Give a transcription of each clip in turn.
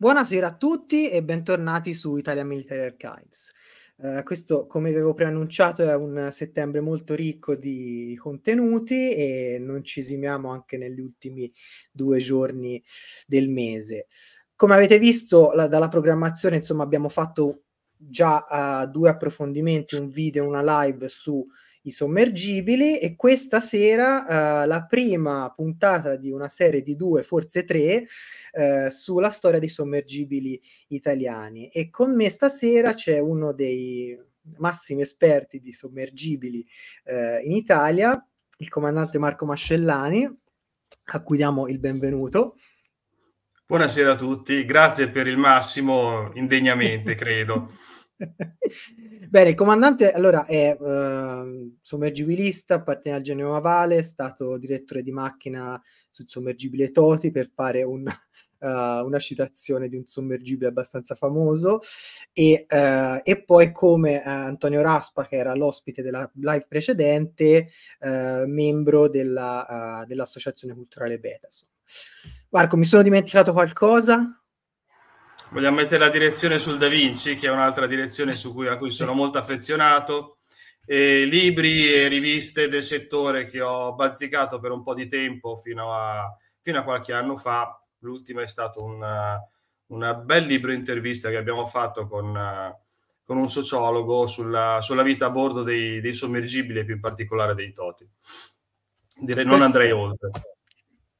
Buonasera a tutti e bentornati su Italia Military Archives. Uh, questo, come avevo preannunciato, è un settembre molto ricco di contenuti e non ci esimiamo anche negli ultimi due giorni del mese. Come avete visto la, dalla programmazione, insomma, abbiamo fatto già uh, due approfondimenti, un video e una live su uh, i sommergibili e questa sera uh, la prima puntata di una serie di due, forse tre, uh, sulla storia dei sommergibili italiani. E con me stasera c'è uno dei massimi esperti di sommergibili uh, in Italia, il comandante Marco Mascellani, a cui diamo il benvenuto. Buonasera a tutti, grazie per il massimo, indegnamente credo. Bene, il comandante allora è uh, sommergibilista, appartiene al genio navale, è stato direttore di macchina sul sommergibile Toti per fare un, uh, una citazione di un sommergibile abbastanza famoso e, uh, e poi come eh, Antonio Raspa che era l'ospite della live precedente, membro della, dell'associazione culturale Betason. Marco, mi sono dimenticato qualcosa? Vogliamo mettere la direzione sul Da Vinci, che è un'altra direzione cui, a cui sono molto affezionato. E libri e riviste del settore che ho bazzicato per un po' di tempo fino a, fino a qualche anno fa. L'ultima è stata una, una bel libro intervista che abbiamo fatto con, con un sociologo sulla, sulla, vita a bordo dei, dei sommergibili e più in particolare dei toti. Direi non andrei oltre.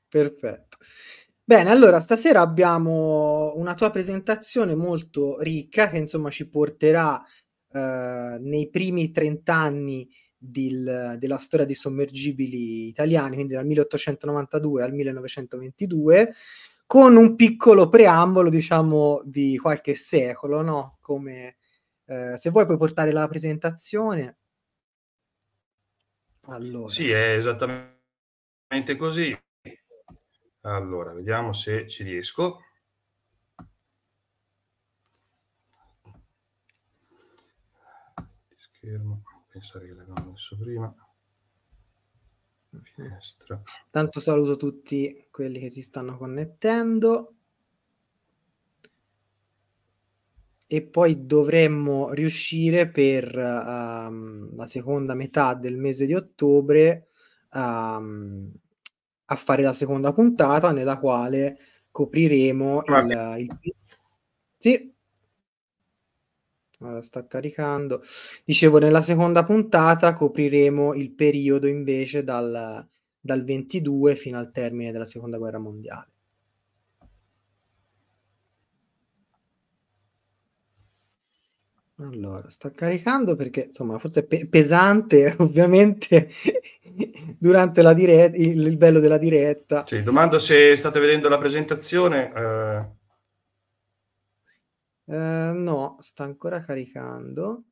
Perfetto. Bene, allora stasera abbiamo una tua presentazione molto ricca che insomma ci porterà eh, nei primi 30 anni del, della storia dei sommergibili italiani, quindi dal 1892 al 1922, con un piccolo preambolo, diciamo, di qualche secolo, no? Come, eh, se vuoi puoi portare la presentazione. Allora. Sì, è esattamente così. Allora, vediamo se ci riesco. Schermo, pensare che l'avevamo messo prima. Finestra. Tanto saluto tutti quelli che si stanno connettendo. e poi dovremmo riuscire per um, la seconda metà del mese di ottobre um, a fare la seconda puntata nella quale copriremo il, il... Sì. Ora sta caricando. Dicevo, nella seconda puntata copriremo il periodo invece dal, dal 22 fino al termine della seconda guerra mondiale. Allora, sta caricando perché insomma, forse è pe- pesante ovviamente durante la diretta, il, il, bello della diretta. Sì, domando se state vedendo la presentazione. Eh... Eh, no, sta ancora caricando.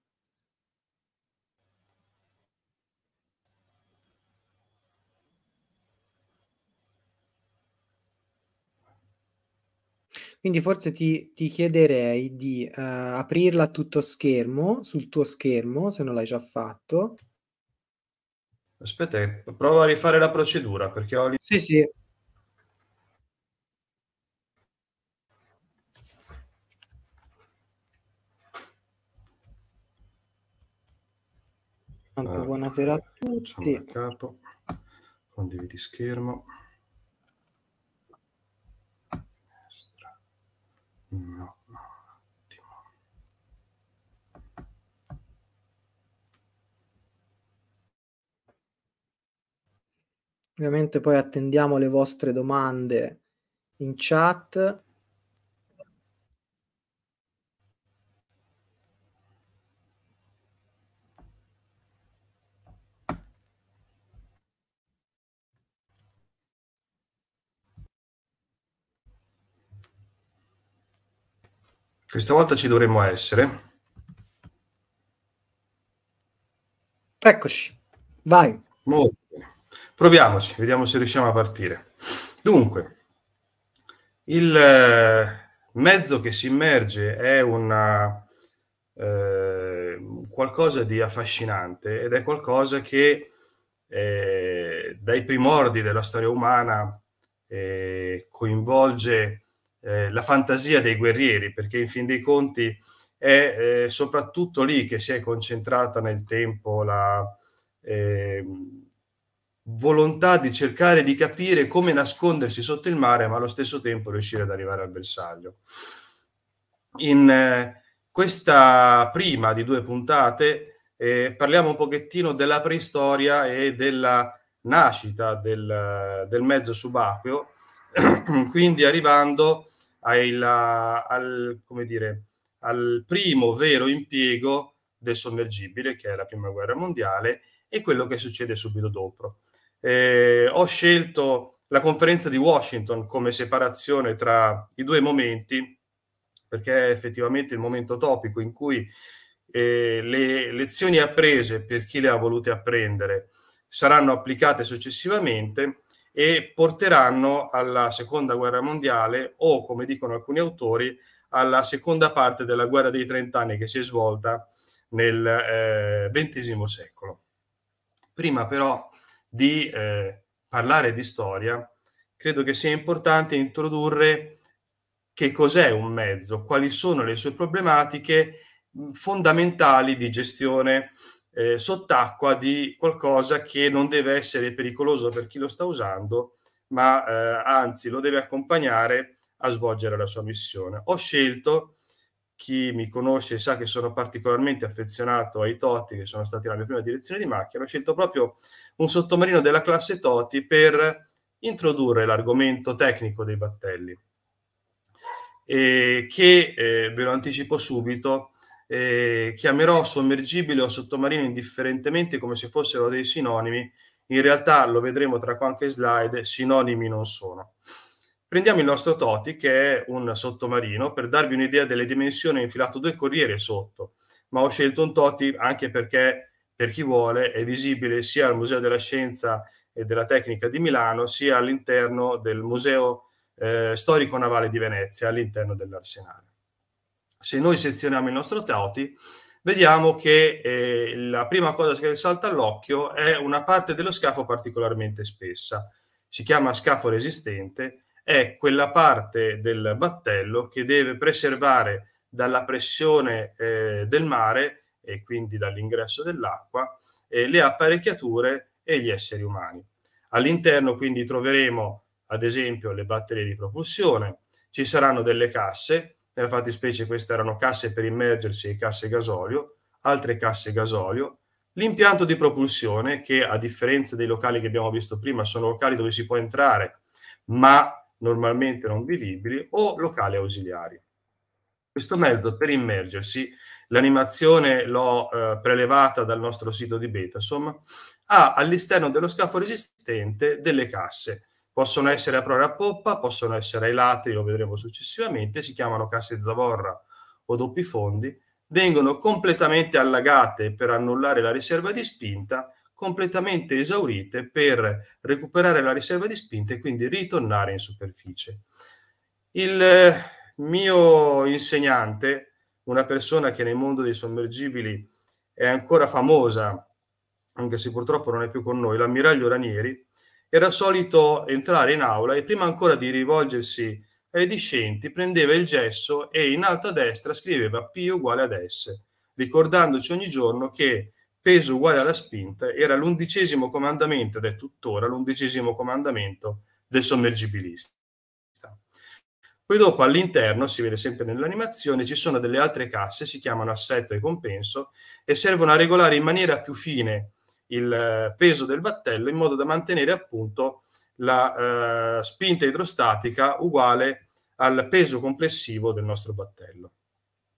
Quindi forse ti, ti chiederei di uh, aprirla a tutto schermo, sul tuo schermo, se non l'hai già fatto. Aspetta, provo a rifare la procedura perché ho... Sì, sì. Ah, buonasera a tutti. Capo. Condividi schermo. No, no, attimo. Ovviamente poi attendiamo le vostre domande in chat. Questa volta ci dovremmo essere. Eccoci, vai. Molto bene. Proviamoci, vediamo se riusciamo a partire. Dunque, il eh, mezzo che si immerge è una, eh, qualcosa di affascinante ed è qualcosa che eh, dai primordi della storia umana eh, coinvolge eh, la fantasia dei guerrieri, perché in fin dei conti è eh, soprattutto lì che si è concentrata nel tempo la eh, volontà di cercare di capire come nascondersi sotto il mare, ma allo stesso tempo riuscire ad arrivare al bersaglio. In eh, questa prima di due puntate eh, parliamo un pochettino della preistoria e della nascita del, del mezzo subacqueo, quindi arrivando a al, al, dire, al primo vero impiego del sommergibile, che è la prima guerra mondiale, e quello che succede subito dopo. Eh, ho scelto la conferenza di Washington come separazione tra i due momenti, perché è effettivamente il momento topico in cui eh, le lezioni apprese per chi le ha volute apprendere saranno applicate successivamente e porteranno alla seconda guerra mondiale o, come dicono alcuni autori, alla seconda parte della guerra dei trent'anni che si è svolta nel XX eh, secolo. Prima però di eh, parlare di storia, credo che sia importante introdurre che cos'è un mezzo, quali sono le sue problematiche mm, fondamentali di gestione eh, sott'acqua di qualcosa che non deve essere pericoloso per chi lo sta usando, ma eh, anzi lo deve accompagnare a svolgere la sua missione. Ho scelto, chi mi conosce sa che sono particolarmente affezionato ai Toti, che sono stati la mia prima direzione di macchina, ho scelto proprio un sottomarino della classe Toti per introdurre l'argomento tecnico dei battelli, eh, che eh, ve lo anticipo subito, eh, chiamerò sommergibile o sottomarino indifferentemente come se fossero dei sinonimi, in realtà lo vedremo tra qualche slide, sinonimi non sono. Prendiamo il nostro Toti, che è un sottomarino, per darvi un'idea delle dimensioni ho infilato due corriere sotto, ma ho scelto un Toti anche perché, per chi vuole, è visibile sia al Museo della Scienza e della Tecnica di Milano, sia all'interno del Museo eh, Storico Navale di Venezia, all'interno dell'Arsenale se noi sezioniamo il nostro TAUTI, vediamo che eh, la prima cosa che salta all'occhio è una parte dello scafo particolarmente spessa. Si chiama scafo resistente, è quella parte del battello che deve preservare dalla pressione eh, del mare e quindi dall'ingresso dell'acqua eh, le apparecchiature e gli esseri umani. All'interno quindi troveremo ad esempio le batterie di propulsione, ci saranno delle casse nella fattispecie queste erano casse per immergersi e casse gasolio, altre casse gasolio, l'impianto di propulsione che a differenza dei locali che abbiamo visto prima sono locali dove si può entrare ma normalmente non vivibili o locali ausiliari. Questo mezzo per immergersi, l'animazione l'ho eh, prelevata dal nostro sito di Betasum, ha all'esterno dello scafo resistente delle casse Possono essere a prora a poppa, possono essere ai lati, lo vedremo successivamente, si chiamano casse zavorra o doppi fondi, vengono completamente allagate per annullare la riserva di spinta, completamente esaurite per recuperare la riserva di spinta e quindi ritornare in superficie. Il mio insegnante, una persona che nel mondo dei sommergibili è ancora famosa, anche se purtroppo non è più con noi, l'ammiraglio Ranieri, era solito entrare in aula e prima ancora di rivolgersi ai discenti prendeva il gesso e in alto a destra scriveva P uguale ad S, ricordandoci ogni giorno che peso uguale alla spinta era l'undicesimo comandamento ed è tuttora l'undicesimo comandamento del sommergibilista. Poi dopo all'interno, si vede sempre nell'animazione, ci sono delle altre casse, si chiamano assetto e compenso, e servono a regolare in maniera più fine il eh, peso del battello in modo da mantenere appunto la eh, spinta idrostatica uguale al peso complessivo del nostro battello.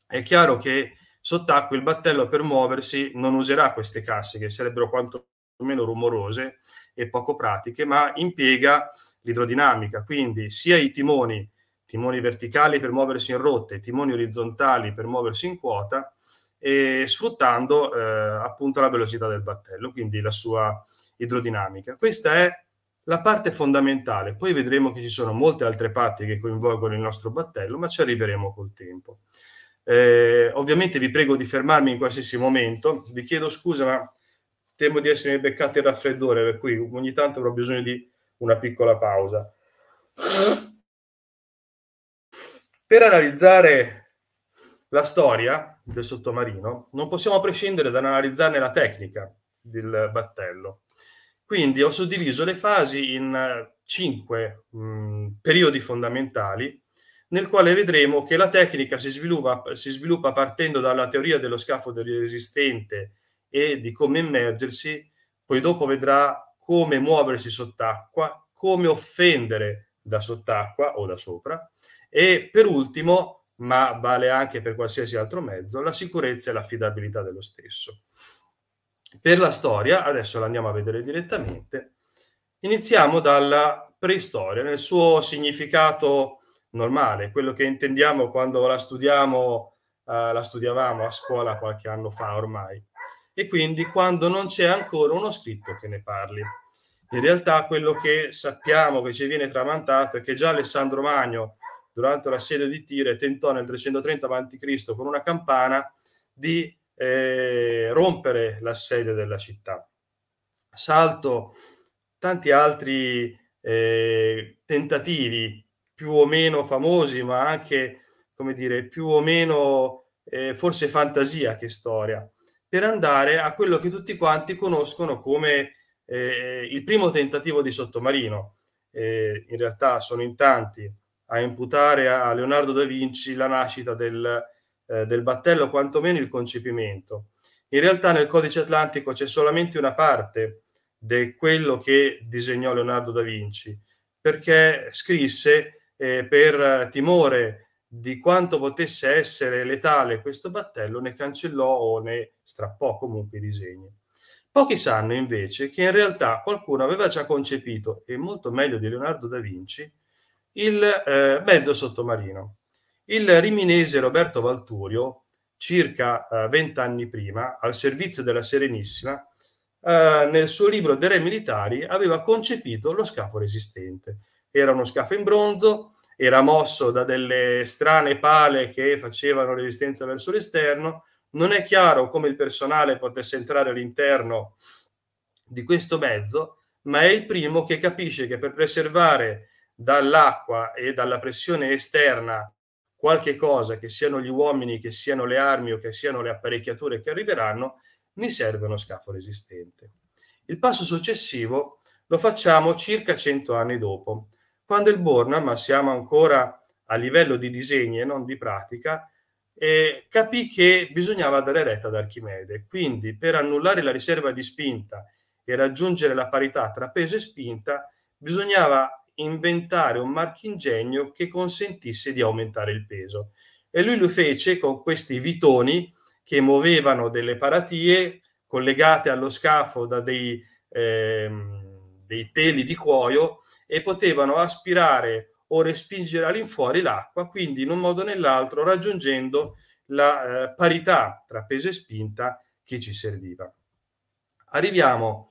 È chiaro che sott'acqua il battello per muoversi non userà queste casse che sarebbero quantomeno rumorose e poco pratiche, ma impiega l'idrodinamica, quindi sia i timoni, timoni verticali per muoversi in rotte, timoni orizzontali per muoversi in quota, e sfruttando eh, appunto la velocità del battello, quindi la sua idrodinamica. Questa è la parte fondamentale, poi vedremo che ci sono molte altre parti che coinvolgono il nostro battello, ma ci arriveremo col tempo. Eh, ovviamente vi prego di fermarmi in qualsiasi momento, vi chiedo scusa ma temo di essere beccato il raffreddore, per cui ogni tanto avrò bisogno di una piccola pausa. Per analizzare la storia, del sottomarino, non possiamo prescindere dall'analizzarne la tecnica del battello. Quindi ho suddiviso le fasi in eh, cinque mh, mm, periodi fondamentali, nel quale vedremo che la tecnica si sviluppa, si sviluppa partendo dalla teoria dello scaffondo resistente e di come immergersi, poi dopo vedrà come muoversi sott'acqua, come offendere da sott'acqua o da sopra e per ultimo ma vale anche per qualsiasi altro mezzo, la sicurezza e l'affidabilità dello stesso. Per la storia, adesso la andiamo a vedere direttamente, iniziamo dalla preistoria, nel suo significato normale, quello che intendiamo quando la studiamo, eh, la studiavamo a scuola qualche anno fa ormai, e quindi quando non c'è ancora uno scritto che ne parli. In realtà quello che sappiamo, che ci viene tramantato, è che già Alessandro Magno durante l'assedio di Tire, tentò nel 330 a.C. con una campana di eh, rompere l'assedio della città. Salto tanti altri eh, tentativi più o meno famosi, ma anche, come dire, più o meno eh, forse fantasia che storia, per andare a quello che tutti quanti conoscono come eh, il primo tentativo di sottomarino. Eh, in realtà sono in tanti, a imputare a Leonardo da Vinci la nascita del, eh, del battello, quantomeno il concepimento. In realtà nel codice atlantico c'è solamente una parte di quello che disegnò Leonardo da Vinci, perché scrisse eh, per timore di quanto potesse essere letale questo battello, ne cancellò o ne strappò comunque i disegni. Pochi sanno invece che in realtà qualcuno aveva già concepito, e molto meglio di Leonardo da Vinci, il eh, mezzo sottomarino. Il riminese Roberto Valturio, circa eh, vent'anni eh, prima, al servizio della Serenissima, eh, nel suo libro De Re Militari aveva concepito lo scafo resistente. Era uno scafo in bronzo, era mosso da delle strane pale che facevano resistenza verso l'esterno. Non è chiaro come il personale potesse entrare all'interno di questo mezzo, ma è il primo che capisce che per preservare dall'acqua e dalla pressione esterna qualche cosa, che siano gli uomini, che siano le armi o che siano le apparecchiature che arriveranno, mi serve uno scafo resistente. Il passo successivo lo facciamo circa 100 anni dopo, quando il Borna, ma siamo ancora a livello di disegni e non di pratica, eh, capì che bisognava dare retta ad Archimede. Quindi, per annullare la riserva di spinta e raggiungere la parità tra peso e spinta, bisognava inventare un marchingegno che consentisse di aumentare il peso. E lui lo fece con questi vitoni che muovevano delle paratie collegate allo scafo da dei, eh, dei teli di cuoio e potevano aspirare o respingere all'infuori l'acqua, quindi in un modo o nell'altro raggiungendo la eh, parità tra peso e spinta che ci serviva. Arriviamo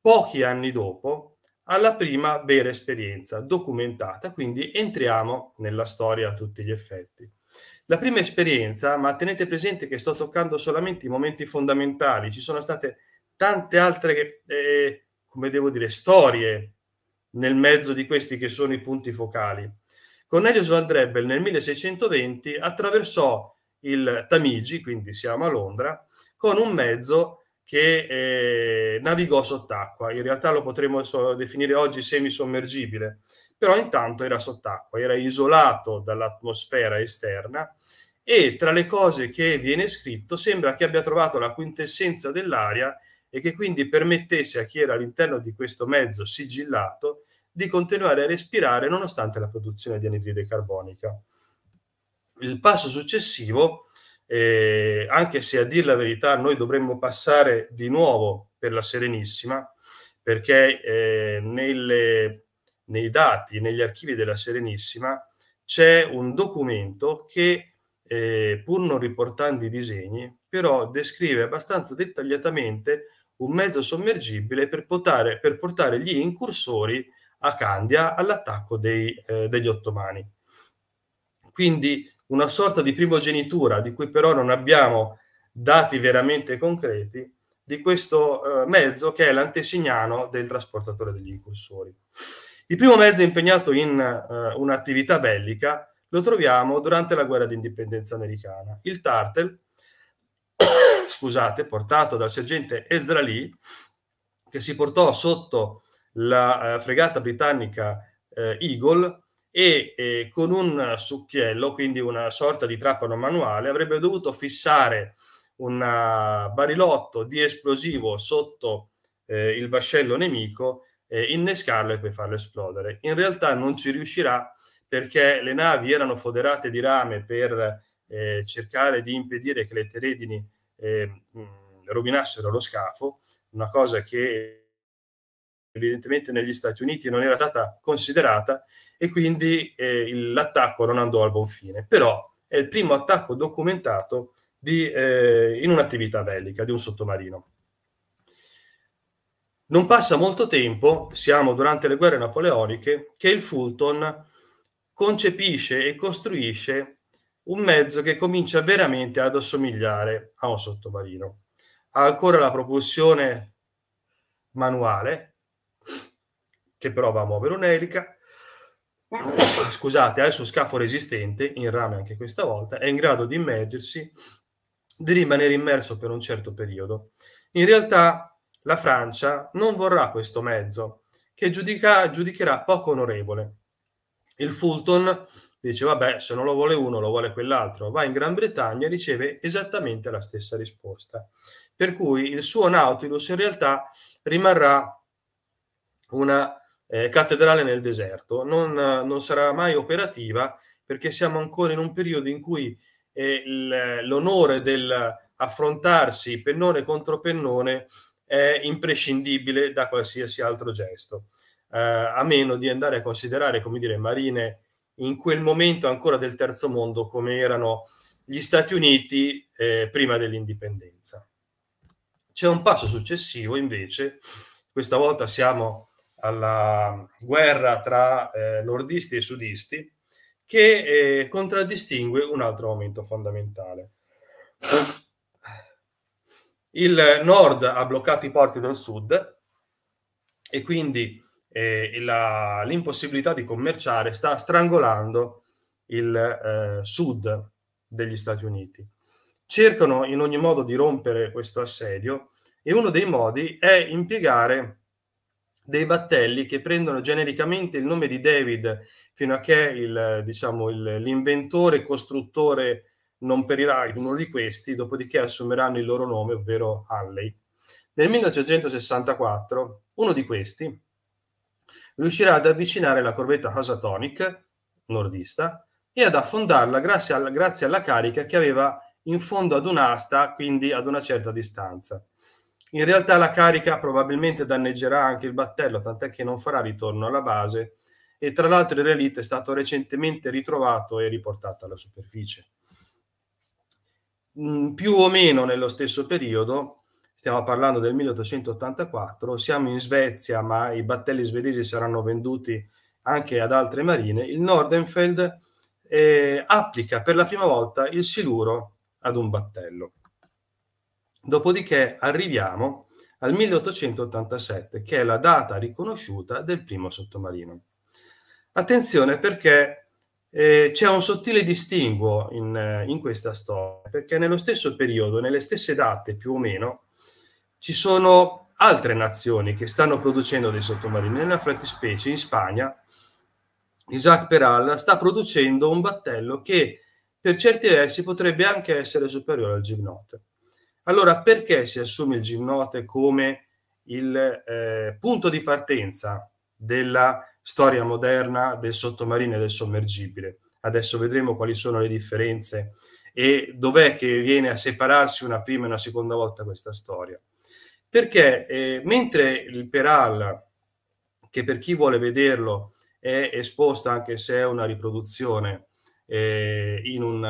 pochi anni dopo alla prima vera esperienza documentata, quindi entriamo nella storia a tutti gli effetti. La prima esperienza, ma tenete presente che sto toccando solamente i momenti fondamentali, ci sono state tante altre, eh, come devo dire, storie nel mezzo di questi che sono i punti focali. Cornelius van Valdrebel nel 1620 attraversò il Tamigi, quindi siamo a Londra, con un mezzo che eh, navigò sott'acqua. In realtà lo potremmo definire oggi semisommergibile, però intanto era sott'acqua, era isolato dall'atmosfera esterna e tra le cose che viene scritto sembra che abbia trovato la quintessenza dell'aria e che quindi permettesse a chi era all'interno di questo mezzo sigillato di continuare a respirare nonostante la produzione di anidride carbonica. Il passo successivo eh, anche se a dire la verità noi dovremmo passare di nuovo per la Serenissima, perché eh, nelle, nei dati, negli archivi della Serenissima, c'è un documento che, eh, pur non riportando i disegni, però descrive abbastanza dettagliatamente un mezzo sommergibile per portare, per portare gli incursori a Candia all'attacco dei, eh, degli ottomani. Quindi una sorta di primogenitura di cui però non abbiamo dati veramente concreti di questo eh, mezzo che è l'antesignano del trasportatore degli impulsori. Il primo mezzo impegnato in eh, un'attività bellica lo troviamo durante la guerra d'indipendenza americana. Il Tartel, scusate, portato dal sergente Ezra Lee, che si portò sotto la eh, fregata britannica eh, Eagle e eh, con un succhiello, quindi una sorta di trapano manuale, avrebbe dovuto fissare un ah, barilotto di esplosivo sotto eh, il vascello nemico, eh, innescarlo e poi farlo esplodere. In realtà non ci riuscirà perché le navi erano foderate di rame per eh, cercare di impedire che le teredini eh, rovinassero lo scafo, una cosa che evidentemente negli Stati Uniti non era stata considerata e quindi eh, l'attacco non andò al buon fine. Però è il primo attacco documentato di, eh, in un'attività bellica di un sottomarino. Non passa molto tempo, siamo durante le guerre napoleoniche, che il Fulton concepisce e costruisce un mezzo che comincia veramente ad assomigliare a un sottomarino. Ha ancora la propulsione manuale, che però va a muovere un'elica. Scusate, adesso il scafo resistente, in rame anche questa volta, è in grado di immergersi, di rimanere immerso per un certo periodo. In realtà la Francia non vorrà questo mezzo, che giudica, giudicherà poco onorevole. Il Fulton dice, vabbè, se non lo vuole uno, lo vuole quell'altro. Va in Gran Bretagna e riceve esattamente la stessa risposta. Per cui il suo Nautilus in realtà rimarrà una eh, cattedrale nel deserto, non, non, sarà mai operativa perché siamo ancora in un periodo in cui eh, l'onore del affrontarsi pennone contro pennone è imprescindibile da qualsiasi altro gesto, eh, a meno di andare a considerare, come dire, marine in quel momento ancora del terzo mondo come erano gli Stati Uniti eh, prima dell'indipendenza. C'è un passo successivo invece, questa volta siamo alla guerra tra eh, nordisti e sudisti che eh, contraddistingue un altro momento fondamentale. Il nord ha bloccato i porti del sud e quindi eh, la, l'impossibilità di commerciare sta strangolando il eh, sud degli Stati Uniti. Cercano in ogni modo di rompere questo assedio e uno dei modi è impiegare dei battelli che prendono genericamente il nome di David fino a che il, diciamo, il, l'inventore, costruttore non perirà in uno di questi, dopodiché assumeranno il loro nome, ovvero Halley. Nel 1864 uno di questi riuscirà ad avvicinare la corvetta Hasatonic nordista e ad affondarla grazie alla, grazie alla carica che aveva in fondo ad un'asta, quindi ad una certa distanza. In realtà la carica probabilmente danneggerà anche il battello, tant'è che non farà ritorno alla base e tra l'altro il relitto è stato recentemente ritrovato e riportato alla superficie. Mm, più o meno nello stesso periodo, stiamo parlando del 1884, siamo in Svezia, ma i battelli svedesi saranno venduti anche ad altre marine, il Nordenfeld eh, applica per la prima volta il siluro ad un battello. Dopodiché arriviamo al 1887, che è la data riconosciuta del primo sottomarino. Attenzione perché eh, c'è un sottile distinguo in, eh, in questa storia, perché nello stesso periodo, nelle stesse date più o meno, ci sono altre nazioni che stanno producendo dei sottomarini. Nella fattispecie, in Spagna, Isaac Peral sta producendo un battello che per certi versi potrebbe anche essere superiore al Gimnote. Allora, perché si assume il Ginnote come il eh, punto di partenza della storia moderna del sottomarino e del sommergibile? Adesso vedremo quali sono le differenze e dov'è che viene a separarsi una prima e una seconda volta questa storia. Perché eh, mentre il Peral, che per chi vuole vederlo è esposto anche se è una riproduzione eh, in un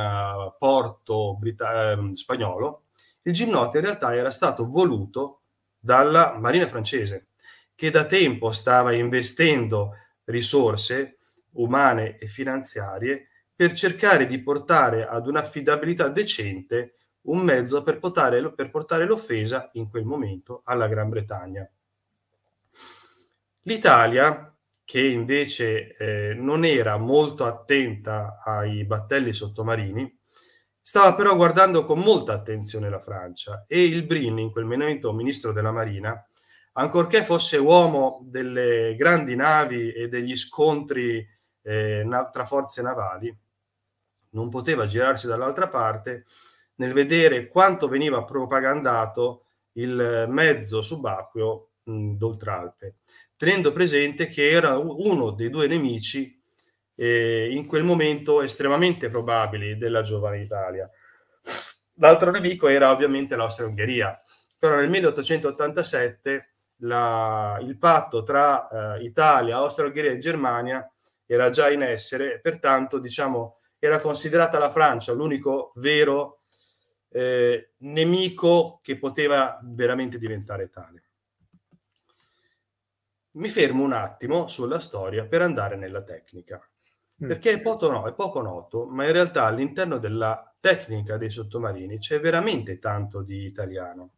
porto brita- eh, spagnolo, il gimnota in realtà era stato voluto dalla Marina francese, che da tempo stava investendo risorse umane e finanziarie per cercare di portare ad un'affidabilità decente un mezzo per portare, per portare l'offesa in quel momento alla Gran Bretagna. L'Italia, che invece eh, non era molto attenta ai battelli sottomarini, Stava però guardando con molta attenzione la Francia e il Brin, in quel momento ministro della Marina, ancorché fosse uomo delle grandi navi e degli scontri eh, tra forze navali, non poteva girarsi dall'altra parte nel vedere quanto veniva propagandato il mezzo subacqueo d'Oltralpe, tenendo presente che era uno dei due nemici eh, in quel momento estremamente probabili della giovane Italia. L'altro nemico era ovviamente l'Austria-Ungheria, però nel 1887 la, il patto tra eh, Italia, Austria-Ungheria e Germania era già in essere, pertanto diciamo, era considerata la Francia l'unico vero eh, nemico che poteva veramente diventare tale. Mi fermo un attimo sulla storia per andare nella tecnica. Mm. perché è poco, no, è poco noto, ma in realtà all'interno della tecnica dei sottomarini c'è veramente tanto di italiano.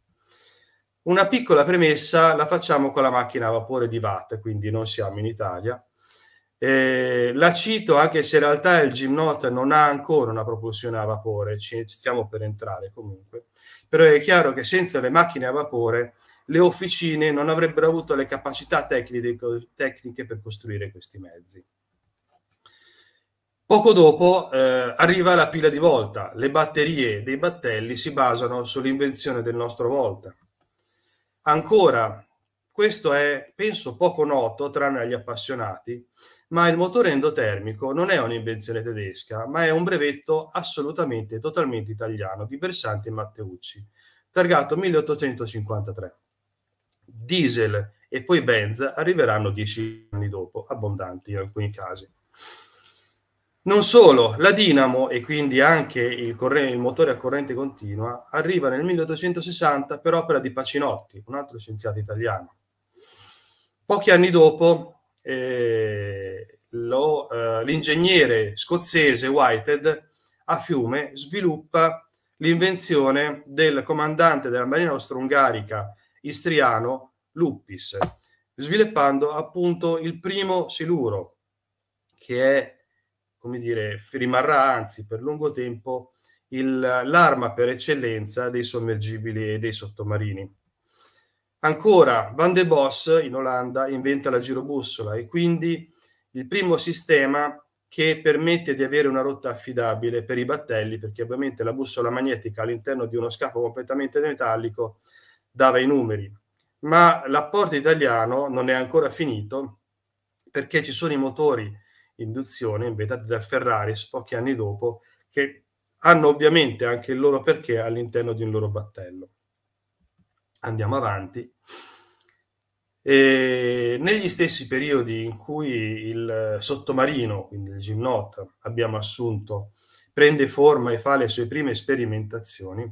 Una piccola premessa la facciamo con la macchina a vapore di Watt, quindi non siamo in Italia. Eh, la cito anche se in realtà il Gymnot non ha ancora una propulsione a vapore, ci stiamo per entrare comunque, però è chiaro che senza le macchine a vapore le officine non avrebbero avuto le capacità tecniche per costruire questi mezzi. Poco dopo eh, arriva la pila di Volta. Le batterie dei battelli si basano sull'invenzione del nostro Volta. Ancora, questo è, penso, poco noto tranne agli appassionati, ma il motore endotermico non è un'invenzione tedesca, ma è un brevetto assolutamente e totalmente italiano di Bersanti e Matteucci, targato 1853. Diesel e poi Benz arriveranno dieci anni dopo, abbondanti in alcuni casi. Non solo, la Dinamo e quindi anche il, corre- il, motore a corrente continua arriva nel 1860 per opera di Pacinotti, un altro scienziato italiano. Pochi anni dopo eh, lo, eh, l'ingegnere scozzese Whitehead a Fiume sviluppa l'invenzione del comandante della marina austro-ungarica istriano Luppis, sviluppando appunto il primo siluro, che è come dire, rimarrà anzi per lungo tempo il, l'arma per eccellenza dei sommergibili e dei sottomarini. Ancora, Van de Bos in Olanda inventa la girobussola e quindi il primo sistema che permette di avere una rotta affidabile per i battelli, perché ovviamente la bussola magnetica all'interno di uno scafo completamente metallico dava i numeri. Ma l'apporto italiano non è ancora finito perché ci sono i motori induzione inventati dal Ferraris pochi anni dopo, che hanno ovviamente anche il loro perché all'interno di un loro battello. Andiamo avanti. E negli stessi periodi in cui il sottomarino, quindi il Gymnot, abbiamo assunto, prende forma e fa le sue prime sperimentazioni,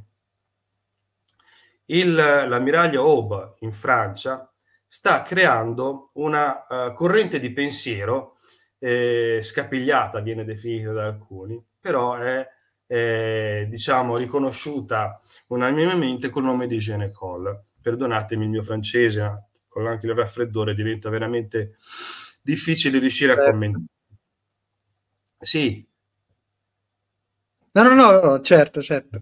il, l'ammiraglio Aube in Francia sta creando una uh, corrente di pensiero eh, scapigliata viene definita da alcuni, però è eh, diciamo riconosciuta unanimemente col nome di Gene Col. Perdonatemi il mio francese, ma con anche il raffreddore diventa veramente difficile riuscire a certo. commentare. Sì. No, no, no, no, certo, certo.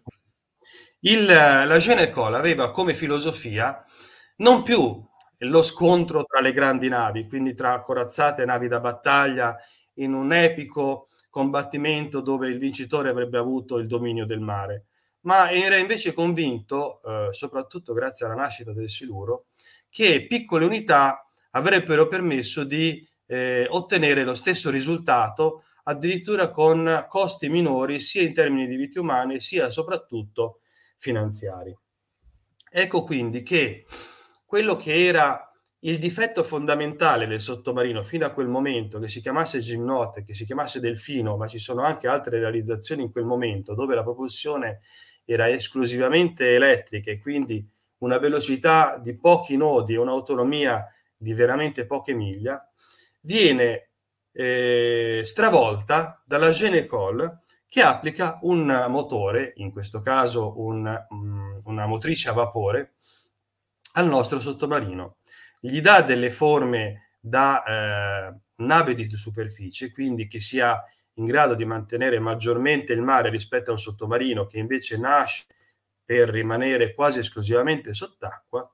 Il, la Gene Col aveva come filosofia non più lo scontro tra le grandi navi, quindi tra corazzate e navi da battaglia, in un epico combattimento dove il vincitore avrebbe avuto il dominio del mare. Ma era invece convinto, eh, soprattutto grazie alla nascita del siluro, che piccole unità avrebbero permesso di eh, ottenere lo stesso risultato, addirittura con costi minori sia in termini di vite umane sia soprattutto finanziari. Ecco quindi che quello che era il difetto fondamentale del sottomarino fino a quel momento, che si chiamasse Ginnotte, che si chiamasse Delfino, ma ci sono anche altre realizzazioni in quel momento dove la propulsione era esclusivamente elettrica e quindi una velocità di pochi nodi e un'autonomia di veramente poche miglia, viene eh, stravolta dalla Genecol che applica un motore, in questo caso un, mm, una motrice a vapore, al nostro sottomarino. Gli dà delle forme da eh, nave di superficie, quindi che sia in grado di mantenere maggiormente il mare rispetto a un sottomarino che invece nasce per rimanere quasi esclusivamente sott'acqua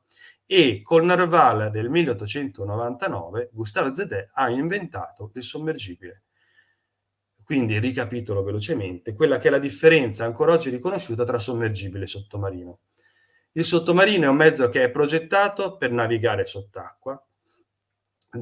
e col narval del 1899 Gustave Zedè ha inventato il sommergibile. Quindi ricapitolo velocemente quella che è la differenza ancora oggi riconosciuta tra sommergibile e sottomarino. Il sottomarino è un mezzo che è progettato per navigare sott'acqua,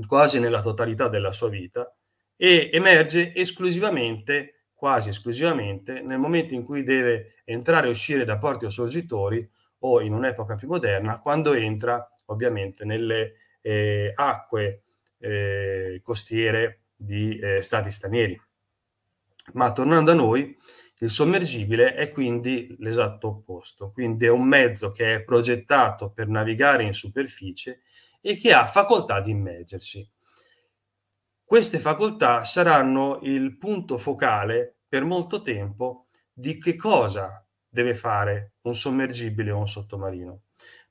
quasi nella totalità della sua vita, e emerge esclusivamente, quasi esclusivamente, nel momento in cui deve entrare e uscire da porti o sorgitori o in un'epoca più moderna, quando entra ovviamente nelle eh, acque eh, costiere di eh, stati stranieri. Ma tornando a noi, il sommergibile è quindi l'esatto opposto, quindi è un mezzo che è progettato per navigare in superficie e che ha facoltà di immergersi. Queste facoltà saranno il punto focale per molto tempo di che cosa deve fare un sommergibile o un sottomarino,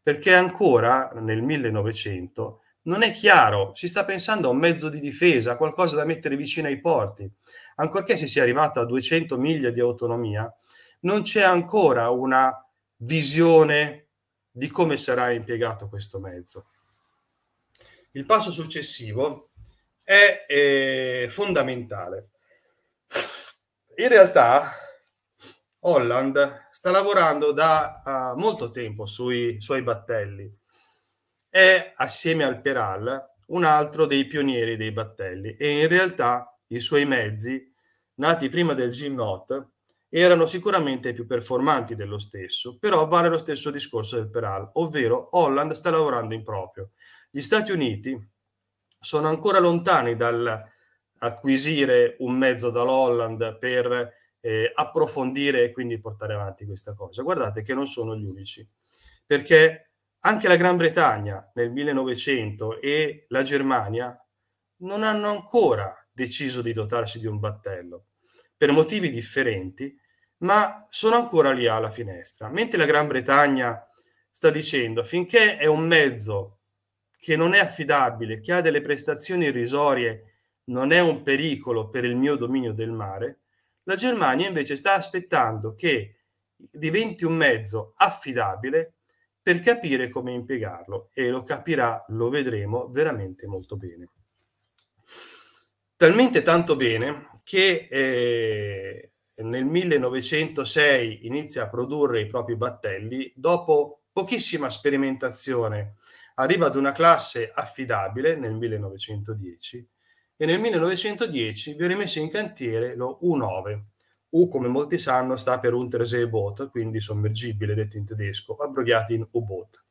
perché ancora nel 1900 non è chiaro, si sta pensando a un mezzo di difesa, a qualcosa da mettere vicino ai porti. Ancorché si sia arrivato a 200 miglia di autonomia, non c'è ancora una visione di come sarà impiegato questo mezzo. Il passo successivo è eh, fondamentale. In realtà Holland sta lavorando da uh, molto tempo sui suoi battelli è assieme al Peral un altro dei pionieri dei battelli e in realtà i suoi mezzi, nati prima del Gimnot, erano sicuramente più performanti dello stesso, però vale lo stesso discorso del Peral, ovvero Holland sta lavorando in proprio. Gli Stati Uniti sono ancora lontani dal acquisire un mezzo dall'Holland per eh, approfondire e quindi portare avanti questa cosa. Guardate che non sono gli unici, perché anche la Gran Bretagna nel 1900 e la Germania non hanno ancora deciso di dotarsi di un battello, per motivi differenti, ma sono ancora lì alla finestra. Mentre la Gran Bretagna sta dicendo, finché è un mezzo che non è affidabile, che ha delle prestazioni irrisorie, non è un pericolo per il mio dominio del mare, la Germania invece sta aspettando che diventi un mezzo affidabile per capire come impiegarlo e lo capirà, lo vedremo veramente molto bene. Talmente tanto bene che eh, nel 1906 inizia a produrre i propri battelli, dopo pochissima sperimentazione arriva ad una classe affidabile nel 1910 e nel 1910 viene messo in cantiere lo U9, U, come molti sanno, sta per Untersee Boot, quindi sommergibile detto in tedesco, abbreviato in U-Boot.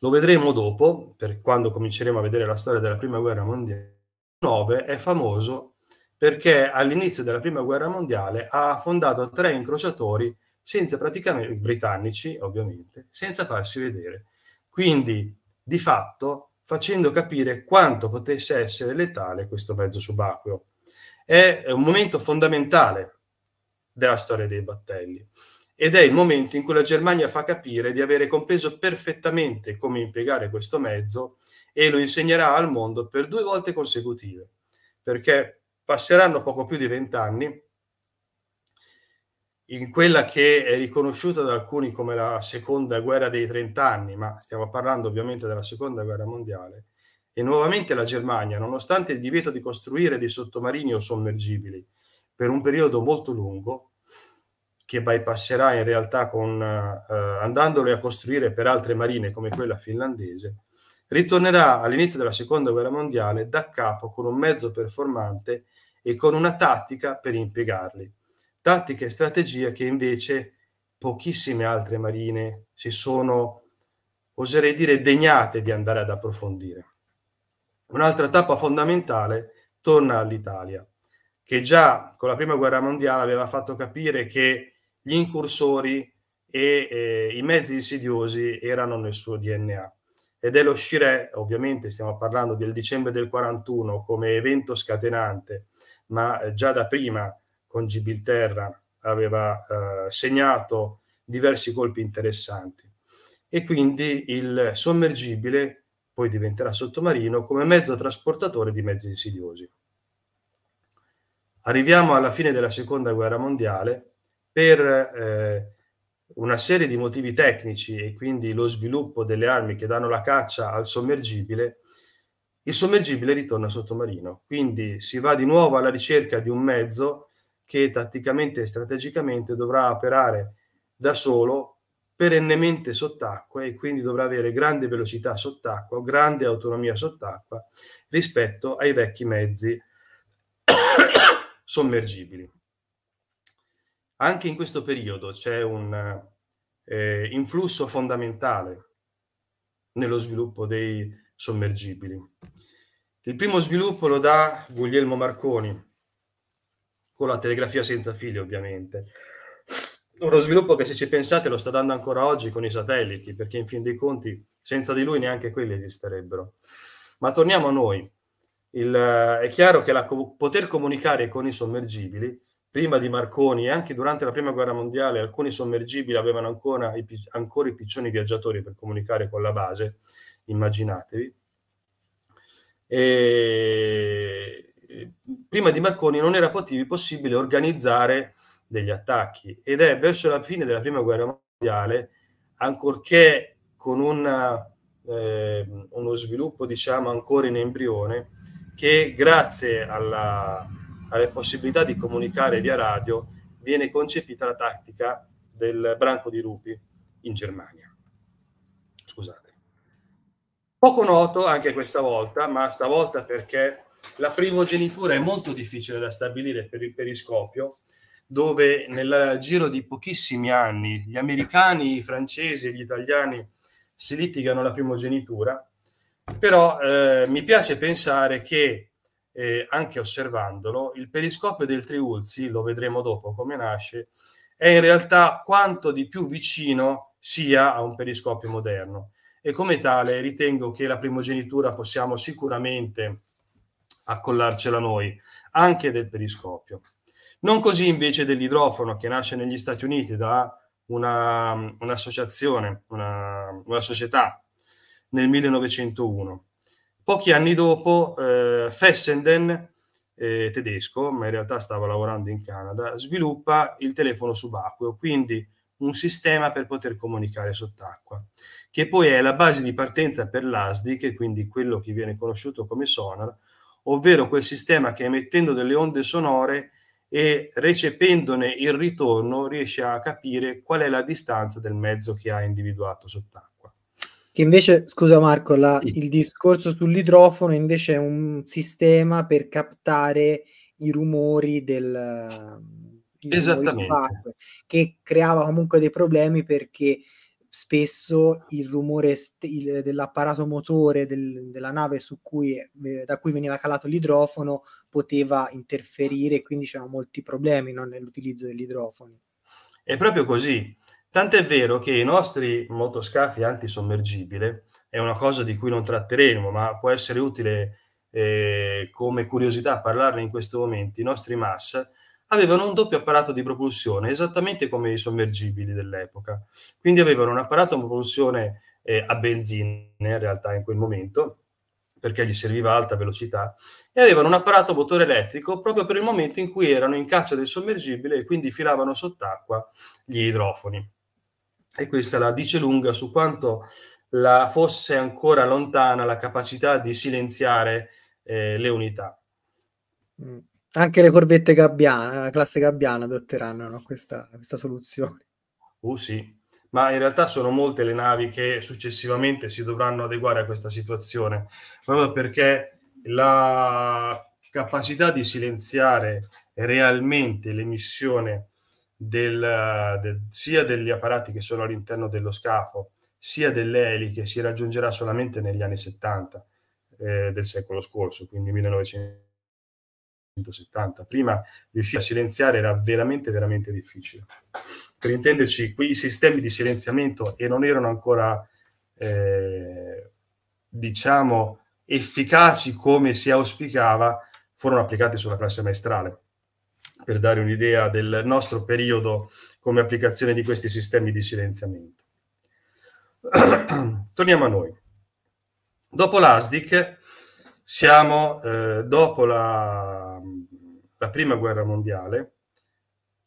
Lo vedremo dopo, quando cominceremo a vedere la storia della Prima Guerra Mondiale. u 9 è famoso perché all'inizio della Prima Guerra Mondiale ha fondato tre incrociatori senza praticamente, britannici ovviamente, senza farsi vedere. Quindi, di fatto, facendo capire quanto potesse essere letale questo mezzo subacqueo è un momento fondamentale della storia dei battelli ed è il momento in cui la Germania fa capire di avere compreso perfettamente come impiegare questo mezzo e lo insegnerà al mondo per due volte consecutive, perché passeranno poco più di vent'anni in quella che è riconosciuta da alcuni come la seconda guerra dei trent'anni, ma stiamo parlando ovviamente della seconda guerra mondiale, e nuovamente la Germania, nonostante il divieto di costruire dei sottomarini o sommergibili per un periodo molto lungo, che bypasserà in realtà con, eh, andandoli a costruire per altre marine come quella finlandese, ritornerà all'inizio della seconda guerra mondiale da capo con un mezzo performante e con una tattica per impiegarli. Tattica e strategia che invece pochissime altre marine si sono, oserei dire, degnate di andare ad approfondire. Un'altra tappa fondamentale torna all'Italia, che già con la Prima Guerra Mondiale aveva fatto capire che gli incursori e eh, i mezzi insidiosi erano nel suo DNA. Ed è lo Scirè, ovviamente stiamo parlando del dicembre del 41 come evento scatenante, ma eh, già da prima con Gibilterra aveva eh, segnato diversi colpi interessanti. E quindi il sommergibile poi diventerà sottomarino, come mezzo trasportatore di mezzi insidiosi. Arriviamo alla fine della seconda guerra mondiale per eh, una serie di motivi tecnici e quindi lo sviluppo delle armi che danno la caccia al sommergibile, il sommergibile ritorna sottomarino. Quindi si va di nuovo alla ricerca di un mezzo che tatticamente e strategicamente dovrà operare da solo perennemente sott'acqua e quindi dovrà avere grande velocità sott'acqua, grande autonomia sott'acqua rispetto ai vecchi mezzi sommergibili. Anche in questo periodo c'è un eh, influsso fondamentale nello sviluppo dei sommergibili. Il primo sviluppo lo dà Guglielmo Marconi, con la telegrafia senza fili ovviamente, uno sviluppo che se ci pensate lo sta dando ancora oggi con i satelliti, perché in fin dei conti senza di lui neanche quelli esisterebbero. Ma torniamo a noi. Il, eh, è chiaro che la, poter comunicare con i sommergibili, prima di Marconi e anche durante la Prima Guerra Mondiale, alcuni sommergibili avevano ancora i, ancora i piccioni viaggiatori per comunicare con la base, immaginatevi. E, prima di Marconi non era possibile organizzare degli attacchi ed è verso la fine della prima guerra mondiale, ancorché con una, eh, uno sviluppo diciamo ancora in embrione, che grazie alla, alle possibilità di comunicare via radio viene concepita la tattica del branco di Rupi in Germania. Scusate. Poco noto anche questa volta, ma stavolta perché la primogenitura è molto difficile da stabilire per il periscopio, dove nel giro di pochissimi anni gli americani, i francesi e gli italiani si litigano la primogenitura, però eh, mi piace pensare che, eh, anche osservandolo, il periscopio del Triulzi, lo vedremo dopo come nasce, è in realtà quanto di più vicino sia a un periscopio moderno. E come tale ritengo che la primogenitura possiamo sicuramente accollarcela noi, anche del periscopio. Non così invece dell'idrofono che nasce negli Stati Uniti da una, un'associazione, una, una società nel 1901. Pochi anni dopo eh, Fessenden, eh, tedesco, ma in realtà stava lavorando in Canada, sviluppa il telefono subacqueo, quindi un sistema per poter comunicare sott'acqua, che poi è la base di partenza per l'ASDI, che quindi quello che viene conosciuto come sonar, ovvero quel sistema che emettendo delle onde sonore e recependone il ritorno riesce a capire qual è la distanza del mezzo che ha individuato sott'acqua. Che invece, scusa Marco, la, sì. il discorso sull'idrofono invece è un sistema per captare i rumori del... Esattamente. Rumori sparco, che creava comunque dei problemi perché spesso il rumore st- il, dell'apparato motore del, della nave cui, eh, da cui veniva calato l'idrofono poteva interferire e quindi c'erano molti problemi no, nell'utilizzo degli idrofoni. È proprio così. Tant'è vero che i nostri motoscafi antisommergibile è una cosa di cui non tratteremo, ma può essere utile eh, come curiosità parlarne in questo momento. I nostri MAS avevano un doppio apparato di propulsione, esattamente come i sommergibili dell'epoca. Quindi avevano un apparato a propulsione eh, a benzina, in realtà in quel momento, perché gli serviva alta velocità, e avevano un apparato motore elettrico proprio per il momento in cui erano in caccia del sommergibile e quindi filavano sott'acqua gli idrofoni. E questa la dice lunga su quanto la fosse ancora lontana la capacità di silenziare eh, le unità. Mm. Anche le corvette gabbiana, la classe gabbiana adotteranno no? questa, questa, soluzione. Uh sì, ma in realtà sono molte le navi che successivamente si dovranno adeguare a questa situazione, proprio perché la capacità di silenziare realmente l'emissione del, de, sia degli apparati che sono all'interno dello scafo, sia delle eliche si raggiungerà solamente negli anni 70 eh, del secolo scorso, quindi 1900 1970. Prima riuscire a silenziare era veramente, veramente difficile. Per intenderci, qui i sistemi di silenziamento e non erano ancora, eh, diciamo, efficaci come si auspicava, furono applicati sulla classe maestrale. Per dare un'idea del nostro periodo come applicazione di questi sistemi di silenziamento. Torniamo a noi. Dopo l'ASDIC, siamo eh, dopo la, la, prima guerra mondiale,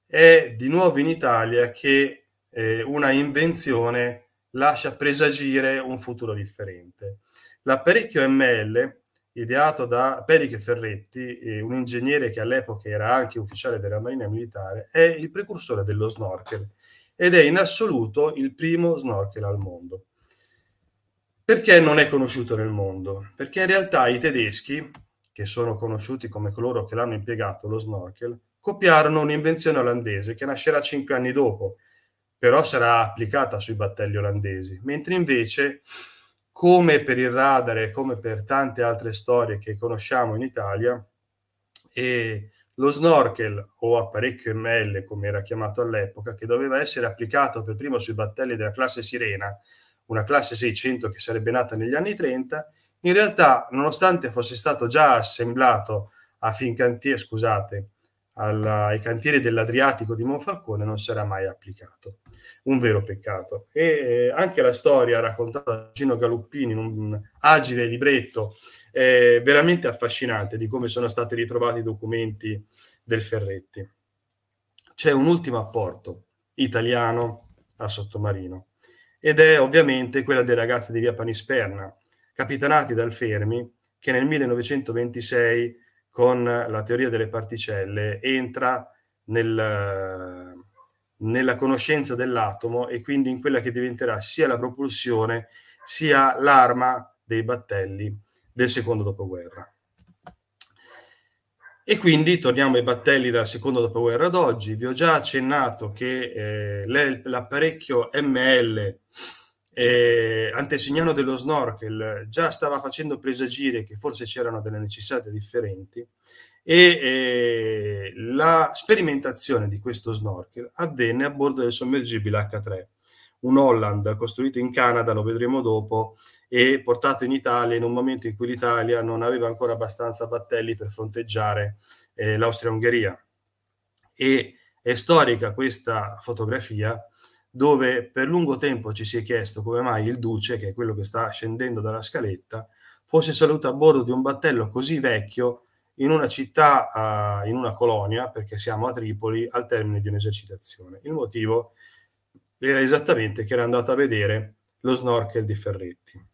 è di nuovo in Italia che eh, una invenzione lascia presagire un futuro differente. L'apparecchio ML, ideato da Periche Ferretti, eh, un ingegnere che all'epoca era anche ufficiale della Marina Militare, è il precursore dello snorkel ed è in assoluto il primo snorkel al mondo. Perché non è conosciuto nel mondo? Perché in realtà i tedeschi, che sono conosciuti come coloro che l'hanno impiegato, lo snorkel, copiarono un'invenzione olandese che nascerà cinque anni dopo, però sarà applicata sui battelli olandesi, mentre invece, come per il radar e come per tante altre storie che conosciamo in Italia, eh, lo snorkel o apparecchio ML, come era chiamato all'epoca, che doveva essere applicato per primo sui battelli della classe Sirena, una classe 600 che sarebbe nata negli anni 30, in realtà, nonostante fosse stato già assemblato a Fincantieri, scusate, alla, ai cantieri dell'Adriatico di Monfalcone non sarà mai applicato. Un vero peccato. E eh, anche la storia raccontata da Gino Galuppini in un agile libretto è veramente affascinante di come sono stati ritrovati i documenti del Ferretti. C'è un ultimo apporto italiano a Sottomarino ed è ovviamente quella dei ragazzi di via Panisperna, capitanati dal Fermi, che nel 1926 con la teoria delle particelle entra nel, nella conoscenza dell'atomo e quindi in quella che diventerà sia la propulsione sia l'arma dei battelli del secondo dopoguerra. E quindi torniamo ai battelli dal secondo dopoguerra ad oggi. Vi ho già accennato che eh, l'apparecchio ML eh, antesignano dello snorkel già stava facendo presagire che forse c'erano delle necessità differenti e eh, la sperimentazione di questo snorkel avvenne a bordo del sommergibile H3 un Holland costruito in Canada, lo vedremo dopo, e portato in Italia in un momento in cui l'Italia non aveva ancora abbastanza battelli per fronteggiare eh, l'Austria-Ungheria. E è storica questa fotografia dove per lungo tempo ci si è chiesto come mai il duce, che è quello che sta scendendo dalla scaletta, fosse saluto a bordo di un battello così vecchio in una città, uh, in una colonia, perché siamo a Tripoli, al termine di un'esercitazione. Il motivo è era esattamente che era andata a vedere lo snorkel di Ferretti.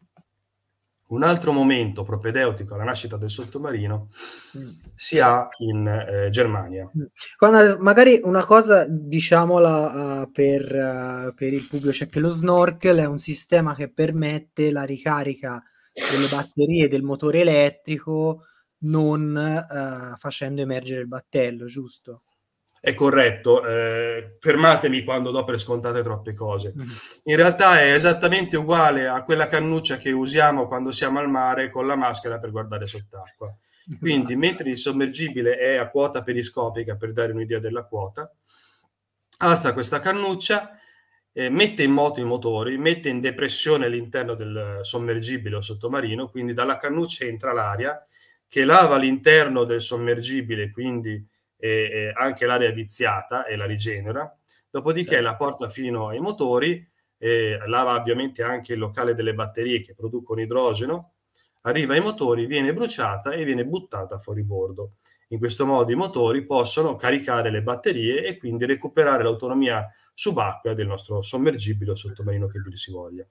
Un altro momento propedeutico alla nascita del sottomarino mm. si ha in eh, Germania. Mm. Quando, magari una cosa diciamola uh, per, uh, per, il pubblico, cioè che lo snorkel è un sistema che permette la ricarica delle batterie del motore elettrico non uh, facendo emergere il battello, giusto? è corretto, eh, fermatemi quando do per scontate troppe cose. Mm-hmm. In realtà è esattamente uguale a quella cannuccia che usiamo quando siamo al mare con la maschera per guardare sott'acqua. Esatto. Quindi, mentre il sommergibile è a quota periscopica, per dare un'idea della quota, alza questa cannuccia, eh, mette in moto i motori, mette in depressione l'interno del sommergibile o sottomarino, quindi dalla cannuccia entra l'aria che lava l'interno del sommergibile, quindi e anche l'area viziata e la rigenera, dopodiché certo. la porta fino ai motori, lava ovviamente anche il locale delle batterie che producono idrogeno, arriva ai motori, viene bruciata e viene buttata fuori bordo. In questo modo i motori possono caricare le batterie e quindi recuperare l'autonomia subacquea del nostro sommergibile o sottomarino che dir si voglia.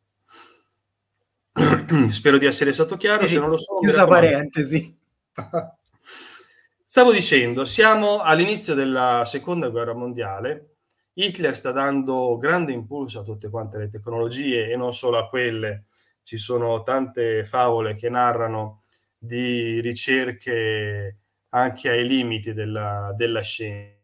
Spero di essere stato chiaro, se non lo so... Chiusa parentesi. Stavo dicendo, siamo all'inizio della seconda guerra mondiale, Hitler sta dando grande impulso a tutte quante le tecnologie e non solo a quelle, ci sono tante favole che narrano di ricerche anche ai limiti della, della scienza,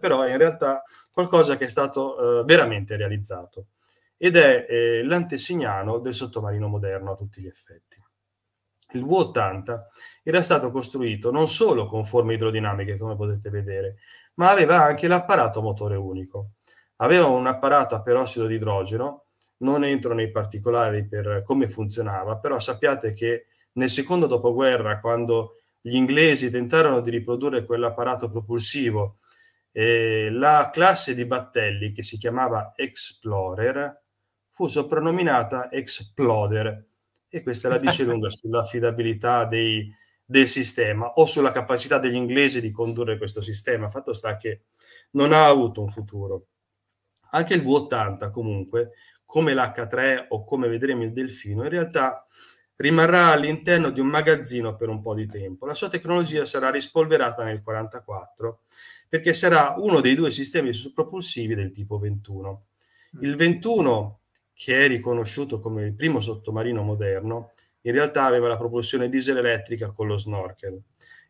però è in realtà qualcosa che è stato eh, veramente realizzato ed è eh, l'antesignano del sottomarino moderno a tutti gli effetti. Il V80 era stato costruito non solo con forme idrodinamiche, come potete vedere, ma aveva anche l'apparato motore unico. Aveva un apparato a perossido di idrogeno, non entro nei particolari per come funzionava, però sappiate che nel secondo dopoguerra, quando gli inglesi tentarono di riprodurre quell'apparato propulsivo, eh, la classe di battelli che si chiamava Explorer fu soprannominata Exploder e questa la dice lunga sull'affidabilità dei, del sistema o sulla capacità degli inglesi di condurre questo sistema. Fatto sta che non ha avuto un futuro. Anche il V80 comunque, come l'H3 o come vedremo il Delfino, in realtà rimarrà all'interno di un magazzino per un po' di tempo. La sua tecnologia sarà rispolverata nel 1944 perché sarà uno dei due sistemi propulsivi del tipo 21. Il 21 che è riconosciuto come il primo sottomarino moderno, in realtà aveva la propulsione diesel elettrica con lo snorkel.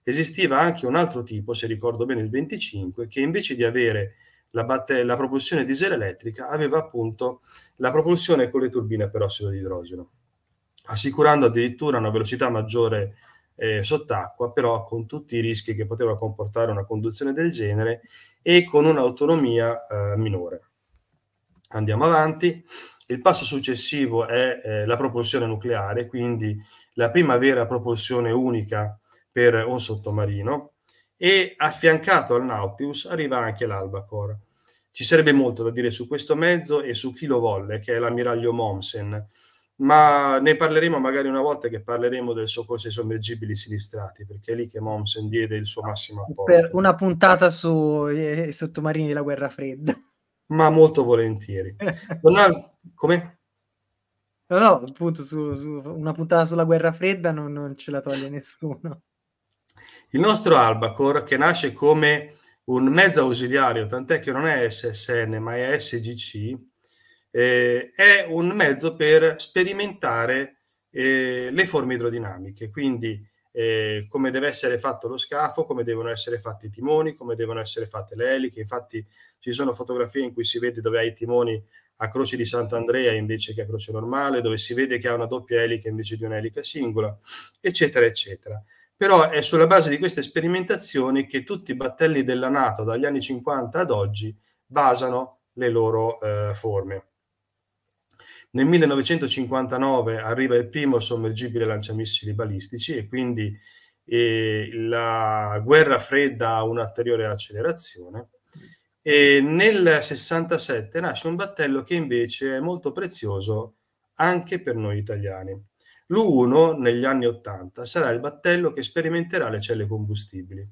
Esisteva anche un altro tipo, se ricordo bene il 25, che invece di avere la, batte- la propulsione diesel elettrica aveva appunto la propulsione con le turbine per ossido di idrogeno, assicurando addirittura una velocità maggiore eh, sott'acqua, però con tutti i rischi che poteva comportare una conduzione del genere e con un'autonomia eh, minore. Andiamo avanti. Il passo successivo è eh, la propulsione nucleare, quindi la prima vera propulsione unica per un sottomarino e affiancato al Nautilus arriva anche l'Albacore. Ci sarebbe molto da dire su questo mezzo e su chi lo volle, che è l'ammiraglio Mommsen, ma ne parleremo magari una volta che parleremo del soccorso ai sommergibili sinistrati, perché è lì che Mommsen diede il suo massimo apporto. Per una puntata sui eh, sottomarini della guerra fredda ma molto volentieri. Donna, come? No, no, appunto, su, su, una puntata sulla guerra fredda non, non ce la toglie nessuno. Il nostro Albacore, che nasce come un mezzo ausiliario, tant'è che non è SSN ma è SGC, eh, è un mezzo per sperimentare eh, le forme idrodinamiche. Quindi eh, come deve essere fatto lo scafo, come devono essere fatti i timoni, come devono essere fatte le eliche. Infatti ci sono fotografie in cui si vede dove hai i timoni a croce di Sant'Andrea invece che a croce normale, dove si vede che ha una doppia elica invece di un'elica singola, eccetera, eccetera. Però è sulla base di queste sperimentazioni che tutti i battelli della Nato dagli anni 50 ad oggi basano le loro eh, forme. Nel 1959 arriva il primo sommergibile lanciamissili balistici e quindi eh, la guerra fredda ha un'ulteriore accelerazione. E nel 67 nasce un battello che invece è molto prezioso anche per noi italiani. L'U1 negli anni 80 sarà il battello che sperimenterà le celle combustibili.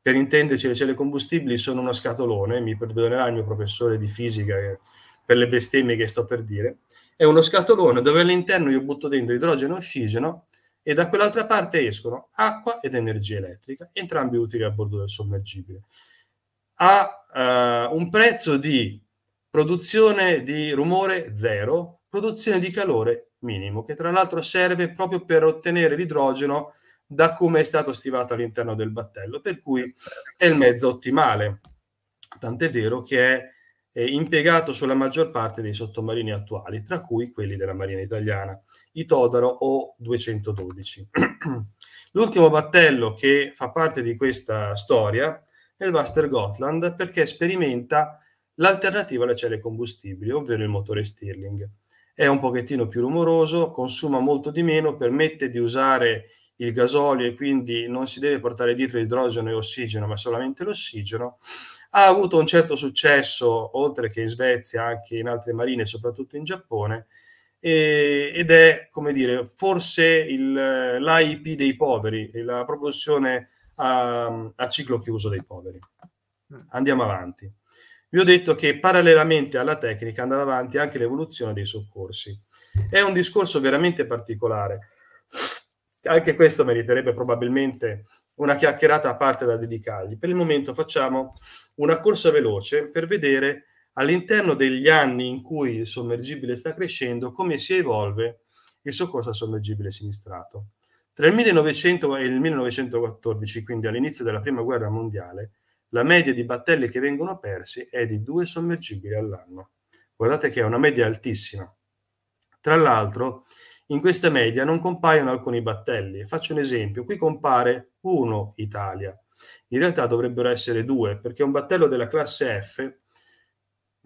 Per intenderci, le celle combustibili sono uno scatolone, mi perdonerà il mio professore di fisica eh, per le bestemmie che sto per dire, è uno scatolone dove all'interno io butto dentro idrogeno e ossigeno e da quell'altra parte escono acqua ed energia elettrica, entrambi utili a bordo del sommergibile. Ha eh, un prezzo di produzione di rumore zero, produzione di calore minimo, che tra l'altro serve proprio per ottenere l'idrogeno da come è stato stivato all'interno del battello, per cui è il mezzo ottimale. Tant'è vero che è eh, impiegato sulla maggior parte dei sottomarini attuali, tra cui quelli della Marina italiana, i Todaro O212. L'ultimo battello che fa parte di questa storia è il Buster Gotland perché sperimenta l'alternativa alle celle combustibili, ovvero il motore Stirling. È un pochettino più rumoroso, consuma molto di meno, permette di usare il gasolio e quindi non si deve portare dietro idrogeno e ossigeno, ma solamente l'ossigeno ha avuto un certo successo, oltre che in Svezia, anche in altre marine, soprattutto in Giappone, e, ed è, come dire, forse il, l'AIP dei poveri, la propulsione a, a ciclo chiuso dei poveri. Mm. Andiamo avanti. Vi ho detto che parallelamente alla tecnica andava avanti anche l'evoluzione dei soccorsi. È un discorso veramente particolare. Anche questo meriterebbe probabilmente una chiacchierata a parte da dedicargli. Per il momento facciamo una corsa veloce per vedere all'interno degli anni in cui il sommergibile sta crescendo come si evolve il soccorso al sommergibile sinistrato. Tra il 1900 e il 1914, quindi all'inizio della Prima Guerra Mondiale, la media di battelli che vengono persi è di due sommergibili all'anno. Guardate che è una media altissima. Tra l'altro, in questa media non compaiono alcuni battelli. Faccio un esempio, qui compare uno Italia, in realtà dovrebbero essere due, perché un battello della classe F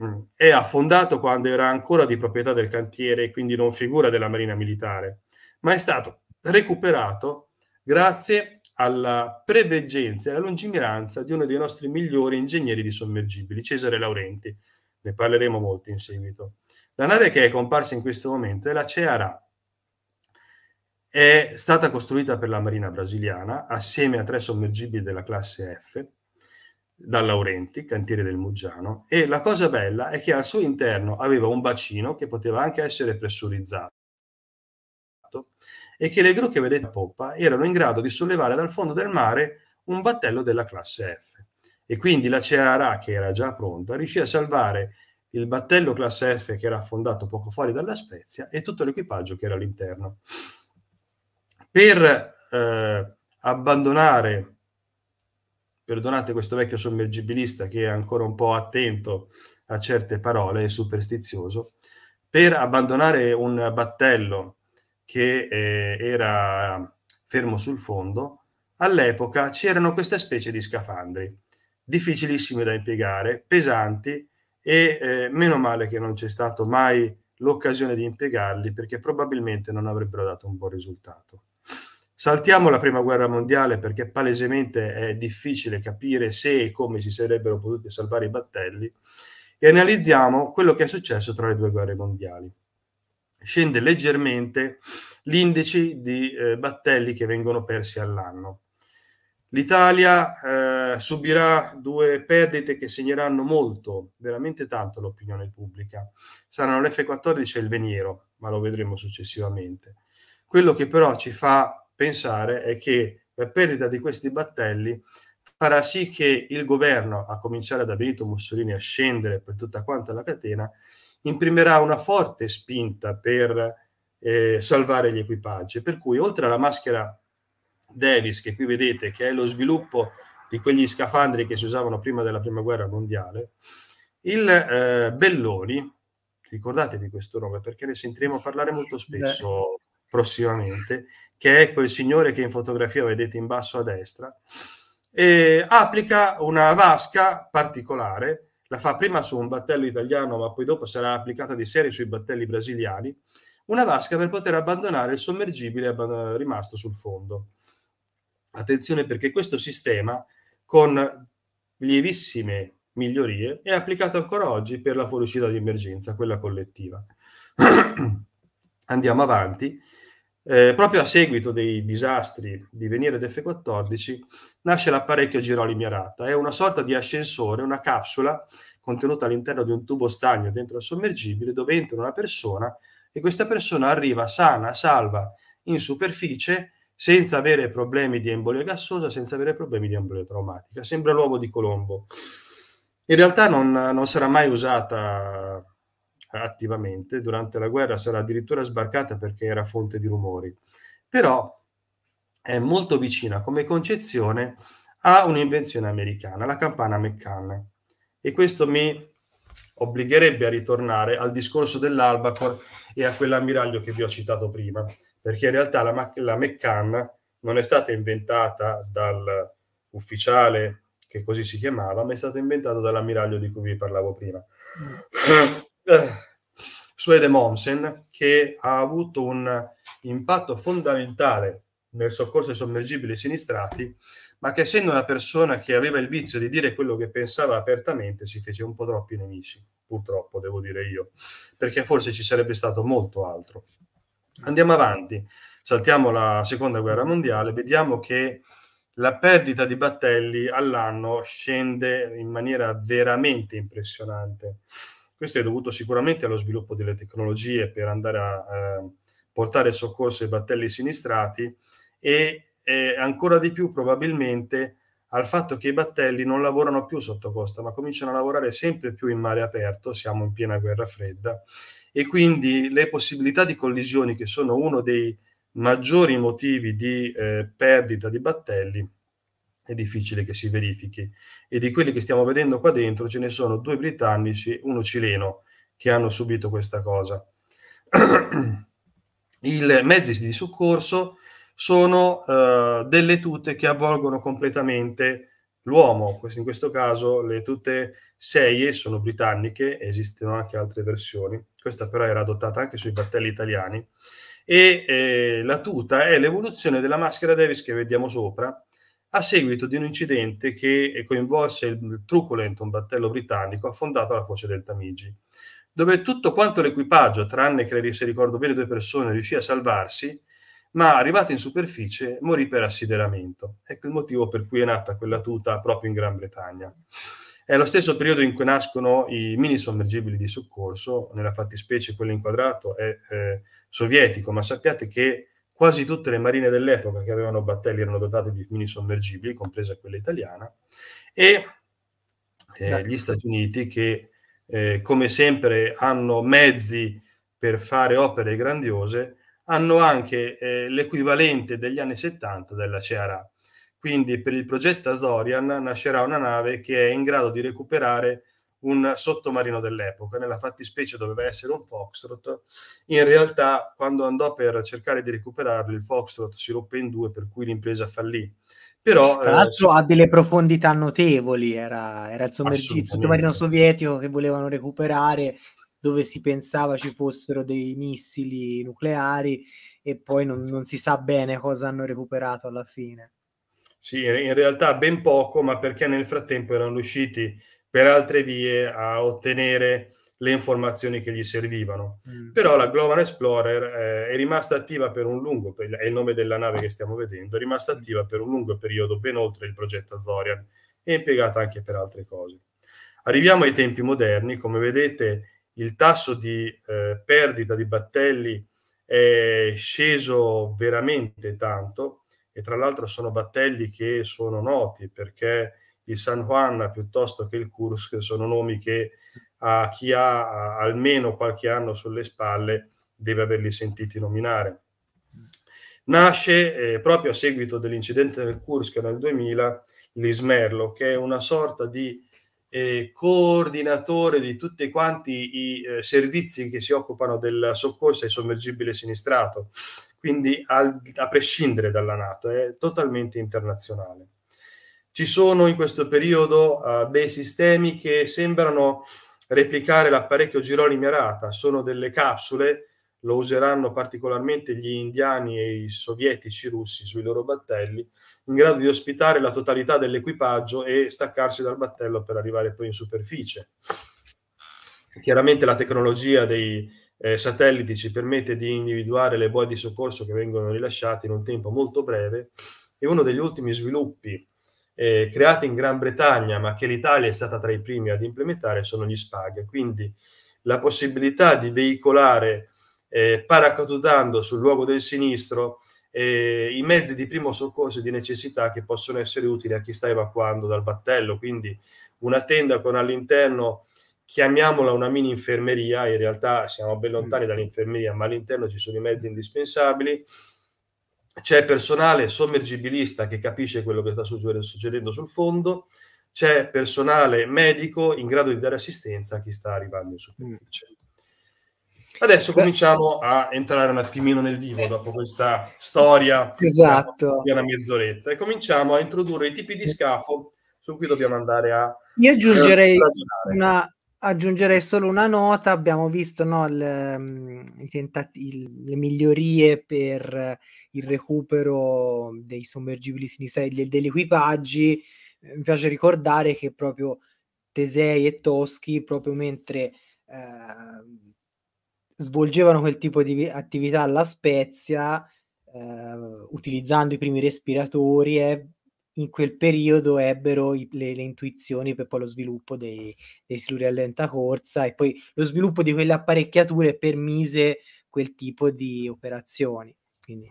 mm, è affondato quando era ancora di proprietà del cantiere e quindi non figura della Marina Militare, ma è stato recuperato grazie alla preveggenza e alla lungimiranza di uno dei nostri migliori ingegneri di sommergibili, Cesare Laurenti. Ne parleremo molto in seguito. La nave che è comparsa in questo momento è la Cearà, è stata costruita per la Marina brasiliana assieme a tre sommergibili della classe F da Laurenti, cantiere del Muggiano, e la cosa bella è che al suo interno aveva un bacino che poteva anche essere pressurizzato e che le gru che vedete a poppa erano in grado di sollevare dal fondo del mare un battello della classe F. E quindi la Ceara, che era già pronta, riuscì a salvare il battello classe F che era affondato poco fuori dalla Spezia e tutto l'equipaggio che era all'interno per eh, abbandonare, perdonate questo vecchio sommergibilista che è ancora un po' attento a certe parole, è superstizioso, per abbandonare un battello che eh, era fermo sul fondo, all'epoca c'erano queste specie di scafandri, difficilissimi da impiegare, pesanti e eh, meno male che non c'è stato mai l'occasione di impiegarli perché probabilmente non avrebbero dato un buon risultato. Saltiamo la prima guerra mondiale perché palesemente è difficile capire se e come si sarebbero potuti salvare i battelli e analizziamo quello che è successo tra le due guerre mondiali. Scende leggermente l'indice di eh, battelli che vengono persi all'anno. L'Italia eh, subirà due perdite che segneranno molto, veramente tanto l'opinione pubblica. Saranno l'F-14 e il Veniero, ma lo vedremo successivamente. Quello che però ci fa pensare è che la perdita di questi battelli farà sì che il governo, a cominciare da Benito Mussolini a scendere per tutta quanta la catena, imprimerà una forte spinta per eh, salvare gli equipaggi. Per cui, oltre alla maschera Davis, che qui vedete, che è lo sviluppo di quegli scafandri che si usavano prima della Prima Guerra Mondiale, il eh, Belloni, ricordatevi questo nome perché ne sentiremo parlare molto eh, spesso prossimamente, che è quel signore che in fotografia vedete in basso a destra, e applica una vasca particolare, la fa prima su un battello italiano, ma poi dopo sarà applicata di serie sui battelli brasiliani, una vasca per poter abbandonare il sommergibile rimasto sul fondo. Attenzione perché questo sistema, con lievissime migliorie, è applicato ancora oggi per la fuoriuscita di emergenza, quella collettiva. andiamo avanti. Eh, proprio a seguito dei disastri di Venire ed F14 nasce l'apparecchio Girolimi Arata. È una sorta di ascensore, una capsula contenuta all'interno di un tubo stagno dentro il sommergibile dove entra una persona e questa persona arriva sana, salva, in superficie senza avere problemi di embolia gassosa, senza avere problemi di embolia traumatica. Sembra l'uovo di Colombo. In realtà non, non sarà mai usata attivamente, durante la guerra sarà addirittura sbarcata perché era fonte di rumori, però è molto vicina come concezione a un'invenzione americana, la campana McCann. E questo mi obbligherebbe a ritornare al discorso dell'Albacore e a quell'ammiraglio che vi ho citato prima, perché in realtà la, Mac- la McCann non è stata inventata dal ufficiale che così si chiamava, ma è stata inventata dall'ammiraglio di cui vi parlavo prima. Mm. Eh, Suede Mommsen, che ha avuto un impatto fondamentale nel soccorso ai sommergibili sinistrati, ma che essendo una persona che aveva il vizio di dire quello che pensava apertamente, si fece un po' troppi nemici, purtroppo devo dire io, perché forse ci sarebbe stato molto altro. Andiamo avanti, saltiamo la seconda guerra mondiale, vediamo che la perdita di battelli all'anno scende in maniera veramente impressionante. Questo è dovuto sicuramente allo sviluppo delle tecnologie per andare a eh, portare soccorso ai battelli sinistrati e eh, ancora di più probabilmente al fatto che i battelli non lavorano più sotto costa, ma cominciano a lavorare sempre più in mare aperto, siamo in piena guerra fredda, e quindi le possibilità di collisioni, che sono uno dei maggiori motivi di eh, perdita di battelli, è difficile che si verifichi. E di quelli che stiamo vedendo qua dentro ce ne sono due britannici, uno cileno, che hanno subito questa cosa. I mezzi di soccorso sono eh, delle tute che avvolgono completamente l'uomo, in questo caso le tute seie sono britanniche, esistono anche altre versioni, questa però era adottata anche sui battelli italiani, e eh, la tuta è l'evoluzione della maschera Davis che vediamo sopra, a seguito di un incidente che coinvolse il truculent, un battello britannico affondato alla foce del Tamigi, dove tutto quanto l'equipaggio, tranne che se ricordo bene due persone, riuscì a salvarsi, ma arrivato in superficie morì per assideramento. Ecco il motivo per cui è nata quella tuta proprio in Gran Bretagna. È lo stesso periodo in cui nascono i mini sommergibili di soccorso, nella fattispecie quello inquadrato è eh, sovietico, ma sappiate che Quasi tutte le marine dell'epoca che avevano battelli erano dotate di mini sommergibili, compresa quella italiana, e eh, gli Stati Uniti che eh, come sempre hanno mezzi per fare opere grandiose, hanno anche eh, l'equivalente degli anni 70 della CERA. Quindi per il progetto Azorian nascerà una nave che è in grado di recuperare un sottomarino dell'epoca, nella fattispecie doveva essere un Foxtrot, in realtà quando andò per cercare di recuperarlo il Foxtrot si ruppe in due per cui l'impresa fallì. Però, Tra eh, l'altro eh, ha delle profondità notevoli, era, era il sottomarino sovietico che volevano recuperare dove si pensava ci fossero dei missili nucleari e poi non, non si sa bene cosa hanno recuperato alla fine. Sì, in realtà ben poco, ma perché nel frattempo erano riusciti per altre vie a ottenere le informazioni che gli servivano. Mm. Però la Global Explorer eh, è rimasta attiva per un lungo, per, è il nome della nave che stiamo vedendo, è rimasta mm. attiva per un lungo periodo, ben oltre il progetto Azorian, e impiegata anche per altre cose. Arriviamo ai tempi moderni, come vedete il tasso di eh, perdita di battelli è sceso veramente tanto e tra l'altro sono battelli che sono noti perché il San Juan piuttosto che il Kursk sono nomi che a chi ha almeno qualche anno sulle spalle deve averli sentiti nominare. Nasce eh, proprio a seguito dell'incidente del Kursk nel 2000 l'Ismerlo, che è una sorta di eh, coordinatore di tutti quanti i eh, servizi che si occupano del soccorso ai sommergibile sinistrato, quindi al, a prescindere dalla Nato, è totalmente internazionale. Ci sono in questo periodo uh, dei sistemi che sembrano replicare l'apparecchio Giroli Mirata, sono delle capsule, lo useranno particolarmente gli indiani e i sovietici russi sui loro battelli, in grado di ospitare la totalità dell'equipaggio e staccarsi dal battello per arrivare poi in superficie. Chiaramente la tecnologia dei eh, satelliti ci permette di individuare le boe di soccorso che vengono rilasciate in un tempo molto breve e uno degli ultimi sviluppi eh, create in Gran Bretagna, ma che l'Italia è stata tra i primi ad implementare, sono gli SPAG. Quindi la possibilità di veicolare eh, paracadutando sul luogo del sinistro eh, i mezzi di primo soccorso di necessità che possono essere utili a chi sta evacuando dal battello. Quindi una tenda con all'interno chiamiamola una mini infermeria, in realtà siamo ben lontani mm. dall'infermeria, ma all'interno ci sono i mezzi indispensabili, c'è personale sommergibilista che capisce quello che sta succedendo sul fondo, c'è personale medico in grado di dare assistenza a chi sta arrivando in superficie. Mm. Adesso Beh. cominciamo a entrare un attimino nel vivo dopo questa storia esatto. di una mezz'oretta e cominciamo a introdurre i tipi di scafo su cui dobbiamo andare a... Io aggiungerei una, aggiungerei solo una nota, abbiamo visto no, il, mm, il tentat- il, le migliorie per eh, il recupero dei sommergibili sinistri degli, degli equipaggi, eh, mi piace ricordare che proprio Tesei e Toschi, proprio mentre eh, svolgevano quel tipo di attività alla Spezia, eh, utilizzando i primi respiratori, eh, in quel periodo ebbero i, le, le, intuizioni per poi lo sviluppo dei, dei siluri a lenta corsa e poi lo sviluppo di quelle apparecchiature permise quel tipo di operazioni. Quindi...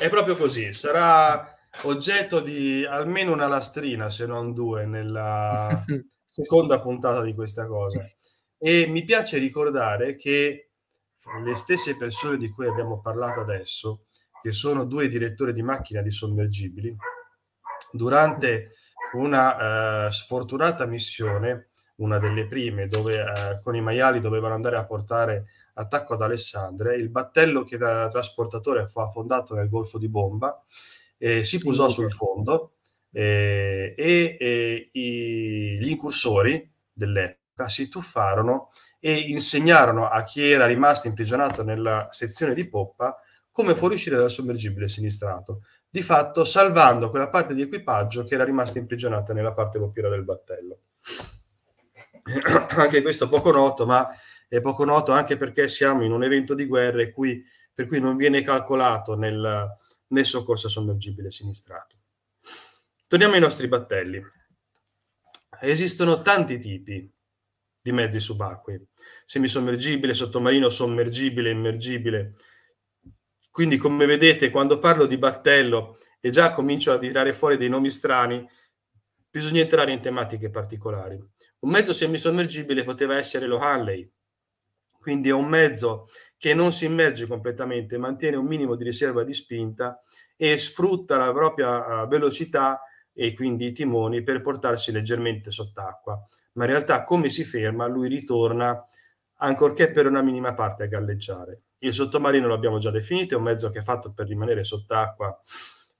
È proprio così, sarà oggetto di almeno una lastrina, se non due, nella seconda puntata di questa cosa. E mi piace ricordare che le stesse persone di cui abbiamo parlato adesso, che sono due direttori di macchina di sommergibili, durante una eh, sfortunata missione, una delle prime, dove eh, con i maiali dovevano andare a portare attacco ad Alessandria, il battello che da trasportatore fu affondato nel golfo di Bomba eh, si posò sul fondo eh, e i, gli incursori dell'epoca si tuffarono e insegnarono a chi era rimasto imprigionato nella sezione di poppa come fuoriuscire dal sommergibile sinistrato di fatto salvando quella parte di equipaggio che era rimasta imprigionata nella parte lopiera del battello. anche questo poco noto, ma è poco noto anche perché siamo in un evento di guerra cui, per cui non viene calcolato nel, nel soccorso sommergibile sinistrato. Torniamo ai nostri battelli. Esistono tanti tipi di mezzi subacquei, semisommergibile, sottomarino, sommergibile, immergibile, quindi, come vedete, quando parlo di battello e già comincio a tirare fuori dei nomi strani, bisogna entrare in tematiche particolari. Un mezzo semisommergibile poteva essere lo Hanley, quindi è un mezzo che non si immerge completamente, mantiene un minimo di riserva di spinta e sfrutta la propria eh, velocità e quindi i timoni per portarsi leggermente sott'acqua. Ma in realtà come si ferma, lui ritorna, ancorché per una minima parte, a galleggiare. Il sottomarino l'abbiamo già definito, è un mezzo che è fatto per rimanere sott'acqua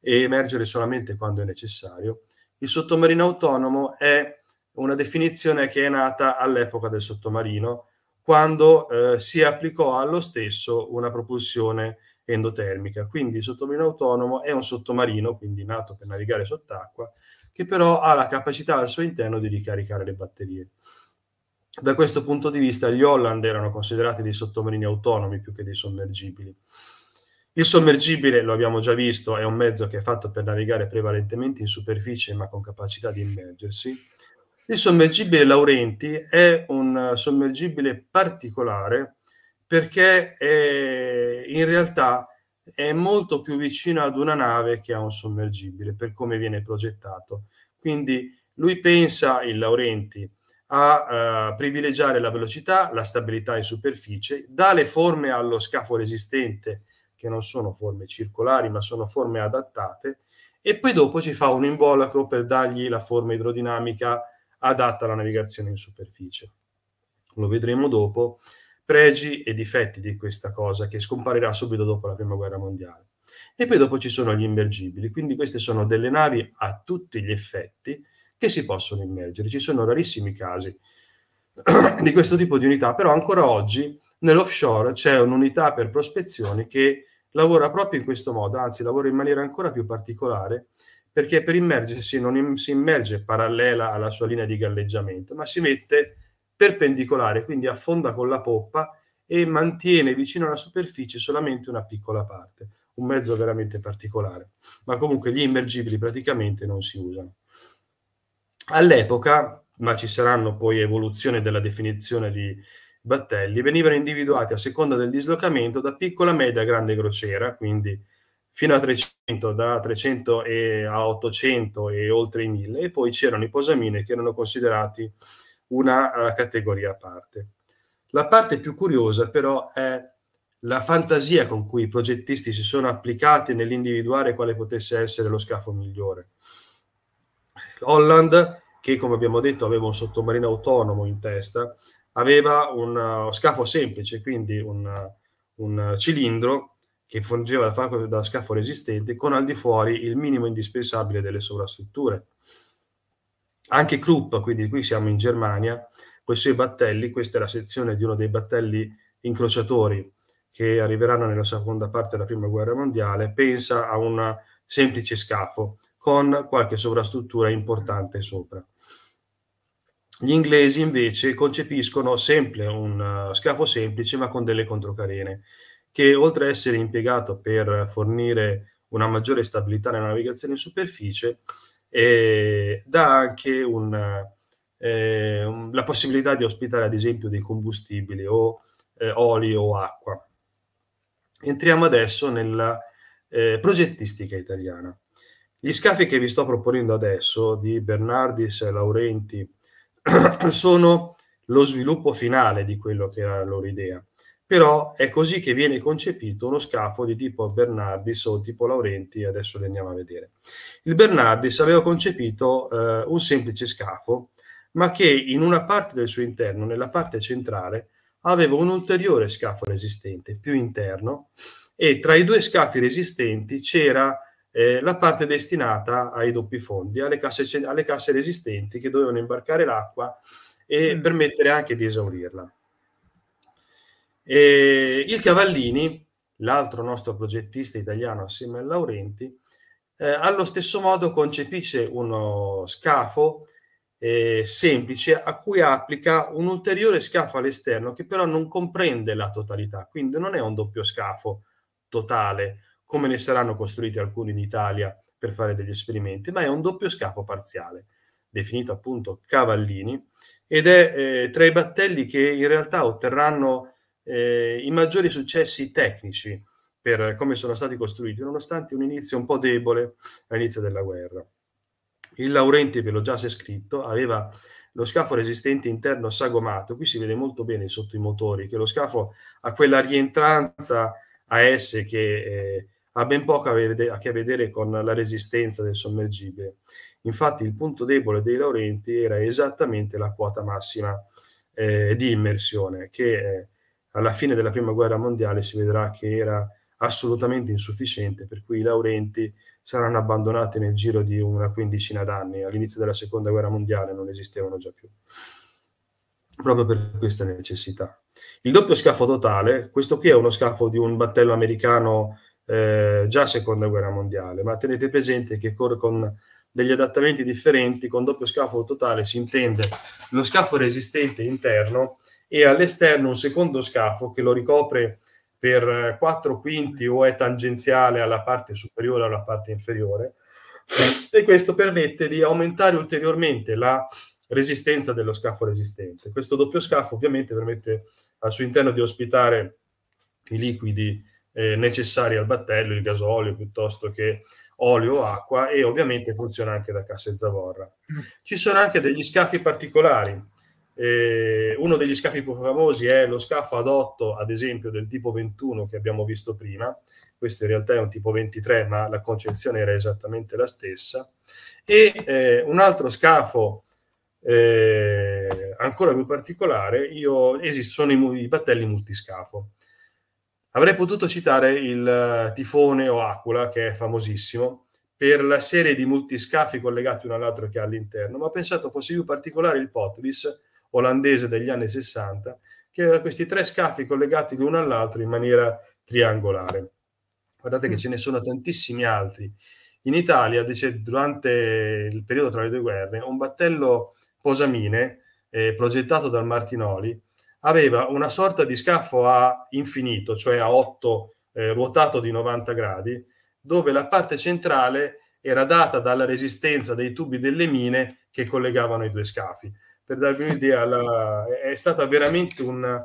e emergere solamente quando è necessario. Il sottomarino autonomo è una definizione che è nata all'epoca del sottomarino, quando eh, si applicò allo stesso una propulsione endotermica. Quindi il sottomarino autonomo è un sottomarino, quindi nato per navigare sott'acqua, che però ha la capacità al suo interno di ricaricare le batterie da questo punto di vista gli Holland erano considerati dei sottomarini autonomi più che dei sommergibili. Il sommergibile, lo abbiamo già visto, è un mezzo che è fatto per navigare prevalentemente in superficie ma con capacità di immergersi. Il sommergibile Laurenti è un sommergibile particolare perché è, in realtà è molto più vicino ad una nave che a un sommergibile per come viene progettato. Quindi lui pensa, il Laurenti, a eh, privilegiare la velocità, la stabilità in superficie, dà le forme allo scafo resistente, che non sono forme circolari ma sono forme adattate, e poi dopo ci fa un involucro per dargli la forma idrodinamica adatta alla navigazione in superficie. Lo vedremo dopo, pregi e difetti di questa cosa che scomparirà subito dopo la Prima Guerra Mondiale. E poi dopo ci sono gli immergibili, quindi queste sono delle navi a tutti gli effetti, che si possono immergere. Ci sono rarissimi casi di questo tipo di unità, però ancora oggi nell'offshore c'è un'unità per prospezioni che lavora proprio in questo modo, anzi lavora in maniera ancora più particolare, perché per immergersi non si immerge parallela alla sua linea di galleggiamento, ma si mette perpendicolare, quindi affonda con la poppa e mantiene vicino alla superficie solamente una piccola parte, un mezzo veramente particolare, ma comunque gli immergibili praticamente non si usano. All'epoca, ma ci saranno poi evoluzioni della definizione di battelli, venivano individuati a seconda del dislocamento da piccola, media, grande crociera, quindi fino a 300, da 300 a 800 e oltre i 1000, e poi c'erano i posamine che erano considerati una eh, categoria a parte. La parte più curiosa però è la fantasia con cui i progettisti si sono applicati nell'individuare quale potesse essere lo scafo migliore. Holland, che come abbiamo detto aveva un sottomarino autonomo in testa, aveva uno uh, scafo semplice, quindi una, uh, un cilindro che fungeva da, da scafo resistente, con al di fuori il minimo indispensabile delle sovrastrutture. Anche Krupp, quindi qui siamo in Germania, con i suoi battelli, questa è la sezione di uno dei battelli incrociatori che arriveranno nella seconda parte della prima guerra mondiale, pensa a un semplice scafo con qualche sovrastruttura importante sopra. Gli inglesi invece concepiscono sempre un eh, scafo semplice ma con delle controcarene che oltre a essere impiegato per fornire una maggiore stabilità nella navigazione in superficie eh, dà anche una, eh, un, la possibilità di ospitare ad esempio dei combustibili o eh, olio o acqua. Entriamo adesso nella eh, progettistica italiana. Gli scafi che vi sto proponendo adesso di Bernardis e Laurenti sono lo sviluppo finale di quello che era la loro idea. Però è così che viene concepito uno scafo di tipo Bernardis o tipo Laurenti, adesso li andiamo a vedere. Il Bernardis aveva concepito eh, un semplice scafo, ma che in una parte del suo interno, nella parte centrale, aveva un ulteriore scafo resistente più interno e tra i due scafi resistenti c'era eh, la parte destinata ai doppi fondi, alle casse, alle casse resistenti che dovevano imbarcare l'acqua e mm. permettere anche di esaurirla. E il Cavallini, l'altro nostro progettista italiano assieme a Laurenti, eh, allo stesso modo concepisce uno scafo eh, semplice a cui applica un ulteriore scafo all'esterno che però non comprende la totalità, quindi non è un doppio scafo totale, come ne saranno costruiti alcuni in Italia per fare degli esperimenti, ma è un doppio scafo parziale, definito appunto Cavallini, ed è eh, tra i battelli che in realtà otterranno eh, i maggiori successi tecnici per come sono stati costruiti, nonostante un inizio un po' debole all'inizio della guerra. Il Laurenti, ve l'ho già scritto, aveva lo scafo resistente interno sagomato, qui si vede molto bene sotto i motori che lo scafo ha quella rientranza a S che eh, ha ben poco a, vede- a che vedere con la resistenza del sommergibile. Infatti il punto debole dei Laurenti era esattamente la quota massima eh, di immersione, che eh, alla fine della Prima Guerra Mondiale si vedrà che era assolutamente insufficiente, per cui i Laurenti saranno abbandonati nel giro di una quindicina d'anni. All'inizio della Seconda Guerra Mondiale non esistevano già più proprio per questa necessità. Il doppio scafo totale, questo qui è uno scafo di un battello americano eh, già seconda guerra mondiale, ma tenete presente che con degli adattamenti differenti, con doppio scafo totale si intende lo scafo resistente interno e all'esterno un secondo scafo che lo ricopre per 4 quinti o è tangenziale alla parte superiore o alla parte inferiore e questo permette di aumentare ulteriormente la resistenza dello scafo resistente. Questo doppio scafo ovviamente permette al suo interno di ospitare i liquidi eh, necessari al battello, il gasolio piuttosto che olio o acqua e ovviamente funziona anche da cassa e zavorra. Mm. Ci sono anche degli scafi particolari. Eh, uno degli scafi più famosi è lo scafo ad 8, ad esempio, del tipo 21 che abbiamo visto prima. Questo in realtà è un tipo 23, ma la concezione era esattamente la stessa. E eh, un altro scafo eh, ancora più particolare, io, esistono i, i battelli multiscafo. Avrei potuto citare il eh, tifone o Aquila, che è famosissimo, per la serie di multiscafi collegati uno all'altro che ha all'interno, ma ho pensato fosse più particolare il Potlis olandese degli anni 60, che aveva questi tre scafi collegati l'uno all'altro in maniera triangolare. Guardate che mm. ce ne sono tantissimi altri. In Italia, dice, durante il periodo tra le due guerre, un battello posamine eh, progettato dal Martinoli aveva una sorta di scafo a infinito, cioè a 8 eh, ruotato di 90 gradi, dove la parte centrale era data dalla resistenza dei tubi delle mine che collegavano i due scafi. Per darvi un'idea, la, è stato veramente un,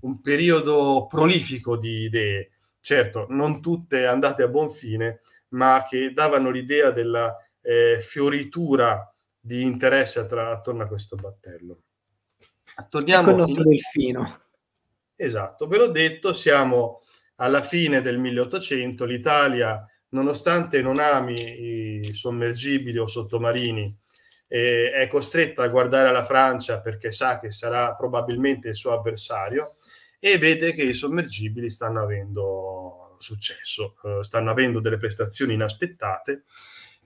un periodo prolifico di idee. Certo, non tutte andate a buon fine, ma che davano l'idea della eh, fioritura di interesse attorno a questo battello. Torniamo al ecco nostro delfino. Esatto, ve l'ho detto, siamo alla fine del 1800, l'Italia, nonostante non ami i sommergibili o sottomarini, eh, è costretta a guardare alla Francia perché sa che sarà probabilmente il suo avversario e vede che i sommergibili stanno avendo successo, eh, stanno avendo delle prestazioni inaspettate,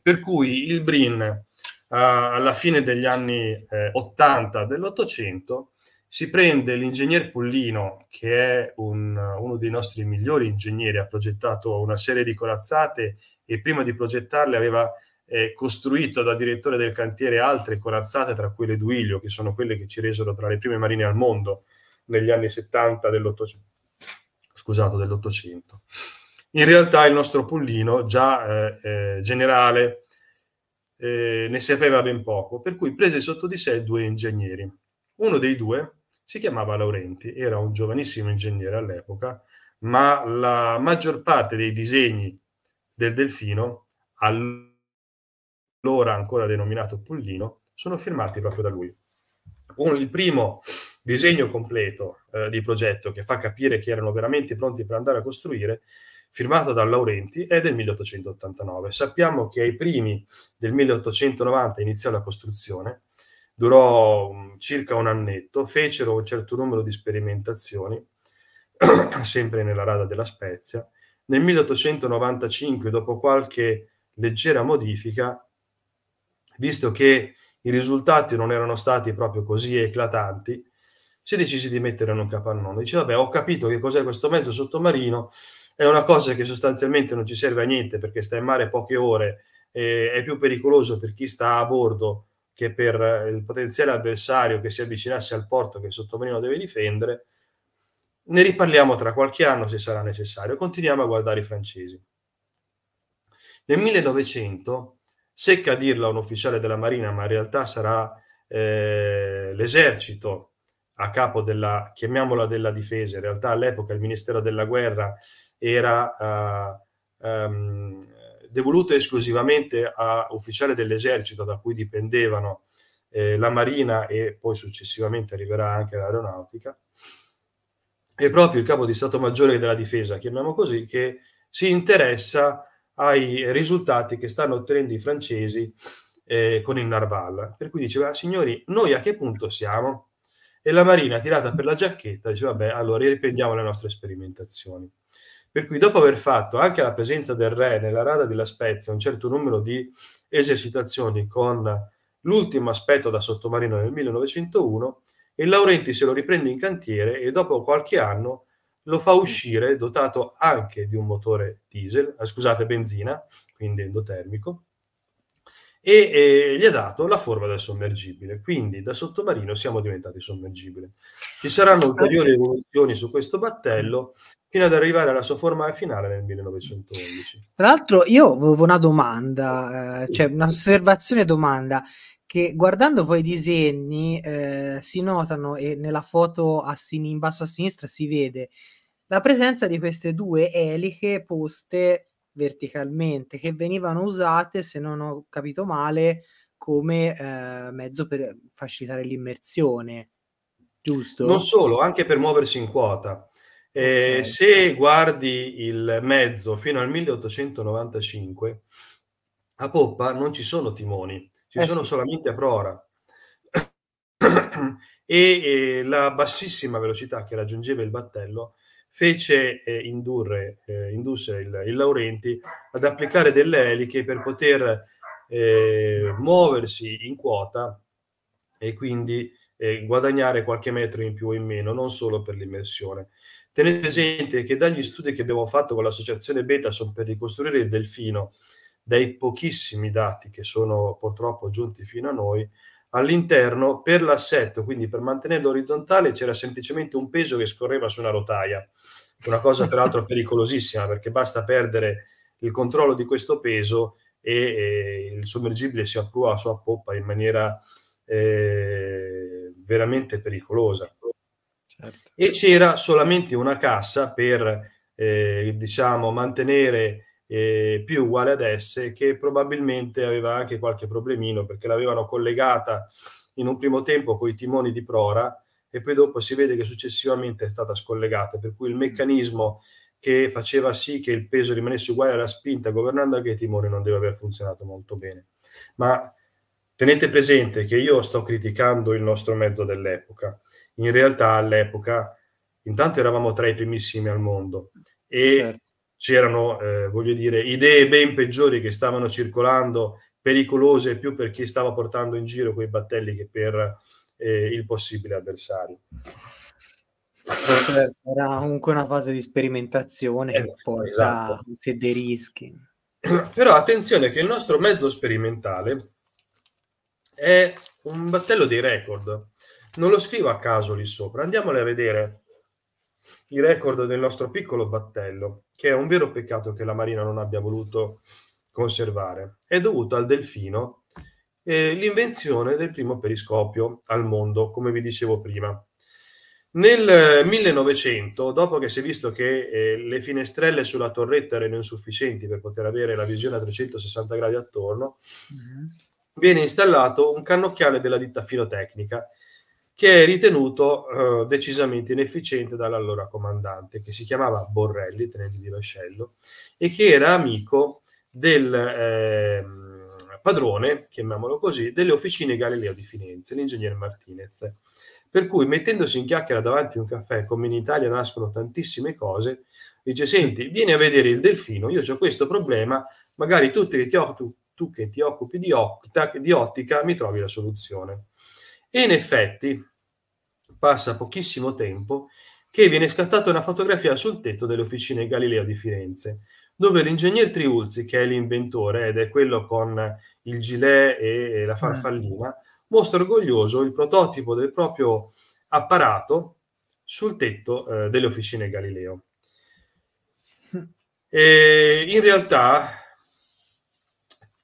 per cui il Brin Ah, alla fine degli anni eh, 80 dell'Ottocento si prende l'ingegner Pullino, che è un, uno dei nostri migliori ingegneri, ha progettato una serie di corazzate e prima di progettarle aveva eh, costruito da direttore del cantiere altre corazzate, tra cui le Duilio, che sono quelle che ci resero tra le prime marine al mondo negli anni 70 dell'Ottocento. Scusato, dell'Ottocento. In realtà il nostro Pullino, già eh, eh generale, eh, ne sapeva ben poco, per cui prese sotto di sé due ingegneri. Uno dei due si chiamava Laurenti, era un giovanissimo ingegnere all'epoca, ma la maggior parte dei disegni del delfino, allora ancora denominato Pullino, sono firmati proprio da lui. Un, il primo disegno completo eh, di progetto che fa capire che erano veramente pronti per andare a costruire firmato da Laurenti, è del 1889. Sappiamo che ai primi del 1890 iniziò la costruzione, durò mm, circa un annetto, fecero un certo numero di sperimentazioni, sempre nella rada della Spezia. Nel 1895, dopo qualche leggera modifica, visto che i risultati non erano stati proprio così eclatanti, si decise di mettere in un capannone. Dice, vabbè, ho capito che cos'è questo mezzo sottomarino, è una cosa che sostanzialmente non ci serve a niente perché sta in mare poche ore, e è più pericoloso per chi sta a bordo che per eh, il potenziale avversario che si avvicinasse al porto che il sottomarino deve difendere. Ne riparliamo tra qualche anno se sarà necessario. Continuiamo a guardare i francesi. Nel 1900, secca dirlo a un ufficiale della Marina, ma in realtà sarà eh, l'esercito a capo della, chiamiamola della difesa, in realtà all'epoca il Ministero della Guerra era eh, ehm, devoluto esclusivamente a ufficiali dell'esercito da cui dipendevano eh, la marina e poi successivamente arriverà anche l'aeronautica, è proprio il capo di Stato Maggiore della Difesa, chiamiamo così, che si interessa ai risultati che stanno ottenendo i francesi eh, con il Narval. Per cui diceva, signori, noi a che punto siamo? E la Marina, tirata per la giacchetta, diceva, vabbè, allora riprendiamo le nostre sperimentazioni. Per cui dopo aver fatto anche alla presenza del re nella rada di La Spezia un certo numero di esercitazioni con l'ultimo aspetto da sottomarino nel 1901, il Laurenti se lo riprende in cantiere e dopo qualche anno lo fa uscire dotato anche di un motore diesel, eh, scusate, benzina, quindi endotermico, e, e, gli ha dato la forma del sommergibile. Quindi da sottomarino siamo diventati sommergibile. Ci saranno ulteriori evoluzioni su questo battello, fino ad arrivare alla sua forma finale nel 1911. Tra l'altro io avevo una domanda, eh, cioè un'osservazione domanda, che guardando poi i disegni eh, si notano e nella foto sin- in basso a sinistra si vede la presenza di queste due eliche poste verticalmente che venivano usate, se non ho capito male, come eh, mezzo per facilitare l'immersione. Giusto? Non solo, anche per muoversi in quota eh, se guardi il mezzo fino al 1895, a poppa non ci sono timoni, ci eh sono sì. solamente a prora. e eh, la bassissima velocità che raggiungeva il battello fece eh, indurre, eh, indusse il, il, Laurenti ad applicare delle eliche per poter eh, muoversi in quota e quindi guadagnare qualche metro in più o in meno, non solo per l'immersione. Tenete presente che dagli studi che abbiamo fatto con l'associazione Betason per ricostruire il delfino, dai pochissimi dati che sono purtroppo giunti fino a noi, all'interno per l'assetto, quindi per mantenerlo orizzontale, c'era semplicemente un peso che scorreva su una rotaia, una cosa peraltro pericolosissima perché basta perdere il controllo di questo peso e, e il sommergibile si apprua a sua poppa in maniera eh, veramente pericolosa. Certo. e c'era solamente una cassa per eh, diciamo mantenere eh, più uguale ad S che probabilmente aveva anche qualche problemino perché l'avevano collegata in un primo tempo con i timoni di prora e poi dopo si vede che successivamente è stata scollegata per cui il mm. meccanismo che faceva sì che il peso rimanesse uguale alla spinta governando anche i timoni non deve aver funzionato molto bene ma tenete presente che io sto criticando il nostro mezzo dell'epoca in realtà all'epoca intanto eravamo tra i primissimi al mondo e certo. c'erano, eh, voglio dire, idee ben peggiori che stavano circolando, pericolose più per chi stava portando in giro quei battelli che per eh, il possibile avversario. Certo, era comunque una fase di sperimentazione eh, che porta esatto. dei rischi. Però attenzione che il nostro mezzo sperimentale è un battello dei record non lo scrivo a caso lì sopra. Andiamole a vedere i record del nostro piccolo battello, che è un vero peccato che la Marina non abbia voluto conservare. È dovuto al delfino e l'invenzione del primo periscopio al mondo, come vi dicevo prima. Nel 1900, eh, dopo che si è visto che eh, le finestrelle sulla torretta erano insufficienti per poter avere la visione a 360 gradi attorno, mm-hmm. viene installato un cannocchiale della ditta filotecnica che è ritenuto eh, decisamente inefficiente dall'allora comandante, che si chiamava Borrelli, tenente di vascello, e che era amico del eh, padrone, chiamiamolo così, delle officine Galileo di Firenze, l'ingegnere Martinez. Per cui, mettendosi in chiacchiera davanti a un caffè, come in Italia nascono tantissime cose, dice, senti, vieni a vedere il delfino, io ho questo problema, magari tu, ti, tu, tu che ti occupi di, ottica, di ottica mi trovi la soluzione. E in effetti, passa pochissimo tempo che viene scattata una fotografia sul tetto delle officine Galileo di Firenze, dove l'ingegner Triulzi, che è l'inventore ed è quello con il gilet e la mm. farfallina, mostra orgoglioso il prototipo del proprio apparato sul tetto eh, delle officine Galileo. E in realtà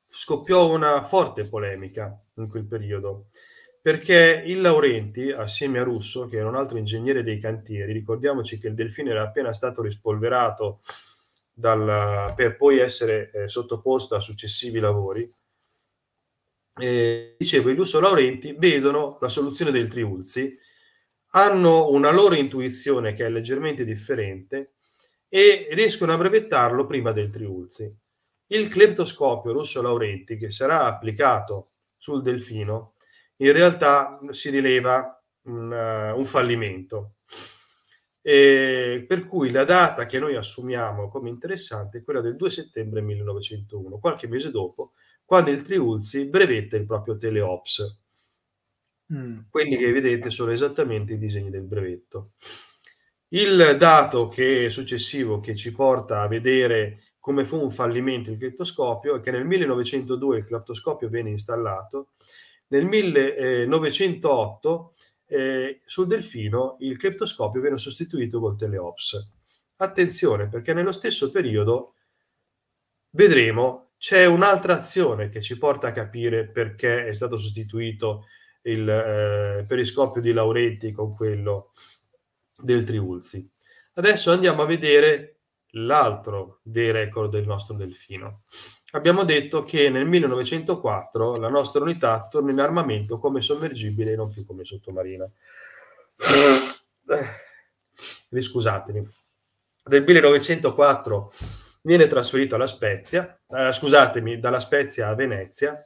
scoppiò una forte polemica in quel periodo perché il Laurenti, assieme a Russo, che era un altro ingegnere dei cantieri, ricordiamoci che il Delfino era appena stato rispolverato dal, per poi essere eh, sottoposto a successivi lavori, eh, dicevo, il Russo Laurenti vedono la soluzione del Triulzi, hanno una loro intuizione che è leggermente differente e riescono a brevettarlo prima del Triulzi. Il cleptoscopio Russo Laurenti, che sarà applicato sul Delfino, in realtà si rileva un, eh, un fallimento. E per cui la data che noi assumiamo come interessante è quella del 2 settembre 1901, qualche mese dopo, quando il Triulzi brevetta il proprio teleops. Mm. Quelli che vedete sono esattamente i disegni del brevetto. Il dato che è successivo che ci porta a vedere come fu un fallimento il cleptoscopio è che nel 1902 il cleptoscopio venne installato nel 1908 eh, sul delfino il criptoscopio viene sostituito col teleops. Attenzione perché nello stesso periodo vedremo c'è un'altra azione che ci porta a capire perché è stato sostituito il eh, periscopio di Lauretti con quello del Triulzi. Adesso andiamo a vedere l'altro dei record del nostro delfino abbiamo detto che nel 1904 la nostra unità torna in armamento come sommergibile e non più come sottomarina. Eh, scusatemi. Nel 1904 viene trasferito alla Spezia, eh, scusatemi, dalla Spezia a Venezia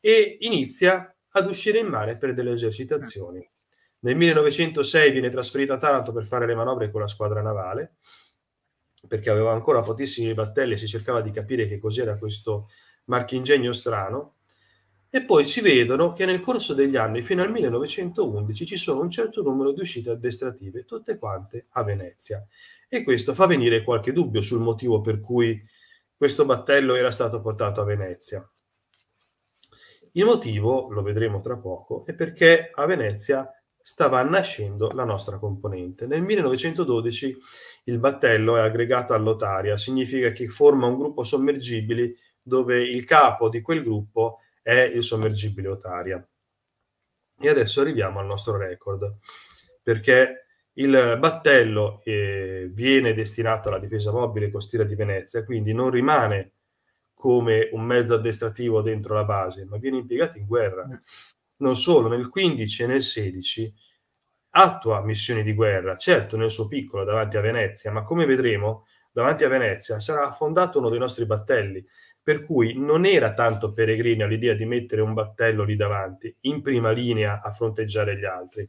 e inizia ad uscire in mare per delle esercitazioni. Nel 1906 viene trasferito a Taranto per fare le manovre con la squadra navale perché aveva ancora pochissimi battelli e si cercava di capire che cos'era questo marchingegno strano. E poi si vedono che nel corso degli anni, fino al 1911, ci sono un certo numero di uscite addestrative, tutte quante a Venezia. E questo fa venire qualche dubbio sul motivo per cui questo battello era stato portato a Venezia. Il motivo, lo vedremo tra poco, è perché a Venezia stava nascendo la nostra componente. Nel 1912 il battello è aggregato all'otaria, significa che forma un gruppo sommergibili dove il capo di quel gruppo è il sommergibile otaria. E adesso arriviamo al nostro record, perché il battello eh, viene destinato alla difesa mobile costiera di Venezia, quindi non rimane come un mezzo addestrativo dentro la base, ma viene impiegato in guerra non solo nel 15 e nel 16 attua missioni di guerra, certo nel suo piccolo davanti a Venezia, ma come vedremo davanti a Venezia sarà affondato uno dei nostri battelli, per cui non era tanto peregrino l'idea di mettere un battello lì davanti, in prima linea a fronteggiare gli altri.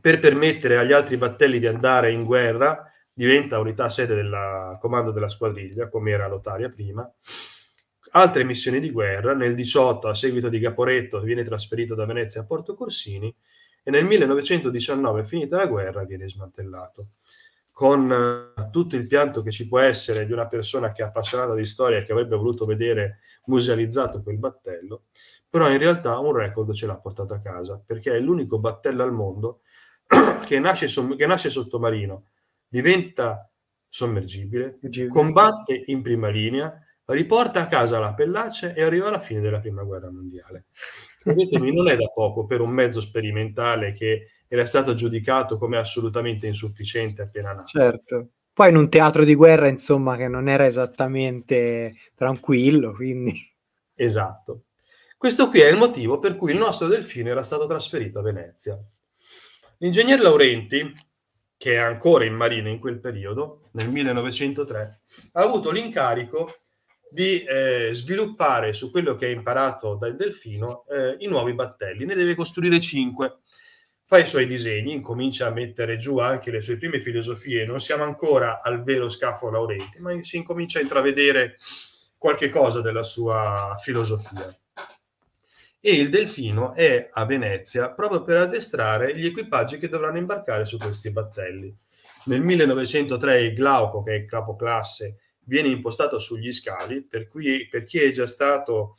Per permettere agli altri battelli di andare in guerra, diventa unità sede del comando della squadriglia, come era Lotaria prima, altre missioni di guerra, nel 18 a seguito di Caporetto viene trasferito da Venezia a Porto Corsini e nel 1919, finita la guerra, viene smantellato. Con eh, tutto il pianto che ci può essere di una persona che è appassionata di storia e che avrebbe voluto vedere musealizzato quel battello, però in realtà un record ce l'ha portato a casa, perché è l'unico battello al mondo che nasce, che nasce sottomarino, diventa sommergibile, combatte in prima linea, riporta a casa la Pellace e arriva alla fine della prima guerra mondiale. Credetemi, non è da poco per un mezzo sperimentale che era stato giudicato come assolutamente insufficiente appena nato. Certo. Poi in un teatro di guerra, insomma, che non era esattamente tranquillo, quindi... Esatto. Questo qui è il motivo per cui il nostro delfino era stato trasferito a Venezia. L'ingegner Laurenti, che è ancora in marina in quel periodo, nel 1903, ha avuto l'incarico di eh, sviluppare su quello che ha imparato dal delfino eh, i nuovi battelli. Ne deve costruire cinque. Fa i suoi disegni, incomincia a mettere giù anche le sue prime filosofie. Non siamo ancora al vero scafo Laurenti, ma si incomincia a intravedere qualche cosa della sua filosofia. E il delfino è a Venezia proprio per addestrare gli equipaggi che dovranno imbarcare su questi battelli. Nel 1903 Glauco, che è il capoclasse viene impostato sugli scali, per cui per chi è già stato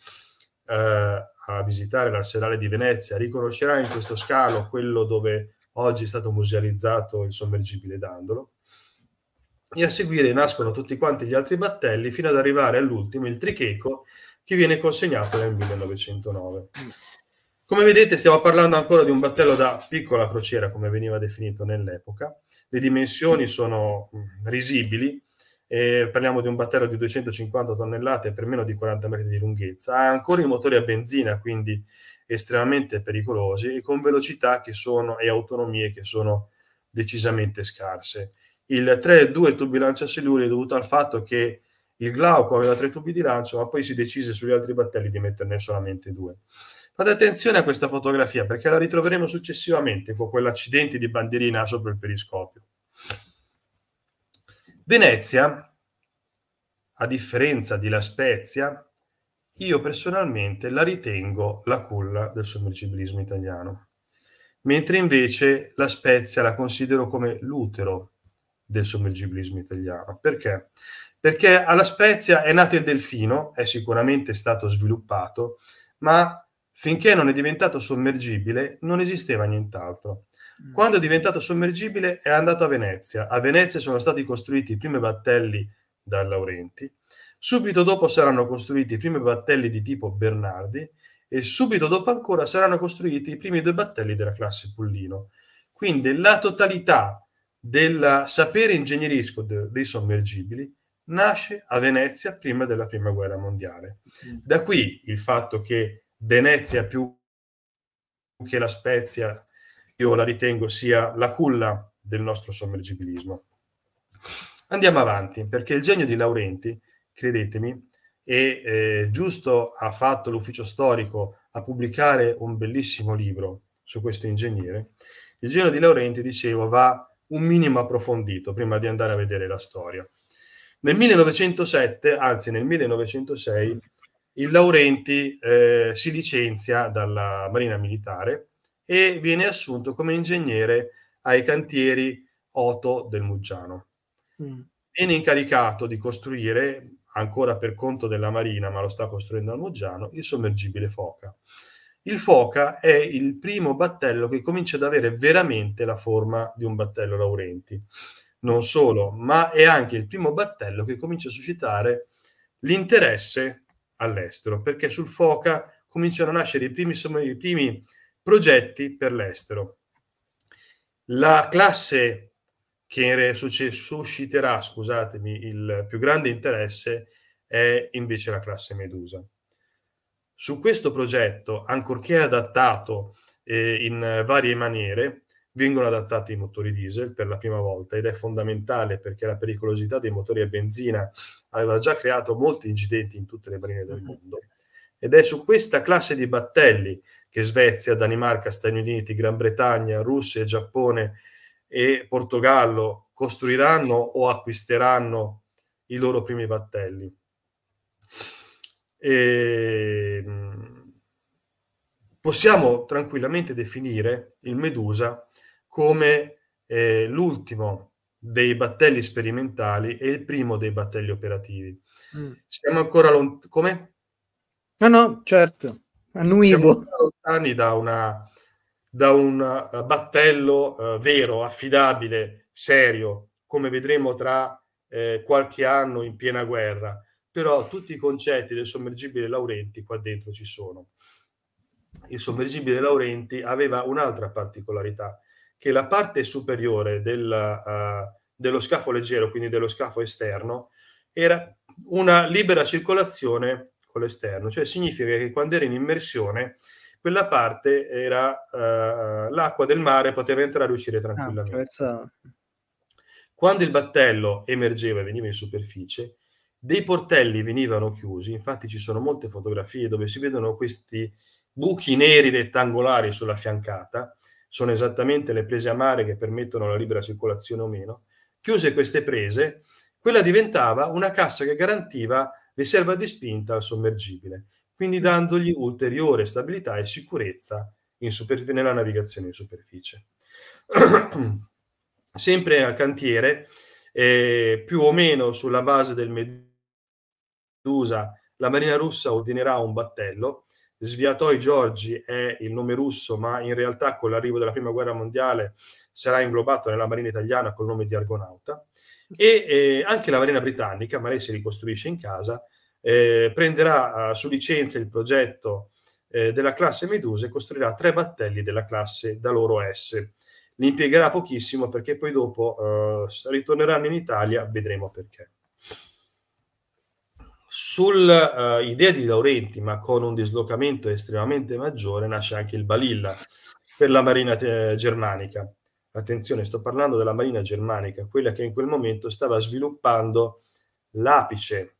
eh, a visitare l'arsenale di Venezia riconoscerà in questo scalo quello dove oggi è stato musealizzato il sommergibile d'Andolo. E a seguire nascono tutti quanti gli altri battelli fino ad arrivare all'ultimo, il Tricheco, che viene consegnato nel 1909. Come vedete stiamo parlando ancora di un battello da piccola crociera, come veniva definito nell'epoca. Le dimensioni sono mm, risibili, eh, parliamo di un battello di 250 tonnellate per meno di 40 metri di lunghezza, ha ancora i motori a benzina, quindi estremamente pericolosi, e con velocità sono, e autonomie che sono decisamente scarse. Il 3.2 tubi lancia siluri è dovuto al fatto che il Glauco aveva tre tubi di lancio, ma poi si decise sugli altri battelli di metterne solamente due. Fate attenzione a questa fotografia perché la ritroveremo successivamente con quell'accidente di bandierina sopra il periscopio. Venezia, a differenza di La Spezia, io personalmente la ritengo la culla del sommergibilismo italiano, mentre invece La Spezia la considero come l'utero del sommergibilismo italiano. Perché? Perché alla Spezia è nato il delfino, è sicuramente stato sviluppato, ma finché non è diventato sommergibile non esisteva nient'altro. Mm. Quando è diventato sommergibile è andato a Venezia. A Venezia sono stati costruiti i primi battelli da Laurenti. Subito dopo saranno costruiti i primi battelli di tipo Bernardi e subito dopo ancora saranno costruiti i primi due battelli della classe Pullino. Quindi la totalità del sapere ingegnerisco dei sommergibili nasce a Venezia prima della prima guerra mondiale. Mm. Da qui il fatto che Venezia più che la Spezia io la ritengo sia la culla del nostro sommergibilismo. Andiamo avanti, perché il genio di Laurenti, credetemi, e eh, giusto ha fatto l'ufficio storico a pubblicare un bellissimo libro su questo ingegnere, il genio di Laurenti, dicevo, va un minimo approfondito prima di andare a vedere la storia. Nel 1907, anzi nel 1906, il Laurenti eh, si licenzia dalla Marina Militare e viene assunto come ingegnere ai cantieri Otto del Muggiano. Mm. Viene incaricato di costruire, ancora per conto della Marina, ma lo sta costruendo al Muggiano, il sommergibile Foca. Il Foca è il primo battello che comincia ad avere veramente la forma di un battello Laurenti. Non solo, ma è anche il primo battello che comincia a suscitare l'interesse all'estero, perché sul Foca cominciano a nascere i primi, i primi progetti per l'estero. La classe che susciterà scusatemi, il più grande interesse è invece la classe Medusa. Su questo progetto, ancorché adattato eh, in varie maniere, vengono adattati i motori diesel per la prima volta ed è fondamentale perché la pericolosità dei motori a benzina aveva già creato molti incidenti in tutte le marine del mm-hmm. mondo. Ed è su questa classe di battelli che Svezia, Danimarca, Stati Uniti, Gran Bretagna, Russia, Giappone e Portogallo costruiranno o acquisteranno i loro primi battelli. E ehm, possiamo tranquillamente definire il Medusa come eh, l'ultimo dei battelli sperimentali e il primo dei battelli operativi. Mm. Siamo ancora lontani. Come? No, no, certo. Boh. Annuivo. lontani da, una, da un eh, battello eh, vero, affidabile, serio, come vedremo tra eh, qualche anno in piena guerra. Però tutti i concetti del sommergibile Laurenti qua dentro ci sono. Il sommergibile Laurenti aveva un'altra particolarità, che la parte superiore del, uh, dello scafo leggero, quindi dello scafo esterno, era una libera circolazione con l'esterno, cioè significa che quando era in immersione quella parte era eh, l'acqua del mare poteva entrare e uscire ah, tranquillamente. Ah, quando il battello emergeva e veniva in superficie, dei portelli venivano chiusi, infatti ci sono molte fotografie dove si vedono questi buchi neri rettangolari sulla fiancata, sono esattamente le prese a mare che permettono la libera circolazione o meno. Chiuse queste prese, quella diventava una cassa che garantiva le serva di spinta al sommergibile, quindi dandogli ulteriore stabilità e sicurezza superf- nella navigazione in superficie. Sempre al cantiere, eh, più o meno sulla base del Medusa, la Marina russa ordinerà un battello. Sviatoi Giorgi è il nome russo, ma in realtà con l'arrivo della Prima Guerra Mondiale sarà inglobato nella Marina italiana col nome di Argonauta. E eh, anche la Marina Britannica, ma lei si ricostruisce in casa, eh, prenderà su licenza il progetto eh, della classe Medusa e costruirà tre battelli della classe da loro S. Li impiegherà pochissimo perché poi dopo eh, ritorneranno in Italia, vedremo perché. Sull'idea eh, di Laurenti, ma con un dislocamento estremamente maggiore, nasce anche il Balilla per la Marina eh, Germanica Attenzione, sto parlando della Marina Germanica, quella che in quel momento stava sviluppando l'apice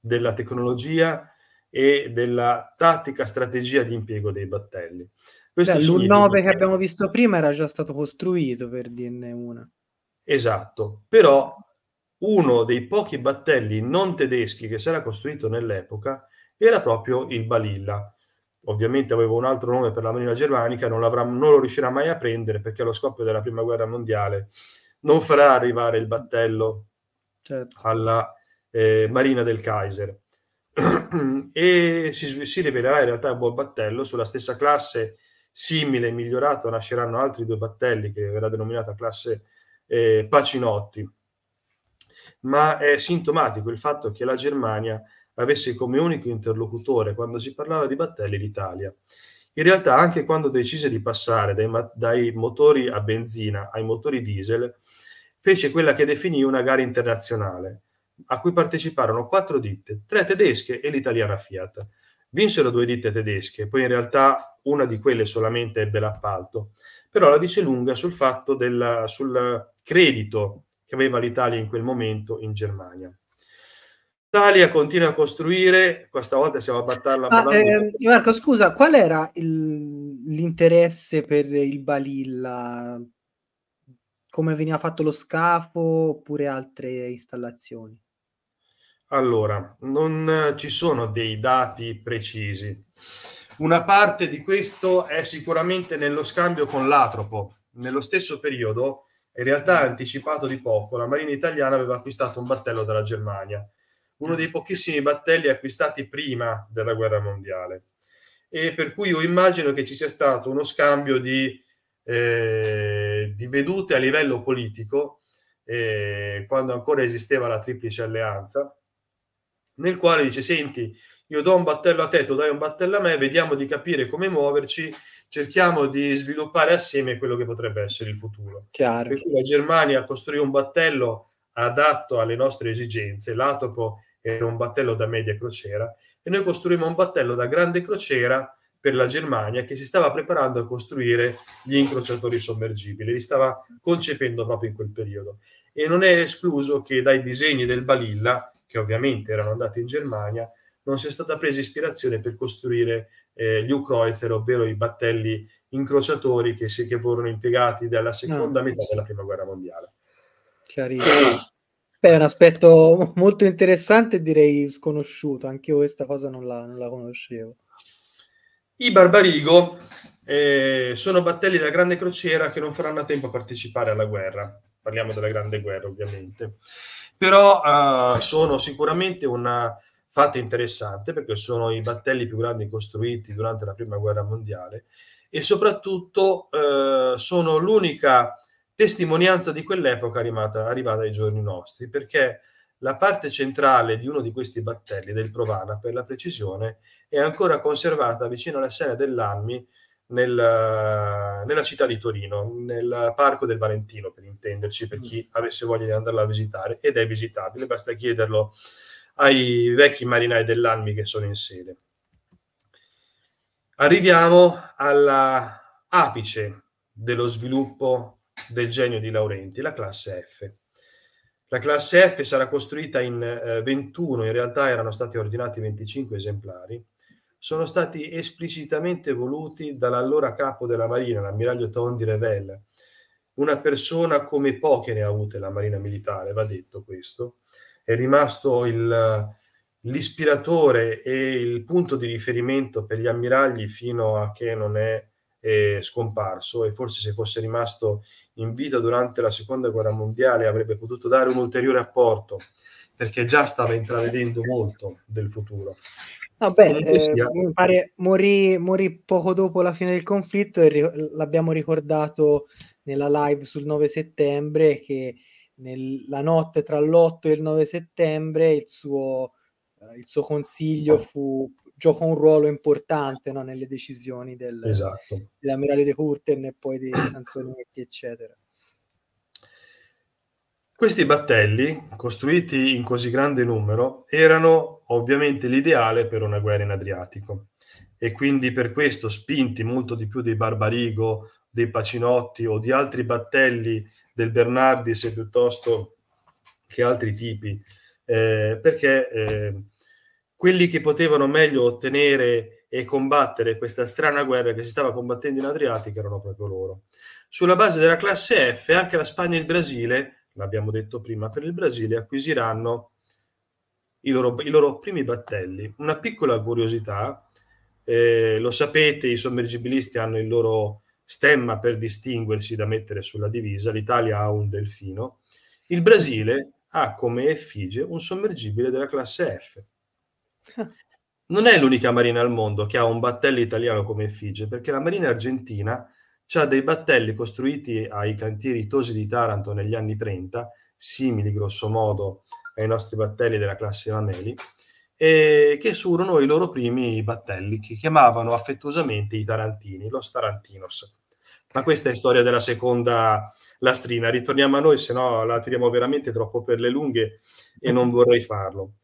della tecnologia e della tattica strategia di impiego dei battelli. Questo Beh, significa... L'1-9 che abbiamo visto prima era già stato costruito per dirne una. Esatto, però uno dei pochi battelli non tedeschi che si era costruito nell'epoca era proprio il Balilla, ovviamente aveva un altro nome per la marina germanica, non, non, lo riuscirà mai a prendere perché allo scoppio della prima guerra mondiale non farà arrivare il battello certo. alla eh, marina del Kaiser. e si, si, rivelerà in realtà un buon battello sulla stessa classe simile e migliorato nasceranno altri due battelli che verrà denominata classe eh, Pacinotti ma è sintomatico il fatto che la Germania avesse come unico interlocutore quando si parlava di battelli l'Italia. In realtà anche quando decise di passare dai, dai motori a benzina ai motori diesel, fece quella che definì una gara internazionale, a cui parteciparono quattro ditte, tre tedesche e l'italiana Fiat. Vinsero due ditte tedesche, poi in realtà una di quelle solamente ebbe l'appalto, però la dice lunga sul fatto del credito che aveva l'Italia in quel momento in Germania l'Italia continua a costruire, questa volta siamo a battarla. Ma, eh, Marco, scusa, qual era il, l'interesse per il Balilla? Come veniva fatto lo scafo oppure altre installazioni? Allora, non ci sono dei dati precisi. Una parte di questo è sicuramente nello scambio con l'Atropo. Nello stesso periodo, in realtà anticipato di poco, la Marina italiana aveva acquistato un battello dalla Germania uno dei pochissimi battelli acquistati prima della guerra mondiale. E per cui io immagino che ci sia stato uno scambio di, eh, di vedute a livello politico, eh, quando ancora esisteva la triplice alleanza, nel quale dice, senti, io do un battello a te, tu dai un battello a me, vediamo di capire come muoverci, cerchiamo di sviluppare assieme quello che potrebbe essere il futuro. Chiaro. Per cui la Germania costruì un battello adatto alle nostre esigenze, l'Atopo era un battello da media crociera, e noi costruimmo un battello da grande crociera per la Germania che si stava preparando a costruire gli incrociatori sommergibili, li stava concependo proprio in quel periodo. E non è escluso che dai disegni del Balilla, che ovviamente erano andati in Germania, non sia stata presa ispirazione per costruire eh, gli U-Kreuzer, ovvero i battelli incrociatori che, si, che furono impiegati dalla seconda no. metà della prima guerra mondiale. Chiarissimo. Beh, è un aspetto molto interessante e direi sconosciuto, anche io questa cosa non la, non la conoscevo. I Barbarigo eh, sono battelli della Grande Crociera che non faranno a tempo a partecipare alla guerra, parliamo della Grande Guerra ovviamente, però eh, sono sicuramente un fatto interessante perché sono i battelli più grandi costruiti durante la Prima Guerra Mondiale e soprattutto eh, sono l'unica testimonianza di quell'epoca arrivata, arrivata ai giorni nostri, perché la parte centrale di uno di questi battelli, del Provana per la precisione, è ancora conservata vicino alla sede dell'Almi nel, nella città di Torino, nel Parco del Valentino, per intenderci, per mm. chi avesse voglia di andarla a visitare, ed è visitabile, basta chiederlo ai vecchi marinai dell'Almi che sono in sede. Arriviamo all'apice dello sviluppo del genio di Laurenti, la classe F. La classe F sarà costruita in eh, 21, in realtà erano stati ordinati 25 esemplari, sono stati esplicitamente voluti dall'allora capo della Marina, l'ammiraglio Tondi Revel, una persona come poche ne ha avute la Marina Militare, va detto questo, è rimasto il, l'ispiratore e il punto di riferimento per gli ammiragli fino a che non è è scomparso e forse se fosse rimasto in vita durante la seconda guerra mondiale avrebbe potuto dare un ulteriore apporto perché già stava intravedendo molto del futuro. Vabbè, ah, eh, pare morì, morì, poco dopo la fine del conflitto e ri- l'abbiamo ricordato nella live sul 9 settembre che nella notte tra l'8 e il 9 settembre il suo, eh, il suo consiglio ah. fu gioca un ruolo importante no, nelle decisioni del, esatto. dell'ammiraglio De Curten e poi dei Sansonetti, eccetera. Questi battelli, costruiti in così grande numero, erano ovviamente l'ideale per una guerra in Adriatico e quindi per questo spinti molto di più dei Barbarigo, dei Pacinotti o di altri battelli del Bernardis piuttosto che altri tipi, eh, perché eh, quelli che potevano meglio ottenere e combattere questa strana guerra che si stava combattendo in Adriatica erano proprio loro. Sulla base della classe F, anche la Spagna e il Brasile, l'abbiamo detto prima, per il Brasile acquisiranno i loro, i loro primi battelli. Una piccola curiosità, eh, lo sapete, i sommergibilisti hanno il loro stemma per distinguersi da mettere sulla divisa, l'Italia ha un delfino, il Brasile ha come effigie un sommergibile della classe F non è l'unica marina al mondo che ha un battello italiano come effigie, perché la marina argentina ha dei battelli costruiti ai cantieri Tosi di Taranto negli anni 30, simili grossomodo ai nostri battelli della classe Mameli, e che furono i loro primi battelli, che chiamavano affettuosamente i Tarantini, los Tarantinos. Ma questa è storia della seconda lastrina. Ritorniamo a noi, se no la tiriamo veramente troppo per le lunghe e non vorrei farlo.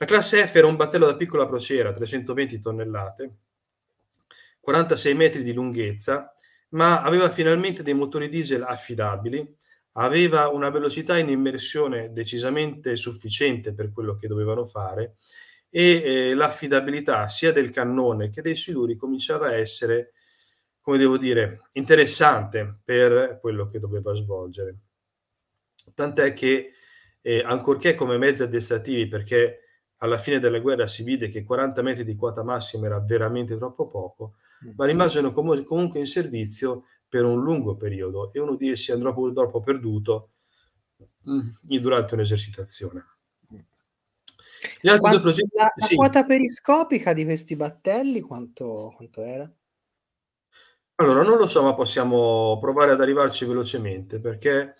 La classe F era un battello da piccola crociera, 320 tonnellate, 46 metri di lunghezza, ma aveva finalmente dei motori diesel affidabili, aveva una velocità in immersione decisamente sufficiente per quello che dovevano fare e eh, l'affidabilità sia del cannone che dei siluri cominciava a essere, come devo dire, interessante per quello che doveva svolgere. Tant'è che, eh, ancorché come mezzi addestrativi, perché alla fine della guerra si vide che 40 metri di quota massima era veramente troppo poco, mm. ma rimasero com- comunque in servizio per un lungo periodo e uno di essi andrò purtroppo perduto mm, durante un'esercitazione. Quanto, progetti, la, la quota periscopica di questi battelli quanto, quanto era? Allora, non lo so, ma possiamo provare ad arrivarci velocemente perché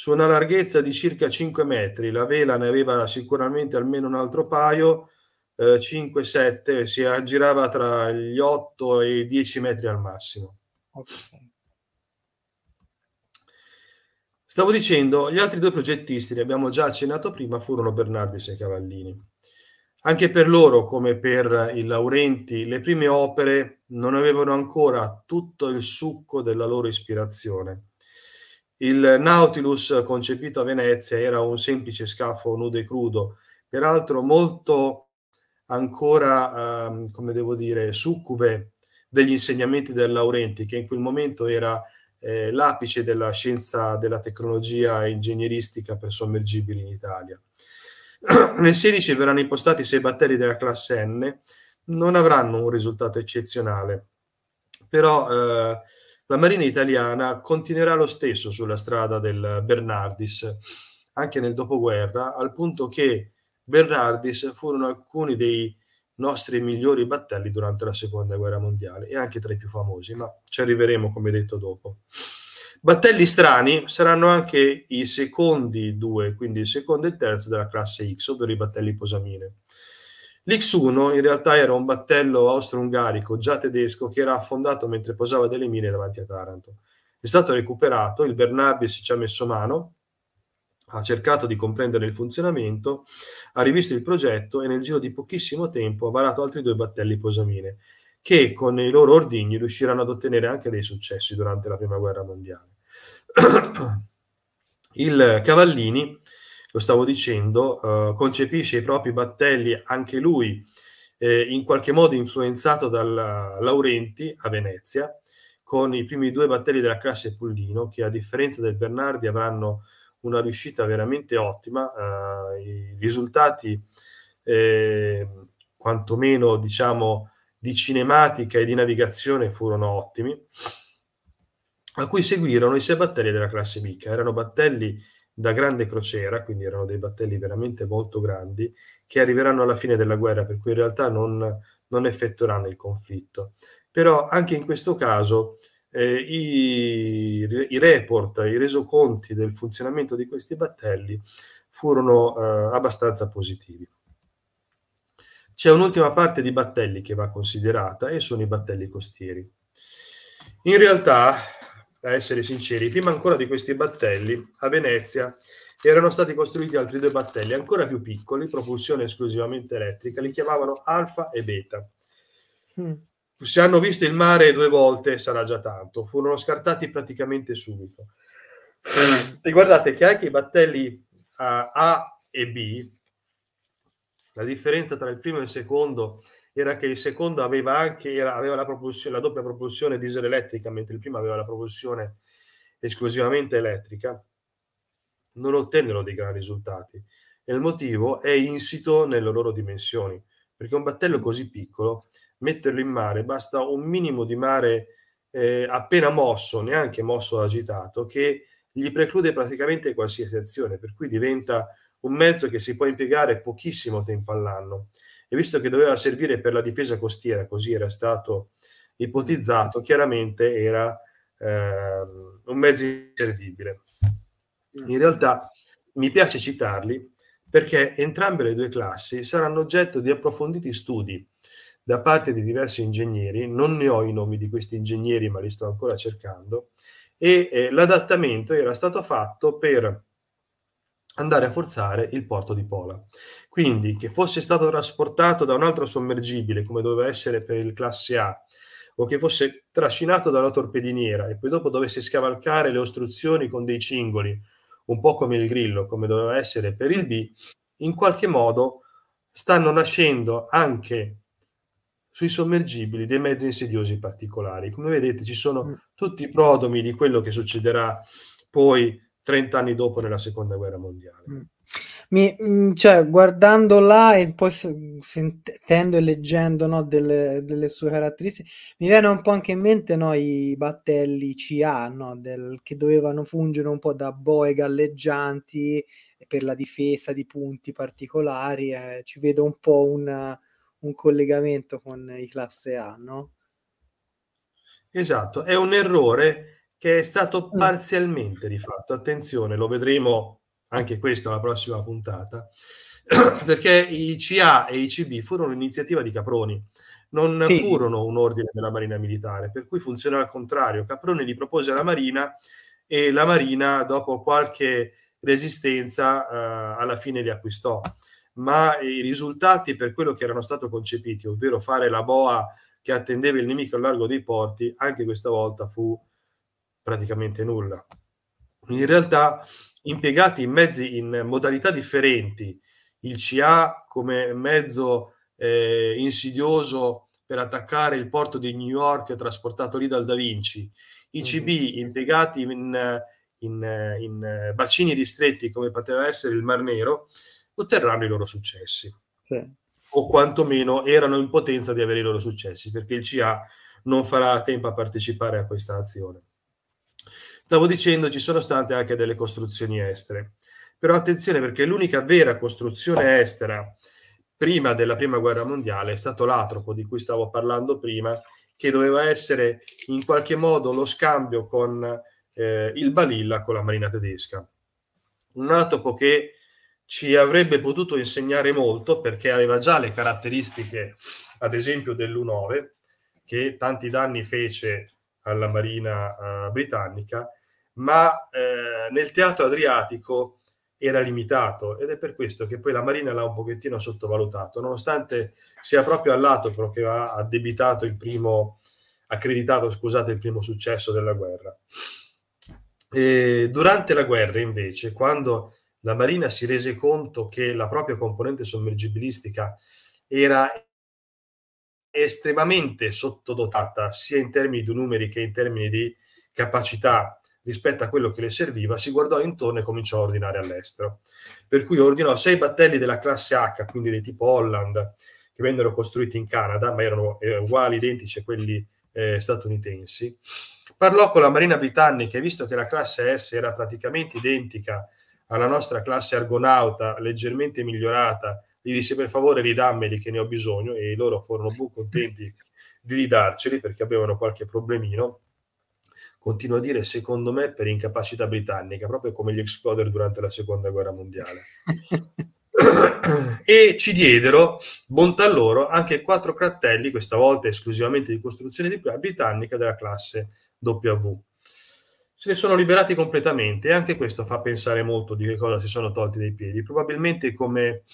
su una larghezza di circa 5 metri, la vela ne aveva sicuramente almeno un altro paio, eh, 5-7, si aggirava tra gli 8 e i 10 metri al massimo. Okay. Stavo dicendo, gli altri due progettisti, li abbiamo già accennato prima, furono Bernardis e Cavallini. Anche per loro, come per il Laurenti, le prime opere non avevano ancora tutto il succo della loro ispirazione il Nautilus concepito a Venezia era un semplice scafo nudo e crudo, peraltro molto ancora, ehm, come devo dire, succube degli insegnamenti del Laurenti, che in quel momento era eh, l'apice della scienza, della tecnologia ingegneristica per sommergibili in Italia. Nel 16 verranno impostati sei batteri della classe N, non avranno un risultato eccezionale, però eh, la Marina italiana continuerà lo stesso sulla strada del Bernardis, anche nel dopoguerra, al punto che Bernardis furono alcuni dei nostri migliori battelli durante la seconda guerra mondiale e anche tra i più famosi, ma ci arriveremo come detto dopo. Battelli strani saranno anche i secondi due, quindi il secondo e il terzo della classe X, ovvero i battelli posamine. L'X1 in realtà era un battello austro-ungarico già tedesco che era affondato mentre posava delle mine davanti a Taranto. È stato recuperato, il Bernardi si ci ha messo mano, ha cercato di comprendere il funzionamento, ha rivisto il progetto e nel giro di pochissimo tempo ha varato altri due battelli posamine che con i loro ordigni riusciranno ad ottenere anche dei successi durante la Prima Guerra Mondiale. il Cavallini lo stavo dicendo, uh, concepisce i propri battelli anche lui eh, in qualche modo influenzato dal Laurenti a Venezia, con i primi due battelli della classe Pullino, che a differenza del Bernardi avranno una riuscita veramente ottima, uh, i risultati eh, quantomeno diciamo di cinematica e di navigazione furono ottimi, a cui seguirono i sei battelli della classe Bica, erano battelli da grande crociera, quindi erano dei battelli veramente molto grandi, che arriveranno alla fine della guerra, per cui in realtà non, non effettueranno il conflitto. Però anche in questo caso eh, i, i, report, i resoconti del funzionamento di questi battelli furono eh, abbastanza positivi. C'è un'ultima parte di battelli che va considerata e sono i battelli costieri. In realtà a essere sinceri, prima ancora di questi battelli, a Venezia erano stati costruiti altri due battelli ancora più piccoli, propulsione esclusivamente elettrica, li chiamavano Alfa e Beta. Mm. Se hanno visto il mare due volte sarà già tanto, furono scartati praticamente subito. Mm. E guardate che anche i battelli eh, A e B, la differenza tra il primo e il secondo era che il secondo aveva anche era, aveva la, la, doppia propulsione diesel elettrica, mentre il primo aveva la propulsione esclusivamente elettrica, non ottennero dei grandi risultati. E il motivo è insito nelle loro dimensioni, perché un battello così piccolo, metterlo in mare, basta un minimo di mare eh, appena mosso, neanche mosso agitato, che gli preclude praticamente qualsiasi azione, per cui diventa un mezzo che si può impiegare pochissimo tempo all'anno e visto che doveva servire per la difesa costiera, così era stato ipotizzato, chiaramente era eh, un mezzo inservibile. Mm. In realtà mi piace citarli perché entrambe le due classi saranno oggetto di approfonditi studi da parte di diversi ingegneri, non ne ho i nomi di questi ingegneri ma li sto ancora cercando, e eh, l'adattamento era stato fatto per andare a forzare il porto di Pola. Quindi che fosse stato trasportato da un altro sommergibile, come doveva essere per il classe A, o che fosse trascinato dalla torpediniera e poi dopo dovesse scavalcare le ostruzioni con dei cingoli, un po' come il grillo, come doveva essere per il B, in qualche modo stanno nascendo anche sui sommergibili dei mezzi insidiosi particolari. Come vedete ci sono mm. tutti i prodomi di quello che succederà poi 30 anni dopo nella seconda guerra mondiale. Mm. Mi, mm, cioè, guardando là e poi sentendo e leggendo no, delle, delle, sue caratteristiche, mi viene un po' anche in mente no, i battelli CA no, del, che dovevano fungere un po' da boe galleggianti per la difesa di punti particolari. Eh, ci vedo un po' una, un collegamento con i classe A, no? Esatto, è un errore che è stato mm. parzialmente rifatto. Attenzione, lo vedremo anche questo alla prossima puntata, perché i CA e i CB furono un'iniziativa di Caproni, non sì. furono un ordine della Marina Militare, per cui funziona al contrario. Caproni li propose alla Marina e la Marina, dopo qualche resistenza, eh, alla fine li acquistò. Ma i risultati per quello che erano stati concepiti, ovvero fare la boa che attendeva il nemico al largo dei porti, anche questa volta fu praticamente nulla. In realtà impiegati in mezzi in modalità differenti, il CA come mezzo eh, insidioso per attaccare il porto di New York trasportato lì dal Da Vinci, i CB mm-hmm. impiegati in, in, in, bacini ristretti come poteva essere il Mar Nero, otterranno i loro successi. Sì. O quantomeno erano in potenza di avere i loro successi, perché il CA non farà tempo a partecipare a questa azione. Stavo dicendo, ci sono state anche delle costruzioni estere. Però attenzione perché l'unica vera costruzione estera prima della Prima Guerra Mondiale è stato l'atropo di cui stavo parlando prima, che doveva essere in qualche modo lo scambio con eh, il Balilla con la marina tedesca. Un atropo che ci avrebbe potuto insegnare molto perché aveva già le caratteristiche, ad esempio, dell'U9, che tanti danni fece alla marina eh, britannica ma eh, nel teatro adriatico era limitato ed è per questo che poi la Marina l'ha un pochettino sottovalutato, nonostante sia proprio al all'Atopro che ha addebitato il primo, accreditato scusate, il primo successo della guerra. E durante la guerra, invece, quando la Marina si rese conto che la propria componente sommergibilistica era estremamente sottodotata sia in termini di numeri che in termini di capacità rispetto a quello che le serviva, si guardò intorno e cominciò a ordinare all'estero. Per cui ordinò sei battelli della classe H, quindi dei tipo Holland, che vennero costruiti in Canada, ma erano eh, uguali, identici a quelli eh, statunitensi. Parlò con la Marina britannica e visto che la classe S era praticamente identica alla nostra classe Argonauta, leggermente migliorata, gli disse per favore ridammeli che ne ho bisogno e loro furono ben contenti di ridarceli perché avevano qualche problemino continuo a dire secondo me per incapacità britannica, proprio come gli exploder durante la seconda guerra mondiale. e ci diedero, bontà loro, anche quattro crattelli, questa volta esclusivamente di costruzione di britannica della classe W. Se ne sono liberati completamente e anche questo fa pensare molto di che cosa si sono tolti dai piedi. Probabilmente come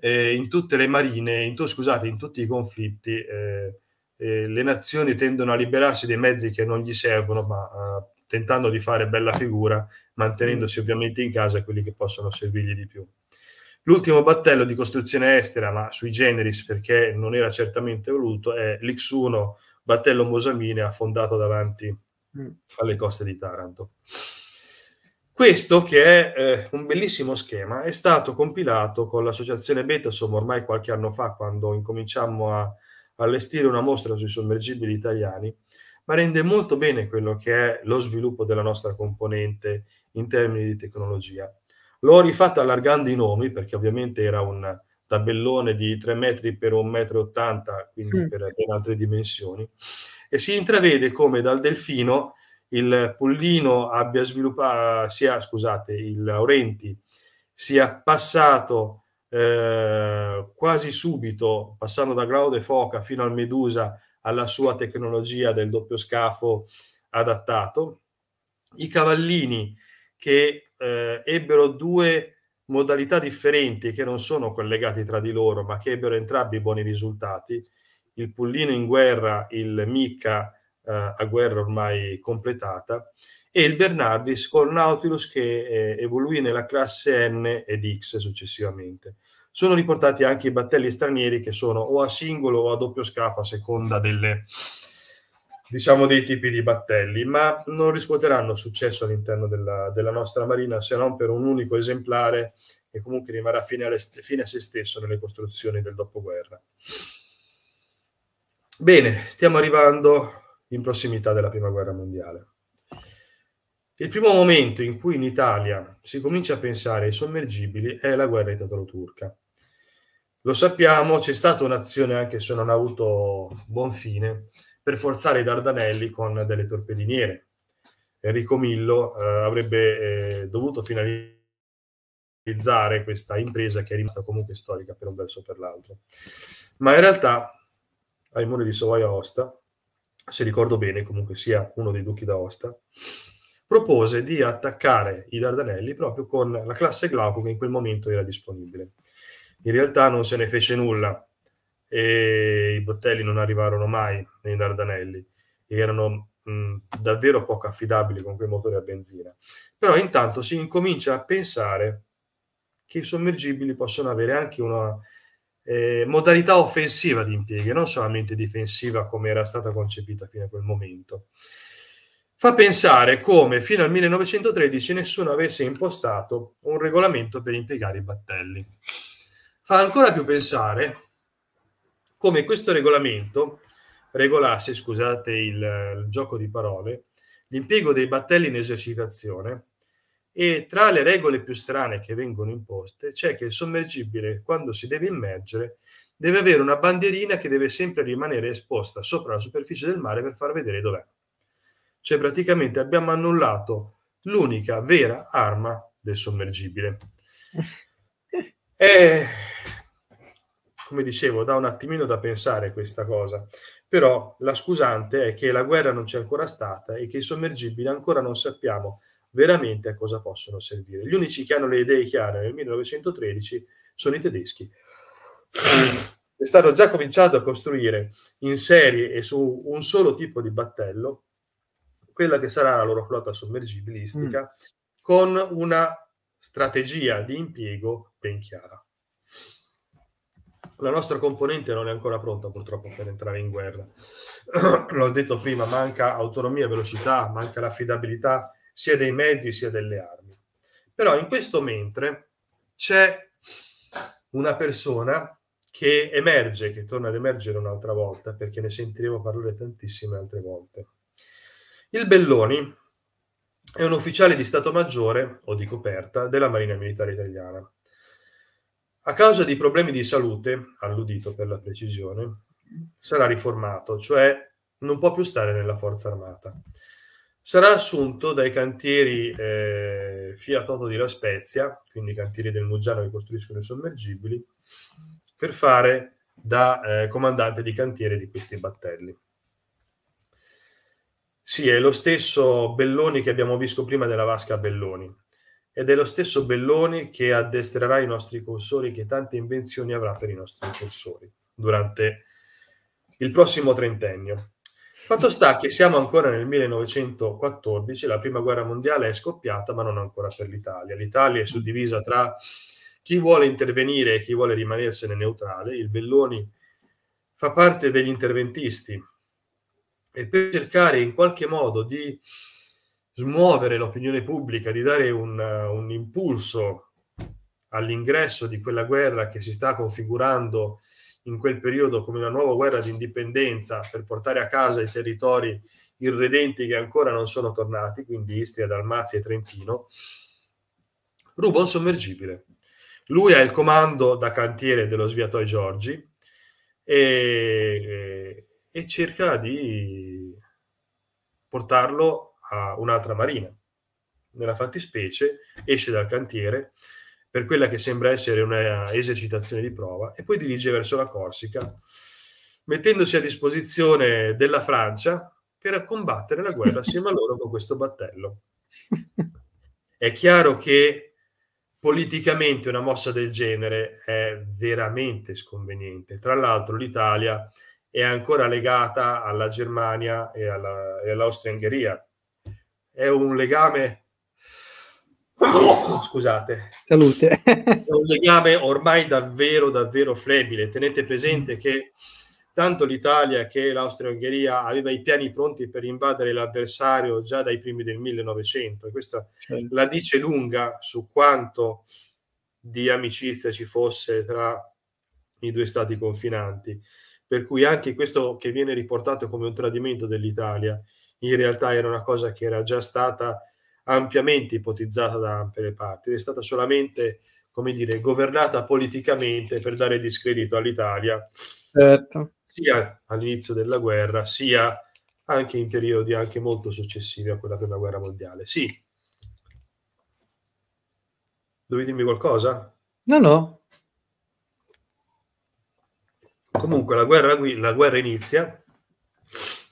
eh, in tutte le marine, in to- scusate, in tutti i conflitti, eh, eh, le nazioni tendono a liberarsi dei mezzi che non gli servono, ma eh, tentando di fare bella figura, mantenendosi mm. ovviamente in casa quelli che possono servirgli di più. L'ultimo battello di costruzione estera, ma sui generis perché non era certamente voluto, è l'X1 battello Mosamine affondato davanti mm. alle coste di Taranto. Questo, che è eh, un bellissimo schema, è stato compilato con l'associazione Betasom ormai qualche anno fa, quando incominciammo a allestire una mostra sui sommergibili italiani, ma rende molto bene quello che è lo sviluppo della nostra componente in termini di tecnologia. L'ho rifatto allargando i nomi, perché ovviamente era un tabellone di 3 metri per 1,80 metro, quindi sì. per, per altre dimensioni, e si intravede come dal delfino il pullino abbia sviluppato, sia, scusate, il Laurenti sia passato eh, quasi subito, passando da Grau de Foca fino al Medusa, alla sua tecnologia del doppio scafo adattato. I cavallini che eh, ebbero due modalità differenti che non sono collegati tra di loro, ma che ebbero entrambi buoni risultati. Il Pullino in guerra, il Micca eh, a guerra ormai completata, e il Bernardis col Nautilus che eh, evoluì nella classe N ed X successivamente. Sono riportati anche i battelli stranieri che sono o a singolo o a doppio scafo a seconda delle, diciamo, dei tipi di battelli, ma non riscuoteranno successo all'interno della, della nostra marina se non per un unico esemplare che comunque rimarrà fine, alle, fine a se stesso nelle costruzioni del dopoguerra. Bene, stiamo arrivando in prossimità della Prima Guerra Mondiale. Il primo momento in cui in Italia si comincia a pensare ai sommergibili è la guerra italo-turca. Lo sappiamo, c'è stata un'azione, anche se non ha avuto buon fine, per forzare i Dardanelli con delle torpediniere. Enrico Millo eh, avrebbe eh, dovuto finalizzare questa impresa che è rimasta comunque storica per un verso o per l'altro. Ma in realtà ai muri di Savoia Osta se ricordo bene, comunque sia uno dei duchi d'Aosta, propose di attaccare i Dardanelli proprio con la classe Glauco che in quel momento era disponibile. In realtà non se ne fece nulla e i Bottelli non arrivarono mai nei Dardanelli, e erano mh, davvero poco affidabili con quei motori a benzina. Però intanto si incomincia a pensare che i sommergibili possono avere anche una eh, modalità offensiva di impiego, non solamente difensiva come era stata concepita fino a quel momento. Fa pensare come fino al 1913 nessuno avesse impostato un regolamento per impiegare i battelli. Fa ancora più pensare come questo regolamento regolasse, scusate il, il gioco di parole, l'impiego dei battelli in esercitazione e tra le regole più strane che vengono imposte c'è che il sommergibile, quando si deve immergere, deve avere una bandierina che deve sempre rimanere esposta sopra la superficie del mare per far vedere dov'è. Cioè praticamente abbiamo annullato l'unica vera arma del sommergibile. È, eh, come dicevo, da un attimino da pensare questa cosa, però la scusante è che la guerra non c'è ancora stata e che i sommergibili ancora non sappiamo veramente a cosa possono servire. Gli unici che hanno le idee chiare nel 1913 sono i tedeschi. E stanno già cominciando a costruire in serie e su un solo tipo di battello quella che sarà la loro flotta sommergibilistica mm. con una strategia di impiego ben chiara. La nostra componente non è ancora pronta purtroppo per entrare in guerra. L'ho detto prima, manca autonomia, velocità, manca l'affidabilità sia dei mezzi sia delle armi. Però in questo mentre c'è una persona che emerge, che torna ad emergere un'altra volta, perché ne sentiremo parlare tantissime altre volte. Il Belloni è un ufficiale di Stato Maggiore, o di coperta, della Marina Militare Italiana. A causa di problemi di salute, alludito per la precisione, sarà riformato, cioè non può più stare nella forza armata sarà assunto dai cantieri eh, Fiat Toto di La Spezia, quindi i cantieri del Muggiano che costruiscono i sommergibili, per fare da eh, comandante di cantiere di questi battelli. Sì, è lo stesso Belloni che abbiamo visto prima della vasca Belloni ed è lo stesso Belloni che addestrerà i nostri corsori che tante invenzioni avrà per i nostri corsori durante il prossimo trentennio. Fatto sta che siamo ancora nel 1914, la prima guerra mondiale è scoppiata, ma non ancora per l'Italia. L'Italia è suddivisa tra chi vuole intervenire e chi vuole rimanersene neutrale. Il Belloni fa parte degli interventisti e per cercare in qualche modo di smuovere l'opinione pubblica, di dare un, un impulso all'ingresso di quella guerra che si sta configurando in quel periodo come una nuova guerra di indipendenza per portare a casa i territori irredenti che ancora non sono tornati, quindi Istria, Dalmazia e Trentino, ruba un sommergibile. Lui ha il comando da cantiere dello Sviatoi Giorgi e, e cerca di portarlo a un'altra marina. Nella fattispecie esce dal cantiere per quella che sembra essere una esercitazione di prova e poi dirige verso la Corsica, mettendosi a disposizione della Francia per combattere la guerra assieme a loro con questo battello. È chiaro che politicamente una mossa del genere è veramente sconveniente. Tra l'altro l'Italia è ancora legata alla Germania e, alla, e all'Austria-Ungheria. È un legame scusate, Salute. è un legame ormai davvero, davvero flebile. Tenete presente che tanto l'Italia che l'Austria-Ungheria aveva i piani pronti per invadere l'avversario già dai primi del 1900 questa sì. Certo. la dice lunga su quanto di amicizia ci fosse tra i due stati confinanti. Per cui anche questo che viene riportato come un tradimento dell'Italia in realtà era una cosa che era già stata ampiamente ipotizzata da ampe le parti ed è stata solamente come dire, governata politicamente per dare discredito all'Italia, certo. sia all'inizio della guerra, sia anche in periodi anche molto successivi a quella prima guerra mondiale. Sì. Dovevi dirmi qualcosa? No, no. Comunque la guerra, la guerra inizia,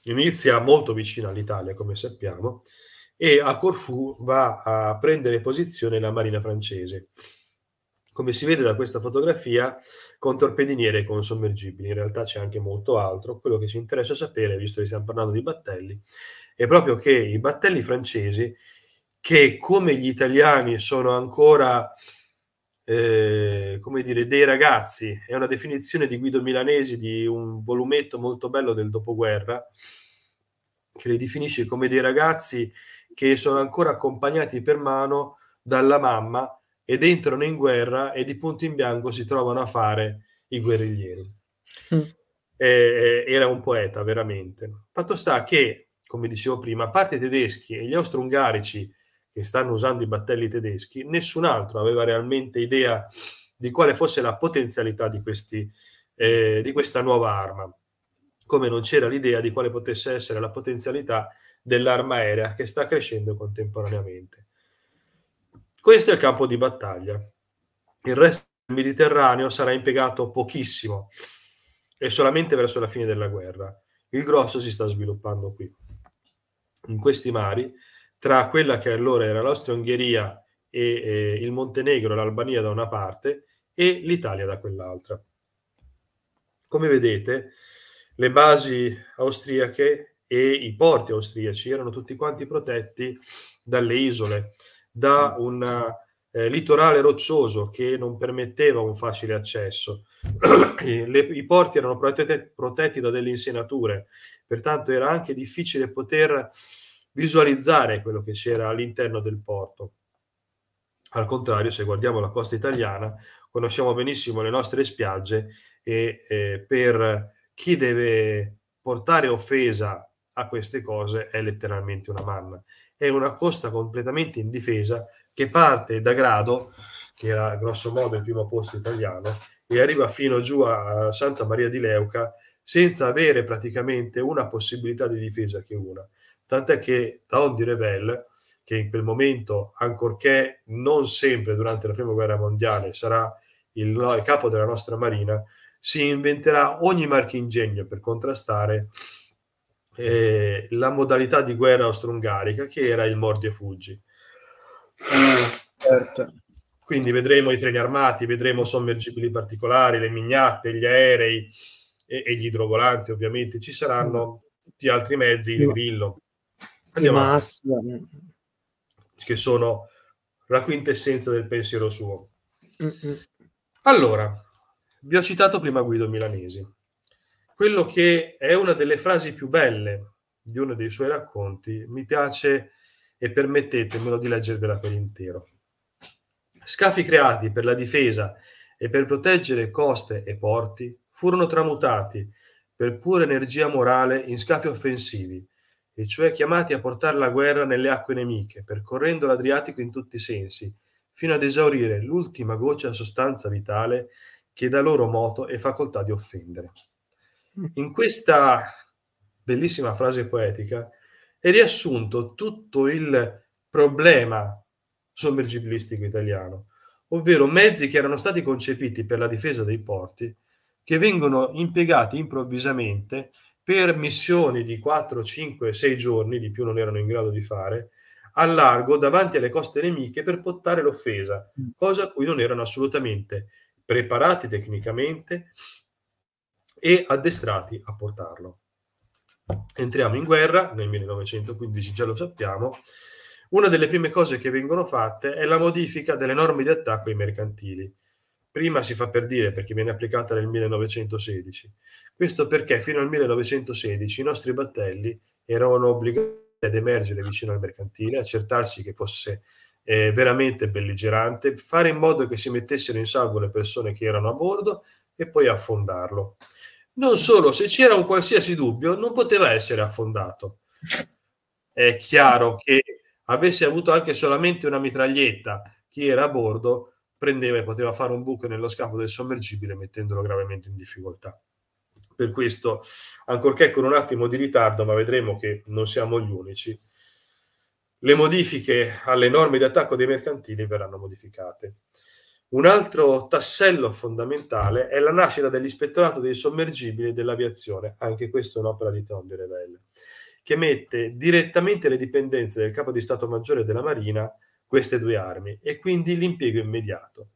inizia molto vicino all'Italia, come sappiamo, e a Corfù va a prendere posizione la marina francese. Come si vede da questa fotografia, con torpediniere e con sommergibili. In realtà c'è anche molto altro. Quello che ci interessa sapere, visto che stiamo parlando di battelli, è proprio che i battelli francesi, che come gli italiani sono ancora eh, come dire, dei ragazzi, è una definizione di Guido Milanesi di un volumetto molto bello del dopoguerra, che li definisce come dei ragazzi che sono ancora accompagnati per mano dalla mamma ed entrano in guerra e di punto in bianco si trovano a fare i guerriglieri. Eh, era un poeta veramente. Fatto sta che, come dicevo prima, a parte i tedeschi e gli austro-ungarici che stanno usando i battelli tedeschi, nessun altro aveva realmente idea di quale fosse la potenzialità di, questi, eh, di questa nuova arma, come non c'era l'idea di quale potesse essere la potenzialità dell'arma aerea che sta crescendo contemporaneamente. Questo è il campo di battaglia. Il resto del Mediterraneo sarà impiegato pochissimo e solamente verso la fine della guerra. Il grosso si sta sviluppando qui. In questi mari, tra quella che allora era l'Austria-Ungheria e eh, il Montenegro, l'Albania da una parte e l'Italia da quell'altra. Come vedete, le basi austriache e i porti austriaci erano tutti quanti protetti dalle isole, da mm. un eh, litorale roccioso che non permetteva un facile accesso. Le, I porti erano protette, protetti da delle insenature, pertanto era anche difficile poter visualizzare quello che c'era all'interno del porto. Al contrario, se guardiamo la costa italiana, conosciamo benissimo le nostre spiagge e eh, per chi deve portare offesa a queste cose è letteralmente una manna. È una costa completamente indifesa che parte da Grado, che era grosso modo il primo posto italiano, e arriva fino giù a Santa Maria di Leuca senza avere praticamente una possibilità di difesa che una. Tant'è che Taon di Revel, che in quel momento, ancorché non sempre durante la Prima Guerra Mondiale, sarà il, il capo della nostra marina, si inventerà ogni marchingegno per contrastare eh, la modalità di guerra austro-ungarica che era il mordi e fuggi. Certo. Quindi vedremo i treni armati, vedremo sommergibili particolari, le mignatte, gli aerei e, e gli idrovolanti, ovviamente. Ci saranno tutti mm. gli altri mezzi, il grillo. Andiamo avanti, che sono la quintessenza del pensiero suo. Mm, mm. Allora, vi ho citato prima Guido Milanesi quello che è una delle frasi più belle di uno dei suoi racconti, mi piace e permettetemelo di leggervela per intero. Scafi creati per la difesa e per proteggere coste e porti furono tramutati per pura energia morale in scafi offensivi, e cioè chiamati a portare la guerra nelle acque nemiche, percorrendo l'Adriatico in tutti i sensi, fino ad esaurire l'ultima goccia sostanza vitale che dà loro moto e facoltà di offendere. In questa bellissima frase poetica è riassunto tutto il problema sommergibilistico italiano, ovvero mezzi che erano stati concepiti per la difesa dei porti che vengono impiegati improvvisamente per missioni di 4, 5, 6 giorni, di più non erano in grado di fare, a largo davanti alle coste nemiche per portare l'offesa, mm. cosa a cui non erano assolutamente preparati tecnicamente e addestrati a portarlo. Entriamo in guerra nel 1915, già lo sappiamo. Una delle prime cose che vengono fatte è la modifica delle norme di attacco ai mercantili. Prima si fa per dire perché viene applicata nel 1916. Questo perché fino al 1916 i nostri battelli erano obbligati ad emergere vicino al mercantile, accertarsi che fosse eh, veramente belligerante, fare in modo che si mettessero in salvo le persone che erano a bordo e poi affondarlo. Non solo, se c'era un qualsiasi dubbio, non poteva essere affondato. È chiaro che avesse avuto anche solamente una mitraglietta, chi era a bordo prendeva e poteva fare un buco nello scafo del sommergibile mettendolo gravemente in difficoltà. Per questo, ancorché con un attimo di ritardo, ma vedremo che non siamo gli unici, le modifiche alle norme di attacco dei mercantili verranno modificate. Un altro tassello fondamentale è la nascita dell'Ispettorato dei sommergibili e dell'aviazione, anche questa è un'opera di Teon di Revelle, che mette direttamente le dipendenze del Capo di Stato Maggiore della Marina queste due armi e quindi l'impiego immediato.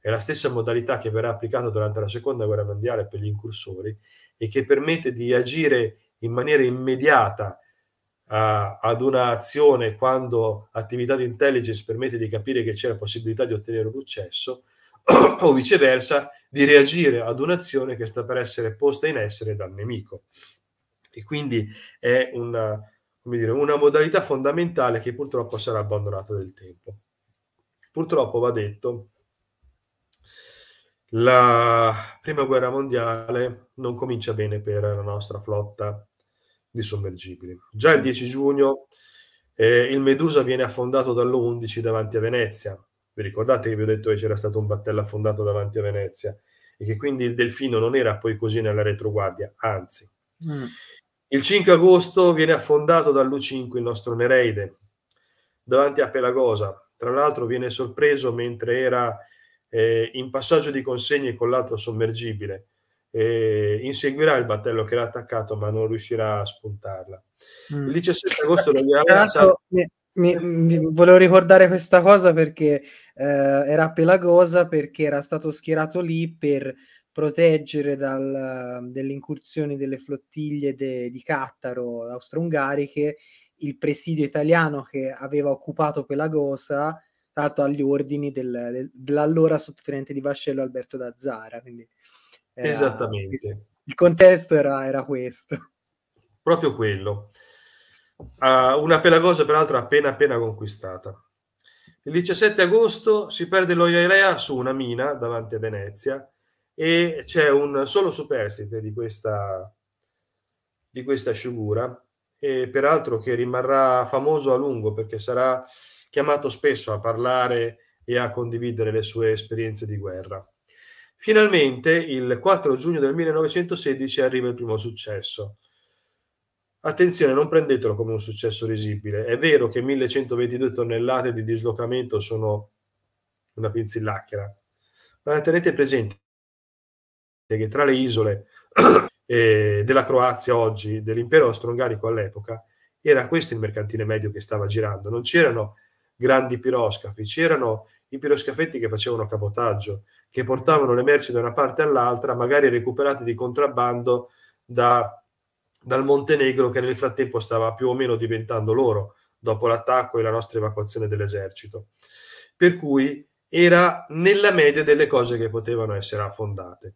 È la stessa modalità che verrà applicata durante la Seconda Guerra Mondiale per gli incursori e che permette di agire in maniera immediata a, ad un'azione quando attività di intelligence permette di capire che c'è la possibilità di ottenere un successo, o viceversa, di reagire ad un'azione che sta per essere posta in essere dal nemico. E quindi è una, dire, una modalità fondamentale che purtroppo sarà abbandonata del tempo. Purtroppo va detto, la prima guerra mondiale non comincia bene per la nostra flotta di sommergibili. Già il 10 giugno eh, il Medusa viene affondato dall'11 davanti a Venezia. Vi ricordate che vi ho detto che c'era stato un battello affondato davanti a Venezia e che quindi il Delfino non era poi così nella retroguardia, anzi. Mm. Il 5 agosto viene affondato dall'U5 il nostro Nereide davanti a Pelagosa. Tra l'altro viene sorpreso mentre era eh, in passaggio di consegne con l'altro sommergibile eh, inseguirà il battello che l'ha attaccato ma non riuscirà a spuntarla. Mm. Il 17 agosto la Via Mi, mi, mi, volevo ricordare questa cosa perché eh, era Pelagosa perché era stato schierato lì per proteggere dal, delle incursioni delle flottiglie de, di Cattaro austro-ungariche il presidio italiano che aveva occupato Pelagosa dato agli ordini del, del, dell'allora sottotenente di vascello Alberto Dazzara quindi era, eh, Esattamente. Il contesto era, era questo. Proprio quello. Uh, una Pelagosa, peraltro, appena appena conquistata. Il 17 agosto si perde l'Oirea su una mina davanti a Venezia e c'è un solo superstite di questa, di questa sciagura, e peraltro che rimarrà famoso a lungo perché sarà chiamato spesso a parlare e a condividere le sue esperienze di guerra. Finalmente, il 4 giugno del 1916 arriva il primo successo. Attenzione, non prendetelo come un successo risibile. È vero che 1122 tonnellate di dislocamento sono una pinzillacchera, ma tenete presente che tra le isole della Croazia oggi, dell'impero austro-ungarico all'epoca, era questo il mercantile medio che stava girando. Non c'erano grandi piroscafi, c'erano i piroscafetti che facevano cabotaggio, che portavano le merci da una parte all'altra, magari recuperate di contrabbando da, dal Montenegro che nel frattempo stava più o meno diventando loro dopo l'attacco e la nostra evacuazione dell'esercito. Per cui era nella media delle cose che potevano essere affondate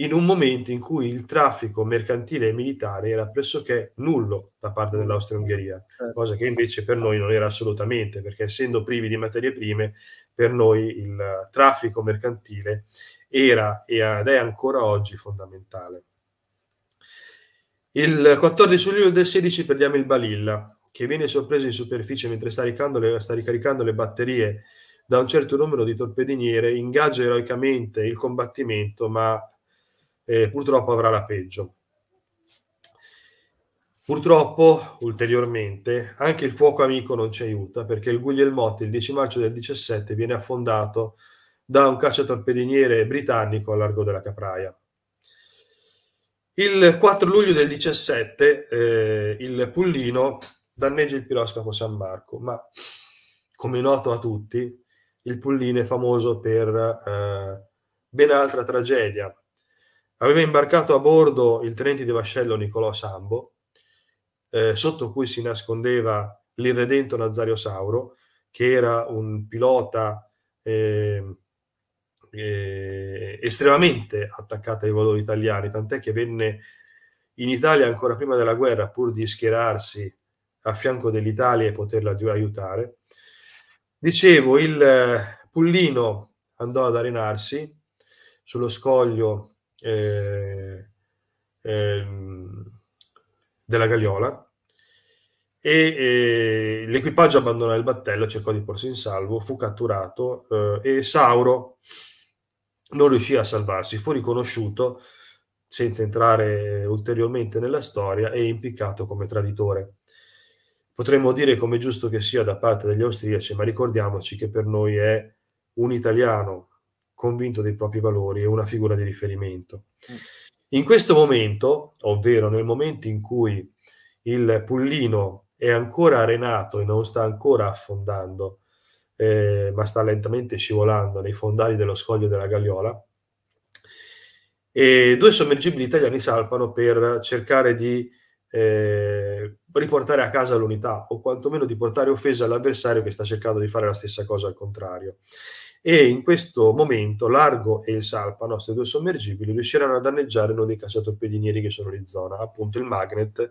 in un momento in cui il traffico mercantile e militare era pressoché nullo da parte dell'Austria-Ungheria, certo. cosa che invece per noi non era assolutamente, perché essendo privi di materie prime per noi il traffico mercantile era ed è ancora oggi fondamentale. Il 14 luglio del 16 perdiamo il Balilla, che viene sorpreso in superficie mentre sta, le, sta ricaricando le batterie da un certo numero di torpediniere, ingaggia eroicamente il combattimento, ma eh, purtroppo avrà la peggio. Purtroppo, ulteriormente, anche il fuoco amico non ci aiuta perché il Guglielmotti il 10 marzo del 17 viene affondato da un cacciatorpediniere britannico a largo della Capraia. Il 4 luglio del 17 eh, il Pullino danneggia il piroscafo San Marco, ma come noto a tutti, il Pullino è famoso per eh, ben altra tragedia. Aveva imbarcato a bordo il tenente di vascello Nicolò Sambo, eh, sotto cui si nascondeva l'irredento Nazario Sauro, che era un pilota eh, eh, estremamente attaccato ai valori italiani, tant'è che venne in Italia ancora prima della guerra, pur di schierarsi a fianco dell'Italia e poterla aiutare. Dicevo, il eh, Pullino andò ad arenarsi sullo scoglio eh, ehm, della gagliola e eh, l'equipaggio abbandonò il battello, cercò di porsi in salvo, fu catturato eh, e Sauro non riuscì a salvarsi, fu riconosciuto senza entrare ulteriormente nella storia e impiccato come traditore. Potremmo dire come giusto che sia da parte degli austriaci, ma ricordiamoci che per noi è un italiano convinto dei propri valori e una figura di riferimento. Mm. In questo momento, ovvero nel momento in cui il pullino è ancora arenato e non sta ancora affondando, eh, ma sta lentamente scivolando nei fondali dello scoglio della Gagliola, e due sommergibili italiani salpano per cercare di eh, riportare a casa l'unità o quantomeno di portare offesa all'avversario che sta cercando di fare la stessa cosa al contrario e in questo momento l'Argo e il Salpa, nostri due sommergibili, riusciranno a danneggiare uno dei cacciatorpedinieri che sono in zona, appunto il Magnet,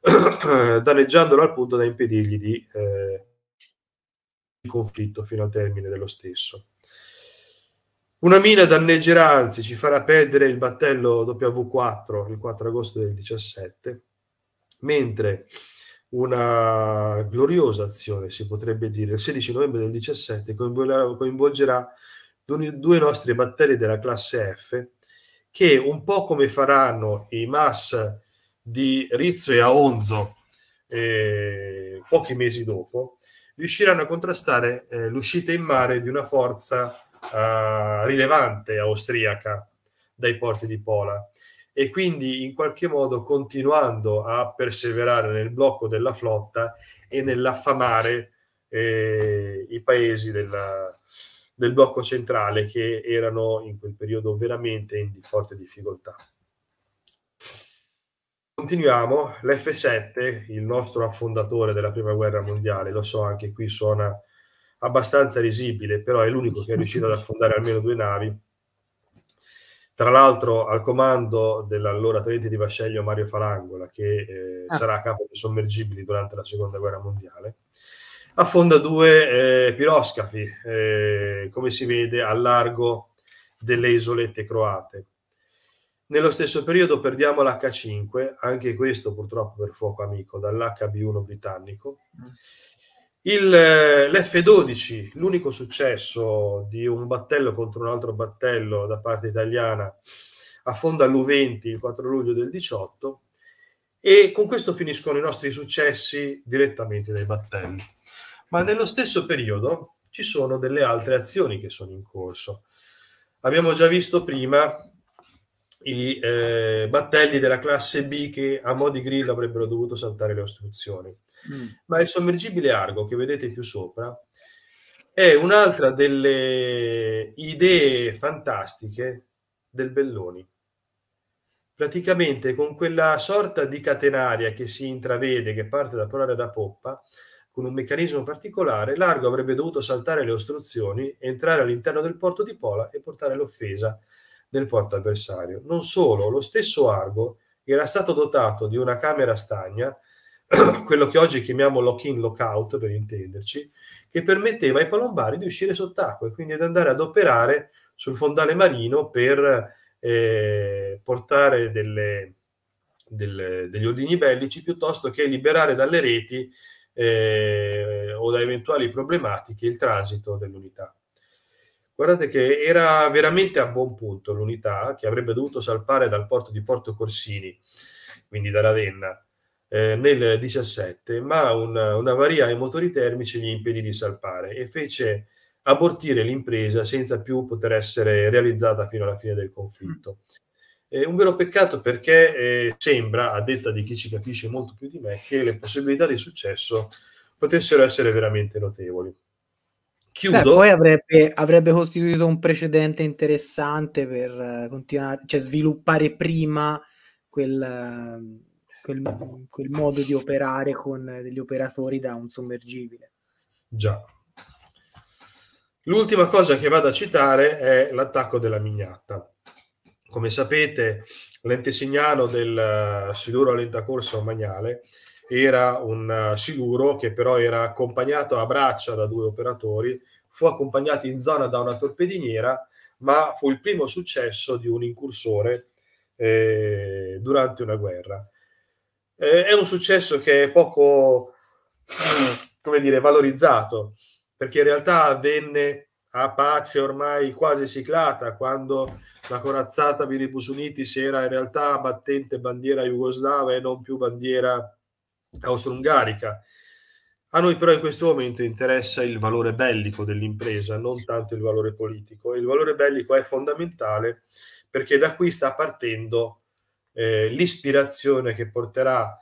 danneggiandolo al punto da impedirgli di, eh, di conflitto fino al termine dello stesso. Una mina danneggerà, anzi ci farà perdere il battello W4 il 4 agosto del 17, mentre una gloriosa azione, si potrebbe dire. Il 16 novembre del 17 coinvolgerà due nostri batteri della classe F che un po' come faranno i MAS di Rizzo e Aonzo eh, pochi mesi dopo, riusciranno a contrastare eh, l'uscita in mare di una forza eh, rilevante austriaca dai porti di Pola e quindi in qualche modo continuando a perseverare nel blocco della flotta e nell'affamare eh, i paesi della, del blocco centrale che erano in quel periodo veramente in forte difficoltà. Continuiamo, l'F7, il nostro affondatore della prima guerra mondiale, lo so anche qui suona abbastanza risibile, però è l'unico che è riuscito ad affondare almeno due navi, tra l'altro al comando dell'allora tenente di vascello Mario Falangola, che eh, ah. sarà capo dei sommergibili durante la Seconda Guerra Mondiale, affonda due eh, piroscafi, eh, come si vede, a largo delle isolette croate. Nello stesso periodo perdiamo l'H5, anche questo purtroppo per fuoco amico, dall'HB1 britannico. Mm il, L'F12, l'unico successo di un battello contro un altro battello da parte italiana, affonda l'U20 il 4 luglio del 18 e con questo finiscono i nostri successi direttamente dai battelli. Ma nello stesso periodo ci sono delle altre azioni che sono in corso. Abbiamo già visto prima i eh, battelli della classe B che a mo' di grillo avrebbero dovuto saltare le ostruzioni. Mm. ma il sommergibile Argo che vedete più sopra è un'altra delle idee fantastiche del Belloni. Praticamente con quella sorta di catenaria che si intravede, che parte da Polaria da Poppa, con un meccanismo particolare, Largo avrebbe dovuto saltare le ostruzioni, entrare all'interno del porto di Pola e portare l'offesa nel porto avversario. Non solo, lo stesso Argo era stato dotato di una camera stagna quello che oggi chiamiamo lock-in, lock-out per intenderci, che permetteva ai palombari di uscire sott'acqua e quindi di andare ad operare sul fondale marino per eh, portare delle, delle, degli ordini bellici piuttosto che liberare dalle reti eh, o da eventuali problematiche il transito dell'unità. Guardate che era veramente a buon punto l'unità che avrebbe dovuto salpare dal porto di Porto Corsini, quindi da Ravenna, eh, nel 17, ma una, varia ai motori termici gli impedì di salpare e fece abortire l'impresa senza più poter essere realizzata fino alla fine del conflitto. Mm. È un vero peccato perché eh, sembra, a detta di chi ci capisce molto più di me, che le possibilità di successo potessero essere veramente notevoli. Chiudo. Beh, poi avrebbe, avrebbe, costituito un precedente interessante per uh, continuare, cioè sviluppare prima quel, uh quel, quel modo di operare con degli operatori da un sommergibile. Già. L'ultima cosa che vado a citare è l'attacco della mignatta. Come sapete, l'entesignano del eh, siluro a lenta corsa magnale era un eh, siluro che però era accompagnato a braccia da due operatori, fu accompagnato in zona da una torpediniera, ma fu il primo successo di un incursore eh, durante una guerra eh, è un successo che è poco, mm, come dire, valorizzato, perché in realtà avvenne a pace ormai quasi siglata, quando la corazzata Viribus Unitis era in realtà battente bandiera jugoslava e non più bandiera austro-ungarica. A noi però in questo momento interessa il valore bellico dell'impresa, non tanto il valore politico. Il valore bellico è fondamentale perché da qui sta partendo eh, l'ispirazione che porterà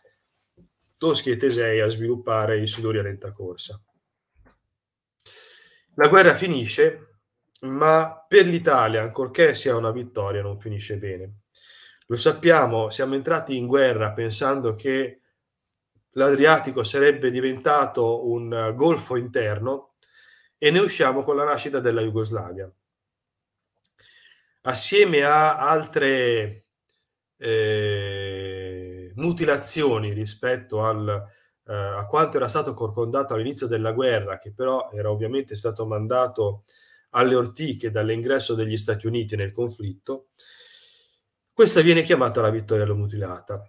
Toschi e Tesei a sviluppare i Sudori a lenta corsa. La guerra finisce, ma per l'Italia, ancorché sia una vittoria, non finisce bene. Lo sappiamo, siamo entrati in guerra pensando che l'Adriatico sarebbe diventato un golfo interno e ne usciamo con la nascita della Jugoslavia. Assieme a altre eh, mutilazioni rispetto al, eh, a quanto era stato corcondato all'inizio della guerra, che però era ovviamente stato mandato alle ortiche dall'ingresso degli Stati Uniti nel conflitto, questa viene chiamata la vittoria mutilata.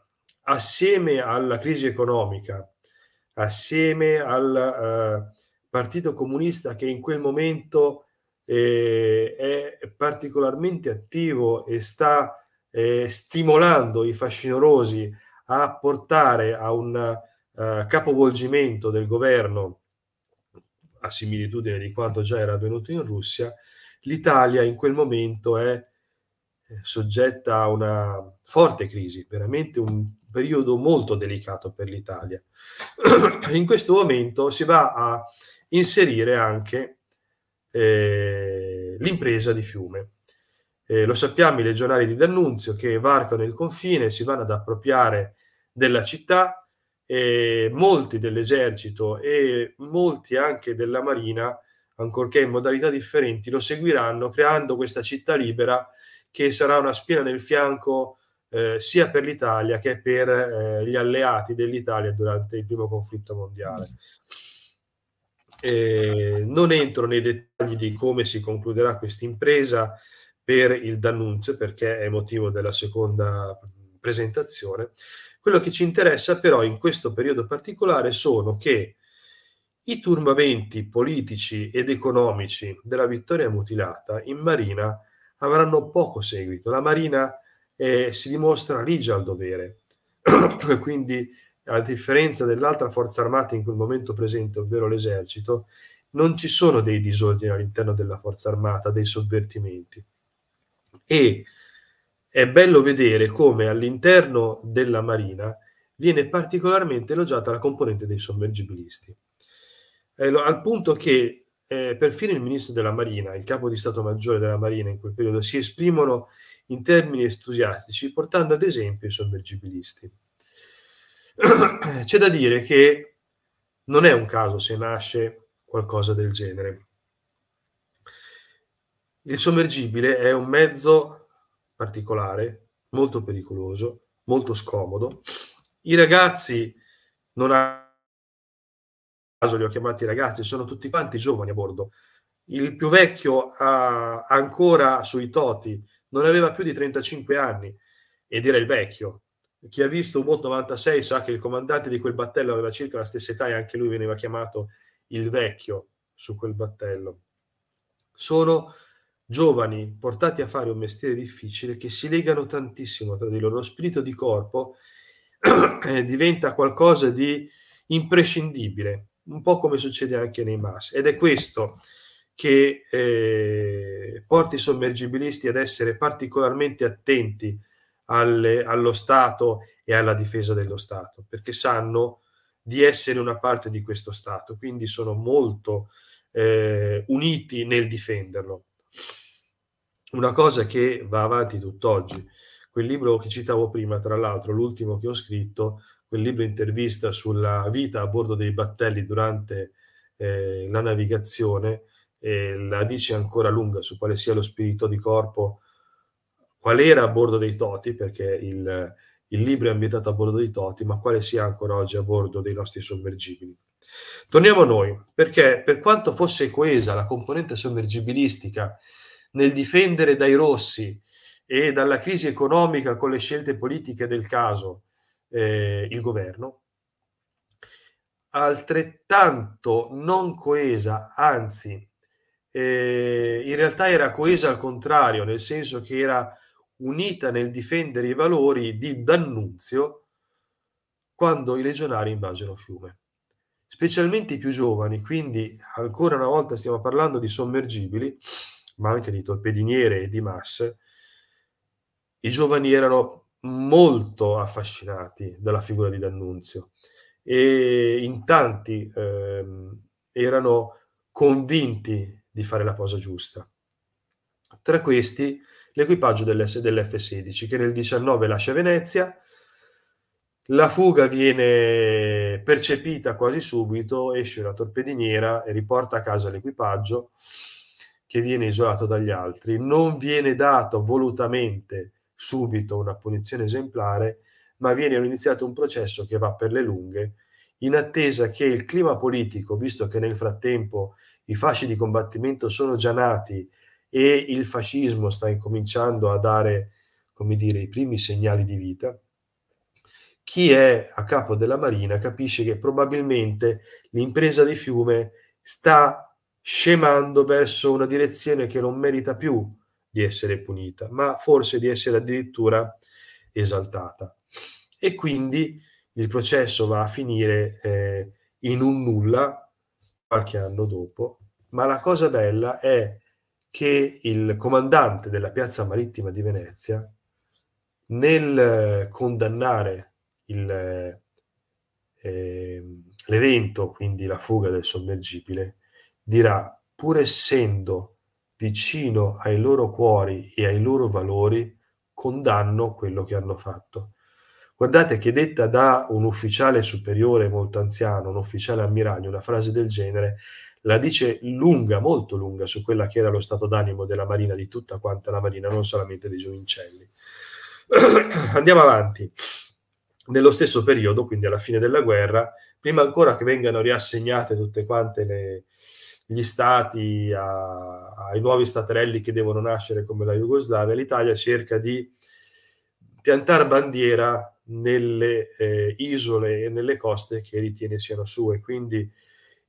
Assieme alla crisi economica, assieme al eh, Partito Comunista che in quel momento eh, è particolarmente attivo e sta eh, stimolando i fascinorosi a portare a un eh, capovolgimento del governo a similitudine di quanto già era avvenuto in Russia, l'Italia in quel momento è eh, soggetta a una forte crisi, veramente un periodo molto delicato per l'Italia. In questo momento si va a inserire anche eh, l'impresa di Fiume. Eh, lo sappiamo i legionari di D'Annunzio che varcano il confine, si vanno ad appropriare della città e molti dell'esercito e molti anche della marina, ancorché in modalità differenti, lo seguiranno creando questa città libera che sarà una spina nel fianco eh, sia per l'Italia che per eh, gli alleati dell'Italia durante il primo conflitto mondiale. Eh, non entro nei dettagli di come si concluderà questa impresa, per il D'Annunzio, perché è motivo della seconda presentazione. Quello che ci interessa però in questo periodo particolare sono che i turbamenti politici ed economici della vittoria mutilata in Marina avranno poco seguito. La Marina eh, si dimostra ligia al dovere, quindi a differenza dell'altra forza armata in quel momento presente, ovvero l'esercito, non ci sono dei disordini all'interno della forza armata, dei sovvertimenti e è bello vedere come all'interno della Marina viene particolarmente elogiata la componente dei sommergibilisti, eh, al punto che eh, perfino il ministro della Marina, il capo di Stato Maggiore della Marina in quel periodo, si esprimono in termini entusiastici, portando ad esempio i sommergibilisti. C'è da dire che non è un caso se nasce qualcosa del genere. Il sommergibile è un mezzo particolare, molto pericoloso, molto scomodo. I ragazzi non hanno li ho chiamati ragazzi, sono tutti quanti giovani a bordo. Il più vecchio ha ancora sui toti, non aveva più di 35 anni ed era il vecchio. Chi ha visto un boat 96 sa che il comandante di quel battello aveva circa la stessa età e anche lui veniva chiamato il vecchio su quel battello. Sono giovani portati a fare un mestiere difficile che si legano tantissimo tra di loro, lo spirito di corpo eh, diventa qualcosa di imprescindibile, un po' come succede anche nei mass ed è questo che eh, porta i sommergibilisti ad essere particolarmente attenti alle, allo Stato e alla difesa dello Stato, perché sanno di essere una parte di questo Stato, quindi sono molto eh, uniti nel difenderlo. Una cosa che va avanti tutt'oggi, quel libro che citavo prima, tra l'altro, l'ultimo che ho scritto, quel libro intervista sulla vita a bordo dei battelli durante eh, la navigazione, eh, la dice ancora lunga su quale sia lo spirito di corpo, qual era a bordo dei Toti, perché il, il libro è ambientato a bordo dei Toti, ma quale sia ancora oggi a bordo dei nostri sommergibili. Torniamo a noi, perché per quanto fosse coesa la componente sommergibilistica nel difendere dai rossi e dalla crisi economica con le scelte politiche del caso eh, il governo, altrettanto non coesa, anzi eh, in realtà era coesa al contrario, nel senso che era unita nel difendere i valori di D'Annunzio quando i legionari invasero Fiume specialmente i più giovani, quindi ancora una volta stiamo parlando di sommergibili, ma anche di torpediniere e di masse, i giovani erano molto affascinati dalla figura di D'Annunzio e in tanti eh, erano convinti di fare la cosa giusta. Tra questi l'equipaggio dell'F-16 che nel 19 lascia Venezia, la fuga viene percepita quasi subito, esce una torpediniera e riporta a casa l'equipaggio che viene isolato dagli altri. Non viene dato volutamente subito una punizione esemplare, ma viene iniziato un processo che va per le lunghe, in attesa che il clima politico, visto che nel frattempo i fasci di combattimento sono già nati e il fascismo sta incominciando a dare, come dire, i primi segnali di vita, chi è a capo della Marina capisce che probabilmente l'impresa di Fiume sta scemando verso una direzione che non merita più di essere punita, ma forse di essere addirittura esaltata. E quindi il processo va a finire eh, in un nulla qualche anno dopo, ma la cosa bella è che il comandante della piazza marittima di Venezia, nel eh, condannare il, eh, l'evento, quindi la fuga del sommergibile, dirà pur essendo vicino ai loro cuori e ai loro valori, condanno quello che hanno fatto. Guardate che detta da un ufficiale superiore molto anziano, un ufficiale ammiraglio, una frase del genere, la dice lunga, molto lunga, su quella che era lo stato d'animo della Marina, di tutta quanta la Marina, non solamente dei Giovincelli. Andiamo avanti nello stesso periodo, quindi alla fine della guerra, prima ancora che vengano riassegnate tutte quante le, gli stati a, ai nuovi staterelli che devono nascere come la Jugoslavia, l'Italia cerca di piantare bandiera nelle eh, isole e nelle coste che ritiene siano sue. Quindi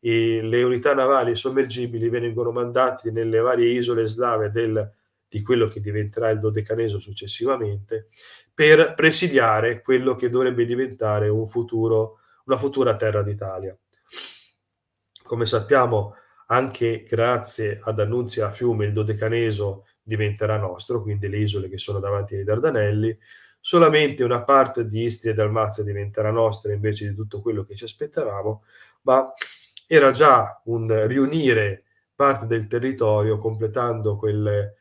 eh, le unità navali sommergibili vengono mandate nelle varie isole slave del di quello che diventerà il dodecaneso successivamente, per presidiare quello che dovrebbe diventare un futuro, una futura terra d'Italia. Come sappiamo, anche grazie ad annunzi a fiume il dodecaneso diventerà nostro, quindi le isole che sono davanti ai Dardanelli, solamente una parte di Istria e Dalmazia diventerà nostra invece di tutto quello che ci aspettavamo, ma era già un riunire parte del territorio completando quelle,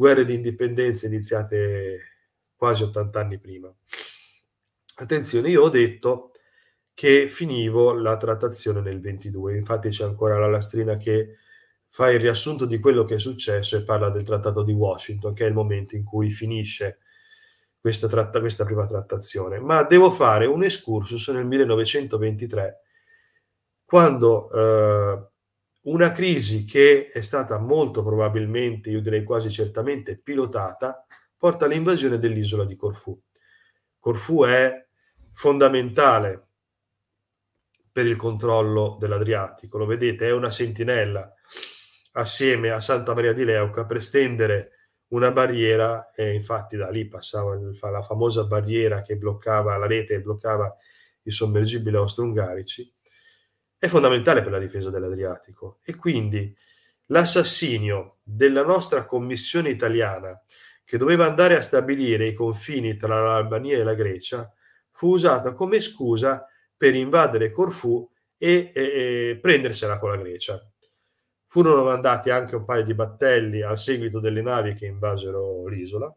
guerre di indipendenza iniziate quasi 80 anni prima. Attenzione, io ho detto che finivo la trattazione nel 22, infatti c'è ancora la lastrina che fa il riassunto di quello che è successo e parla del trattato di Washington, che è il momento in cui finisce questa, tratta, questa prima trattazione. Ma devo fare un excursus nel 1923, quando eh, una crisi che è stata molto probabilmente, io direi quasi certamente, pilotata, porta all'invasione dell'isola di Corfù. Corfù è fondamentale per il controllo dell'Adriatico, lo vedete, è una sentinella assieme a Santa Maria di Leuca per stendere una barriera, e infatti da lì passava la famosa barriera che bloccava la rete e bloccava i sommergibili austro-ungarici, è fondamentale per la difesa dell'Adriatico e quindi l'assassinio della nostra commissione italiana che doveva andare a stabilire i confini tra l'Albania e la Grecia fu usata come scusa per invadere Corfù e, e, e prendersela con la Grecia. Furono mandati anche un paio di battelli a seguito delle navi che invasero l'isola.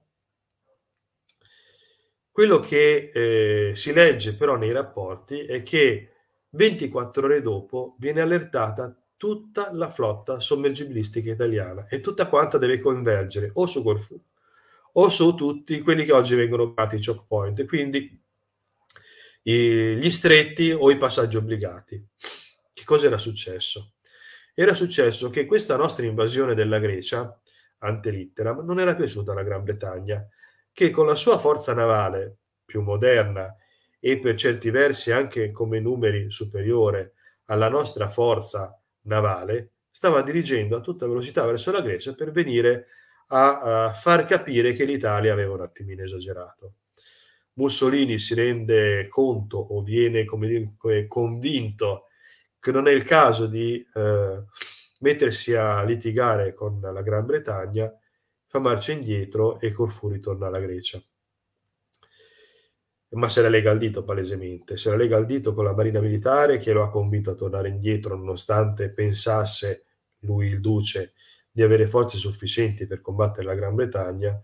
Quello che eh, si legge però nei rapporti è che 24 ore dopo viene allertata tutta la flotta sommergibilistica italiana e tutta quanta deve convergere o su Corfù o su tutti quelli che oggi vengono chiamati choke point, quindi i, gli stretti o i passaggi obbligati. Che cosa era successo? Era successo che questa nostra invasione della Grecia, ante litteram, non era piaciuta alla Gran Bretagna, che con la sua forza navale più moderna e per certi versi anche come numeri superiore alla nostra forza navale, stava dirigendo a tutta velocità verso la Grecia per venire a, a far capire che l'Italia aveva un attimino esagerato. Mussolini si rende conto o viene come dire, convinto che non è il caso di eh, mettersi a litigare con la Gran Bretagna, fa marcia indietro e Corfù ritorna alla Grecia ma se la lega al dito palesemente, se la lega al dito con la Marina Militare che lo ha convinto a tornare indietro nonostante pensasse lui il duce di avere forze sufficienti per combattere la Gran Bretagna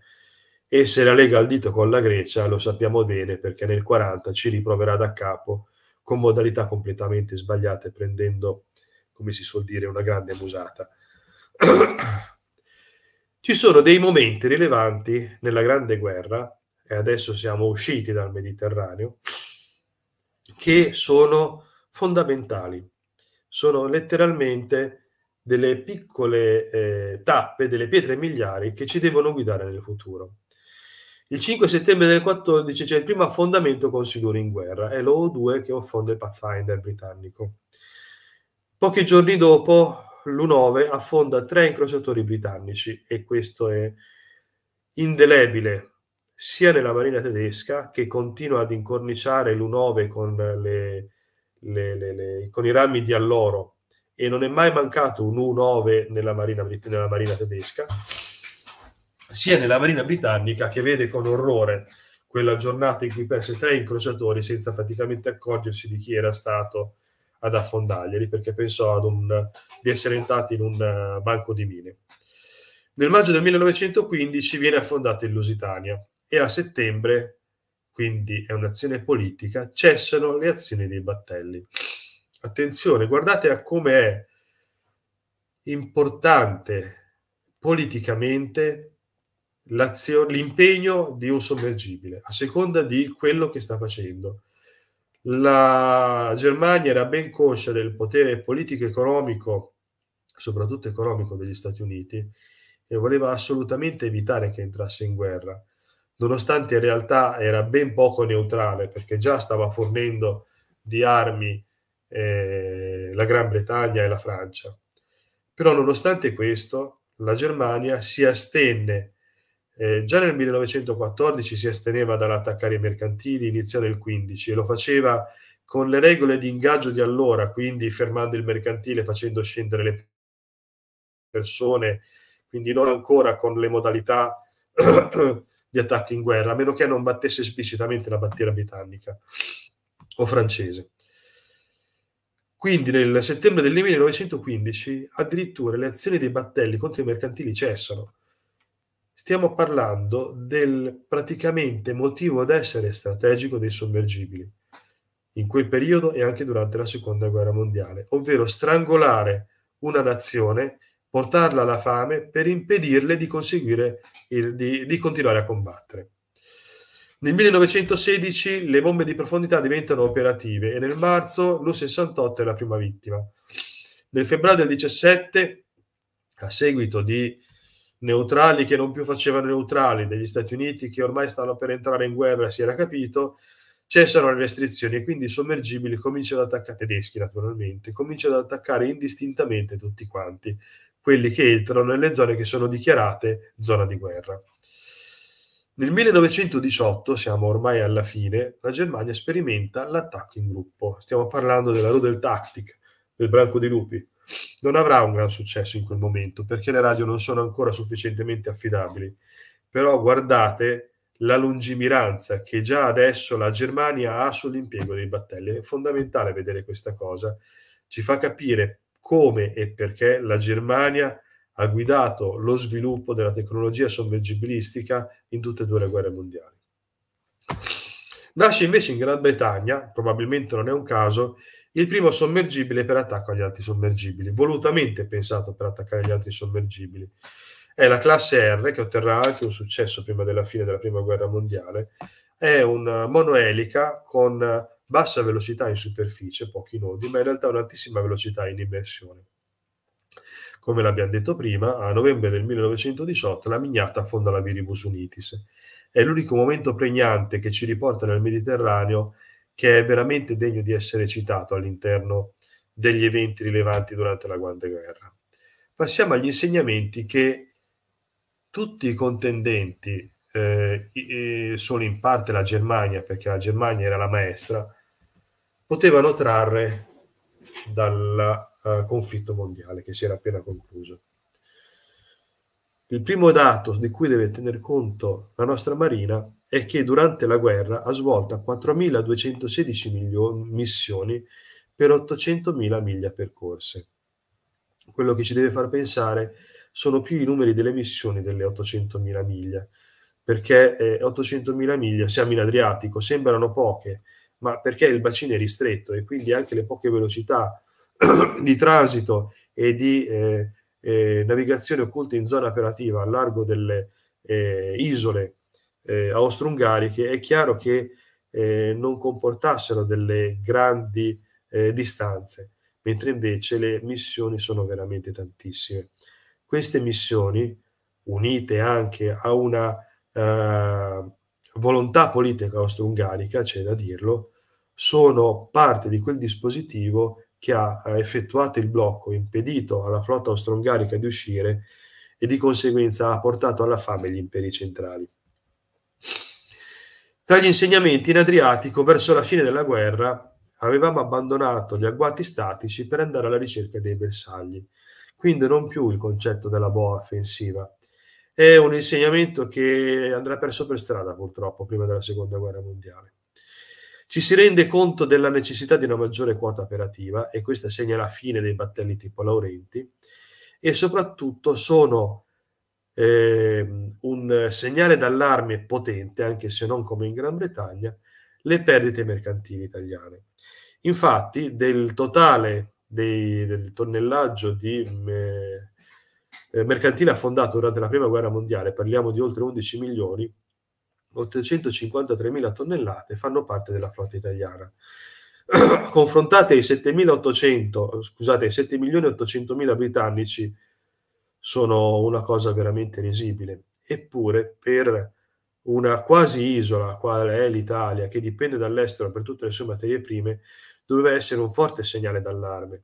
e se la lega al dito con la Grecia lo sappiamo bene perché nel 40 ci riproverà da capo con modalità completamente sbagliate prendendo come si suol dire una grande musata. ci sono dei momenti rilevanti nella Grande Guerra e adesso siamo usciti dal Mediterraneo, che sono fondamentali, sono letteralmente delle piccole eh, tappe, delle pietre miliari che ci devono guidare nel futuro. Il 5 settembre del 14 c'è il primo affondamento con Siluri in guerra, è l'O2 che affonda il Pathfinder britannico. Pochi giorni dopo l'U9 affonda tre incrociatori britannici e questo è indelebile sia nella marina tedesca che continua ad incorniciare l'U-9 con, le, le, le, con i rami di alloro e non è mai mancato un U-9 nella marina, nella marina tedesca, sia nella marina britannica che vede con orrore quella giornata in cui perse tre incrociatori senza praticamente accorgersi di chi era stato ad affondarglieli perché pensò ad un, di essere entrati in un banco di mine. Nel maggio del 1915 viene affondata il Lusitania e a settembre, quindi è un'azione politica, cessano le azioni dei battelli. Attenzione, guardate a come è importante politicamente l'impegno di un sommergibile, a seconda di quello che sta facendo. La Germania era ben conscia del potere politico economico, soprattutto economico, degli Stati Uniti e voleva assolutamente evitare che entrasse in guerra nonostante in realtà era ben poco neutrale, perché già stava fornendo di armi eh, la Gran Bretagna e la Francia. Però nonostante questo, la Germania si astenne, eh, già nel 1914 si asteneva dall'attaccare i mercantili, iniziò nel 15 e lo faceva con le regole di ingaggio di allora, quindi fermando il mercantile, facendo scendere le persone, quindi non ancora con le modalità di attacchi in guerra, a meno che non battesse esplicitamente la battiera britannica o francese. Quindi nel settembre del 1915 addirittura le azioni dei battelli contro i mercantili cessano. Stiamo parlando del praticamente motivo d'essere strategico dei sommergibili in quel periodo e anche durante la seconda guerra mondiale, ovvero strangolare una nazione portarla alla fame per impedirle di, il, di, di continuare a combattere. Nel 1916 le bombe di profondità diventano operative e nel marzo l'U-68 è la prima vittima. Nel febbraio del 17, a seguito di neutrali che non più facevano neutrali, degli Stati Uniti che ormai stanno per entrare in guerra, si era capito, cessano le restrizioni e quindi i sommergibili cominciano ad attaccare tedeschi naturalmente, cominciano ad attaccare indistintamente tutti quanti, quelli che entrano nelle zone che sono dichiarate zona di guerra. Nel 1918, siamo ormai alla fine, la Germania sperimenta l'attacco in gruppo. Stiamo parlando della Rudel Rudeltaktik, del branco di lupi. Non avrà un gran successo in quel momento perché le radio non sono ancora sufficientemente affidabili. Però guardate la lungimiranza che già adesso la Germania ha sull'impiego dei battelli. È fondamentale vedere questa cosa. Ci fa capire come e perché la Germania ha guidato lo sviluppo della tecnologia sommergibilistica in tutte e due le guerre mondiali. Nasce invece in Gran Bretagna, probabilmente non è un caso, il primo sommergibile per attacco agli altri sommergibili, volutamente pensato per attaccare gli altri sommergibili. È la classe R che otterrà anche un successo prima della fine della Prima Guerra Mondiale. È una monoelica con bassa velocità in superficie, pochi nodi, ma in realtà un'altissima velocità in immersione. Come l'abbiamo detto prima, a novembre del 1918 la Mignata affonda la Viribus Unitis. È l'unico momento pregnante che ci riporta nel Mediterraneo che è veramente degno di essere citato all'interno degli eventi rilevanti durante la Grande Guerra. Passiamo agli insegnamenti che tutti i contendenti, eh, solo in parte la Germania, perché la Germania era la maestra, potevano trarre dal uh, conflitto mondiale che si era appena concluso. Il primo dato di cui deve tener conto la nostra Marina è che durante la guerra ha svolto 4.216 milio- missioni per 800.000 miglia percorse. Quello che ci deve far pensare sono più i numeri delle missioni delle 800.000 miglia, perché eh, 800.000 miglia, siamo in Adriatico, sembrano poche, ma perché il bacino è ristretto e quindi anche le poche velocità di transito e di eh, eh, navigazione occulta in zona operativa a largo delle eh, isole eh, austro-ungariche, è chiaro che eh, non comportassero delle grandi eh, distanze, mentre invece le missioni sono veramente tantissime. Queste missioni, unite anche a una volontà politica austro-ungarica, c'è da dirlo, sono parte di quel dispositivo che ha effettuato il blocco, impedito alla flotta austro-ungarica di uscire e di conseguenza ha portato alla fame gli imperi centrali. Tra gli insegnamenti in Adriatico, verso la fine della guerra, avevamo abbandonato gli agguati statici per andare alla ricerca dei bersagli, quindi non più il concetto della boa offensiva, è un insegnamento che andrà perso per strada purtroppo prima della seconda guerra mondiale. Ci si rende conto della necessità di una maggiore quota operativa e questa segna la fine dei battelli tipo Laurenti e soprattutto sono eh, un segnale d'allarme potente, anche se non come in Gran Bretagna, le perdite mercantili italiane. Infatti del totale dei, del tonnellaggio di... Eh, eh, mercantile affondato durante la prima guerra mondiale, parliamo di oltre 11 milioni, 853 mila tonnellate fanno parte della flotta italiana. Confrontate ai 7.800, scusate, 7 milioni 800 mila britannici, sono una cosa veramente risibile. Eppure, per una quasi isola, quale è l'Italia, che dipende dall'estero per tutte le sue materie prime, doveva essere un forte segnale d'allarme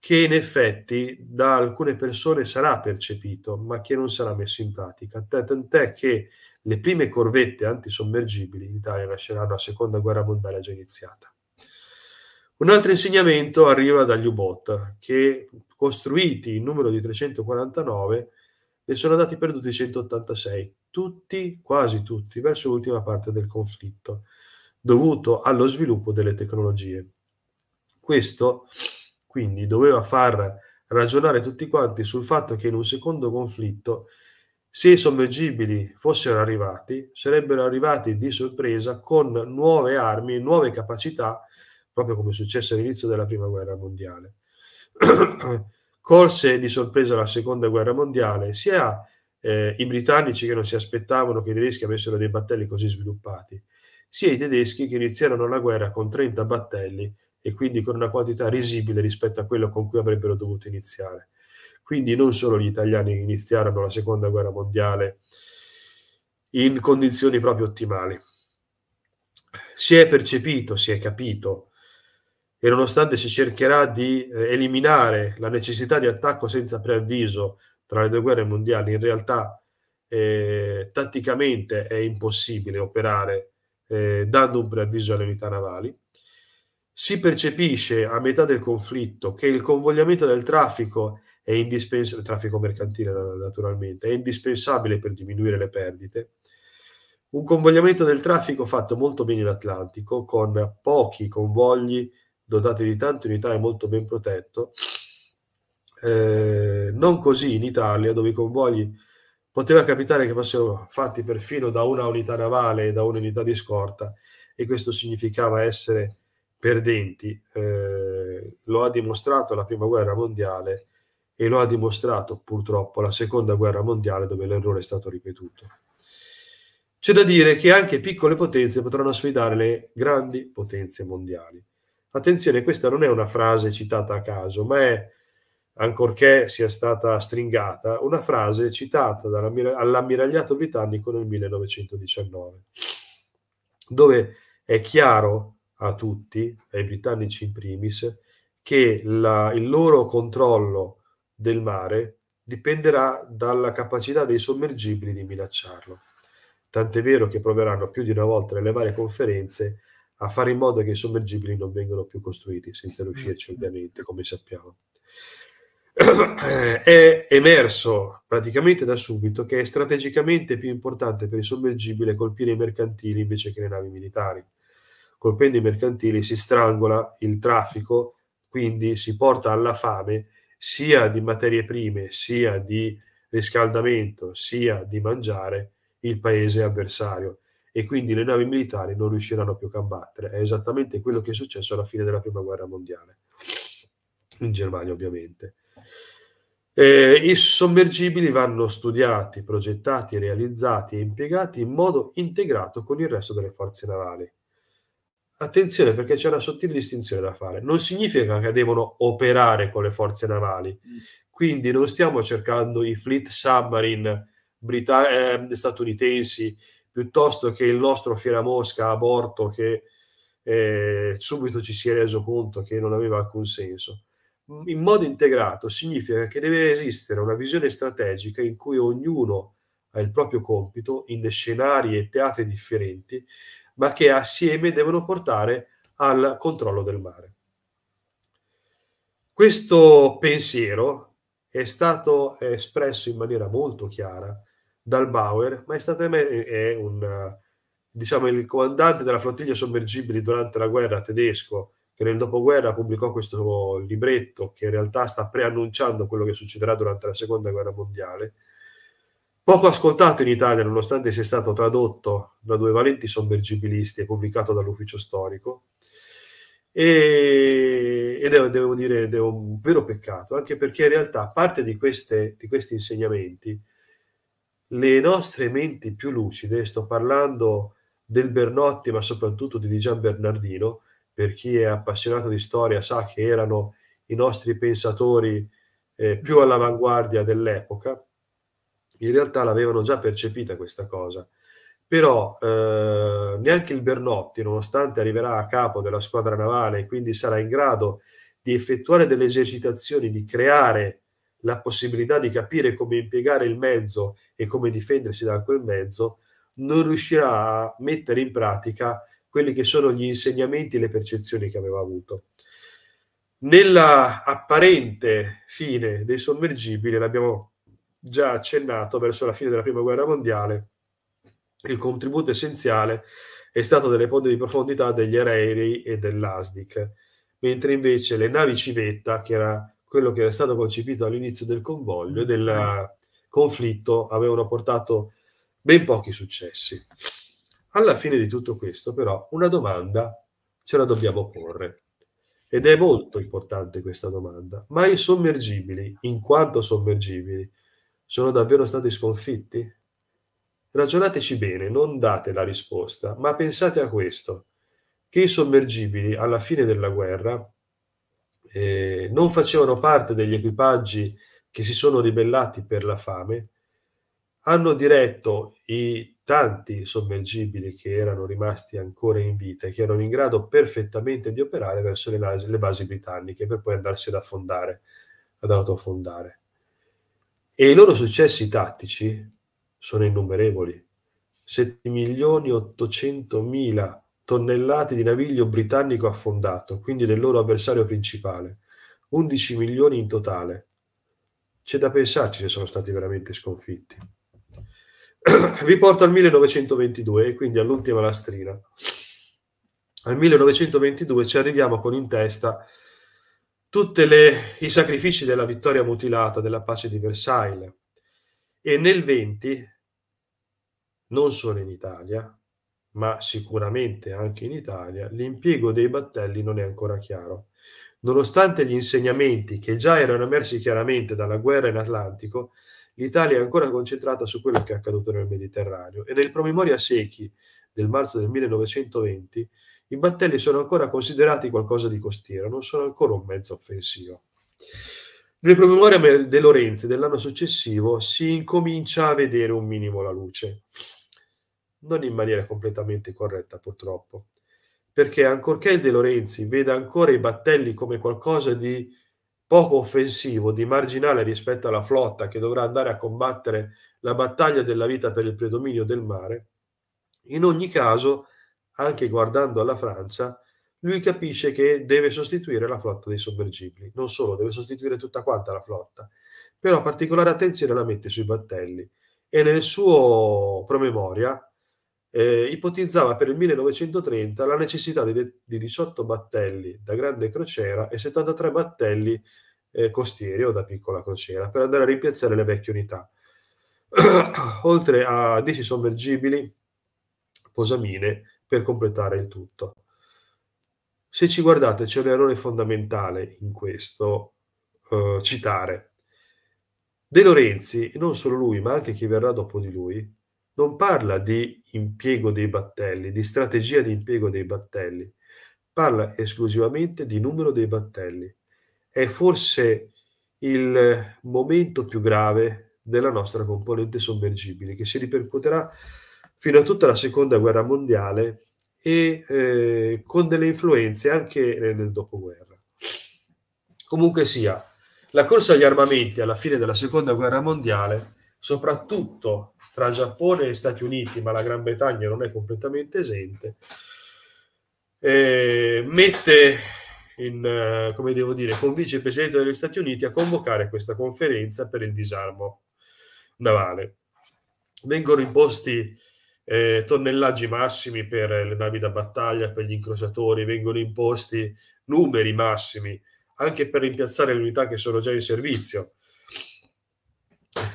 che in effetti da alcune persone sarà percepito, ma che non sarà messo in pratica. Tant'è che le prime corvette antisommergibili in Italia nasceranno la seconda guerra mondiale già iniziata. Un altro insegnamento arriva dagli U-Bot, che costruiti in numero di 349 ne sono andati perduti 186, tutti, quasi tutti, verso l'ultima parte del conflitto, dovuto allo sviluppo delle tecnologie. Questo quindi doveva far ragionare tutti quanti sul fatto che in un secondo conflitto, se i sommergibili fossero arrivati, sarebbero arrivati di sorpresa con nuove armi, nuove capacità, proprio come è successo all'inizio della prima guerra mondiale. Corse di sorpresa la seconda guerra mondiale, sia eh, i britannici che non si aspettavano che i tedeschi avessero dei battelli così sviluppati, sia i tedeschi che iniziarono la guerra con 30 battelli e quindi con una quantità risibile rispetto a quello con cui avrebbero dovuto iniziare. Quindi non solo gli italiani iniziarono la seconda guerra mondiale in condizioni proprio ottimali. Si è percepito, si è capito, e nonostante si cercherà di eh, eliminare la necessità di attacco senza preavviso tra le due guerre mondiali, in realtà eh, tatticamente è impossibile operare eh, dando un preavviso alle unità navali si percepisce a metà del conflitto che il convogliamento del traffico è indispensabile, traffico mercantile naturalmente, è indispensabile per diminuire le perdite. Un convogliamento del traffico fatto molto bene in Atlantico, con pochi convogli dotati di tante unità e molto ben protetto, eh, non così in Italia, dove i convogli poteva capitare che fossero fatti perfino da una unità navale e da un'unità di scorta, e questo significava essere perdenti, eh, lo ha dimostrato la prima guerra mondiale e lo ha dimostrato purtroppo la seconda guerra mondiale dove l'errore è stato ripetuto. C'è da dire che anche piccole potenze potranno sfidare le grandi potenze mondiali. Attenzione, questa non è una frase citata a caso, ma è, ancorché sia stata stringata, una frase citata all'ammiragliato britannico nel 1919, dove è chiaro a tutti, ai britannici in primis, che la, il loro controllo del mare dipenderà dalla capacità dei sommergibili di minacciarlo. Tant'è vero che proveranno più di una volta nelle varie conferenze a fare in modo che i sommergibili non vengano più costruiti, senza riuscirci esatto. ovviamente, come sappiamo. è emerso praticamente da subito che è strategicamente più importante per i sommergibili colpire i mercantili invece che le navi militari colpendo i mercantili si strangola il traffico, quindi si porta alla fame sia di materie prime, sia di riscaldamento, sia di mangiare il paese avversario e quindi le navi militari non riusciranno più a combattere. È esattamente quello che è successo alla fine della Prima Guerra Mondiale, in Germania ovviamente. Eh, I sommergibili vanno studiati, progettati, realizzati e impiegati in modo integrato con il resto delle forze navali attenzione perché c'è una sottile distinzione da fare. Non significa che devono operare con le forze navali, mm. quindi non stiamo cercando i fleet submarine brita- eh, statunitensi piuttosto che il nostro Fieramosca a bordo che eh, subito ci si è reso conto che non aveva alcun senso. Mm, in modo integrato significa che deve esistere una visione strategica in cui ognuno ha il proprio compito in scenari e teatri differenti, ma che assieme devono portare al controllo del mare. Questo pensiero è stato espresso in maniera molto chiara dal Bauer, ma è stato è un, diciamo, il comandante della flottiglia sommergibili durante la guerra tedesco, che nel dopoguerra pubblicò questo libretto che in realtà sta preannunciando quello che succederà durante la seconda guerra mondiale, Poco ascoltato in Italia, nonostante sia stato tradotto da due valenti sommergibilisti e pubblicato dall'ufficio storico, e, ed è, devo dire, è un vero peccato, anche perché in realtà parte di, queste, di questi insegnamenti, le nostre menti più lucide, sto parlando del Bernotti, ma soprattutto di Gian Bernardino, per chi è appassionato di storia sa che erano i nostri pensatori eh, più all'avanguardia dell'epoca, in realtà l'avevano già percepita questa cosa. Però eh, neanche il Bernotti, nonostante arriverà a capo della squadra navale e quindi sarà in grado di effettuare delle esercitazioni, di creare la possibilità di capire come impiegare il mezzo e come difendersi da quel mezzo, non riuscirà a mettere in pratica quelli che sono gli insegnamenti e le percezioni che aveva avuto. Nella apparente fine dei sommergibili l'abbiamo già accennato verso la fine della Prima Guerra Mondiale, il contributo essenziale è stato delle ponte di profondità degli aerei e dell'ASDIC, mentre invece le navi civetta, che era quello che era stato concepito all'inizio del convoglio e del conflitto, avevano portato ben pochi successi. Alla fine di tutto questo, però, una domanda ce la dobbiamo porre. Ed è molto importante questa domanda. Ma i sommergibili, in quanto sommergibili, sono davvero stati sconfitti? Ragionateci bene, non date la risposta, ma pensate a questo, che i sommergibili alla fine della guerra eh, non facevano parte degli equipaggi che si sono ribellati per la fame, hanno diretto i tanti sommergibili che erano rimasti ancora in vita e che erano in grado perfettamente di operare verso le, le basi britanniche per poi andarsi ad affondare, ad autoaffondare. E i loro successi tattici sono innumerevoli. 7 milioni 800 mila tonnellate di naviglio britannico affondato, quindi del loro avversario principale. 11 milioni in totale. C'è da pensarci se sono stati veramente sconfitti. Vi porto al 1922, quindi all'ultima lastrina. Al 1922 ci arriviamo con in testa tutti i sacrifici della vittoria mutilata, della pace di Versailles. E nel 20, non solo in Italia, ma sicuramente anche in Italia, l'impiego dei battelli non è ancora chiaro. Nonostante gli insegnamenti che già erano emersi chiaramente dalla guerra in Atlantico, l'Italia è ancora concentrata su quello che è accaduto nel Mediterraneo e nel promemoria secchi del marzo del 1920 i battelli sono ancora considerati qualcosa di costiero, non sono ancora un mezzo offensivo. Nel promemoria De Lorenzi dell'anno successivo si incomincia a vedere un minimo la luce, non in maniera completamente corretta purtroppo, perché ancorché il De Lorenzi veda ancora i battelli come qualcosa di poco offensivo, di marginale rispetto alla flotta che dovrà andare a combattere la battaglia della vita per il predominio del mare, in ogni caso anche guardando alla Francia, lui capisce che deve sostituire la flotta dei sommergibili. Non solo, deve sostituire tutta quanta la flotta, però particolare attenzione la mette sui battelli. E nel suo promemoria eh, ipotizzava per il 1930 la necessità di, di, 18 battelli da grande crociera e 73 battelli eh, costieri o da piccola crociera per andare a rimpiazzare le vecchie unità. Oltre a 10 sommergibili, posamine, per completare il tutto. Se ci guardate c'è un errore fondamentale in questo eh, citare. De Lorenzi, e non solo lui, ma anche chi verrà dopo di lui, non parla di impiego dei battelli, di strategia di impiego dei battelli, parla esclusivamente di numero dei battelli. È forse il momento più grave della nostra componente sommergibile, che si ripercuoterà fino a tutta la seconda guerra mondiale e eh, con delle influenze anche nel dopoguerra. Comunque sia, la corsa agli armamenti alla fine della seconda guerra mondiale, soprattutto tra Giappone e Stati Uniti, ma la Gran Bretagna non è completamente esente, eh, mette in, eh, come devo dire, convince il Presidente degli Stati Uniti a convocare questa conferenza per il disarmo navale. Vengono imposti eh, tonnellaggi massimi per le navi da battaglia, per gli incrociatori, vengono imposti numeri massimi anche per rimpiazzare le unità che sono già in servizio.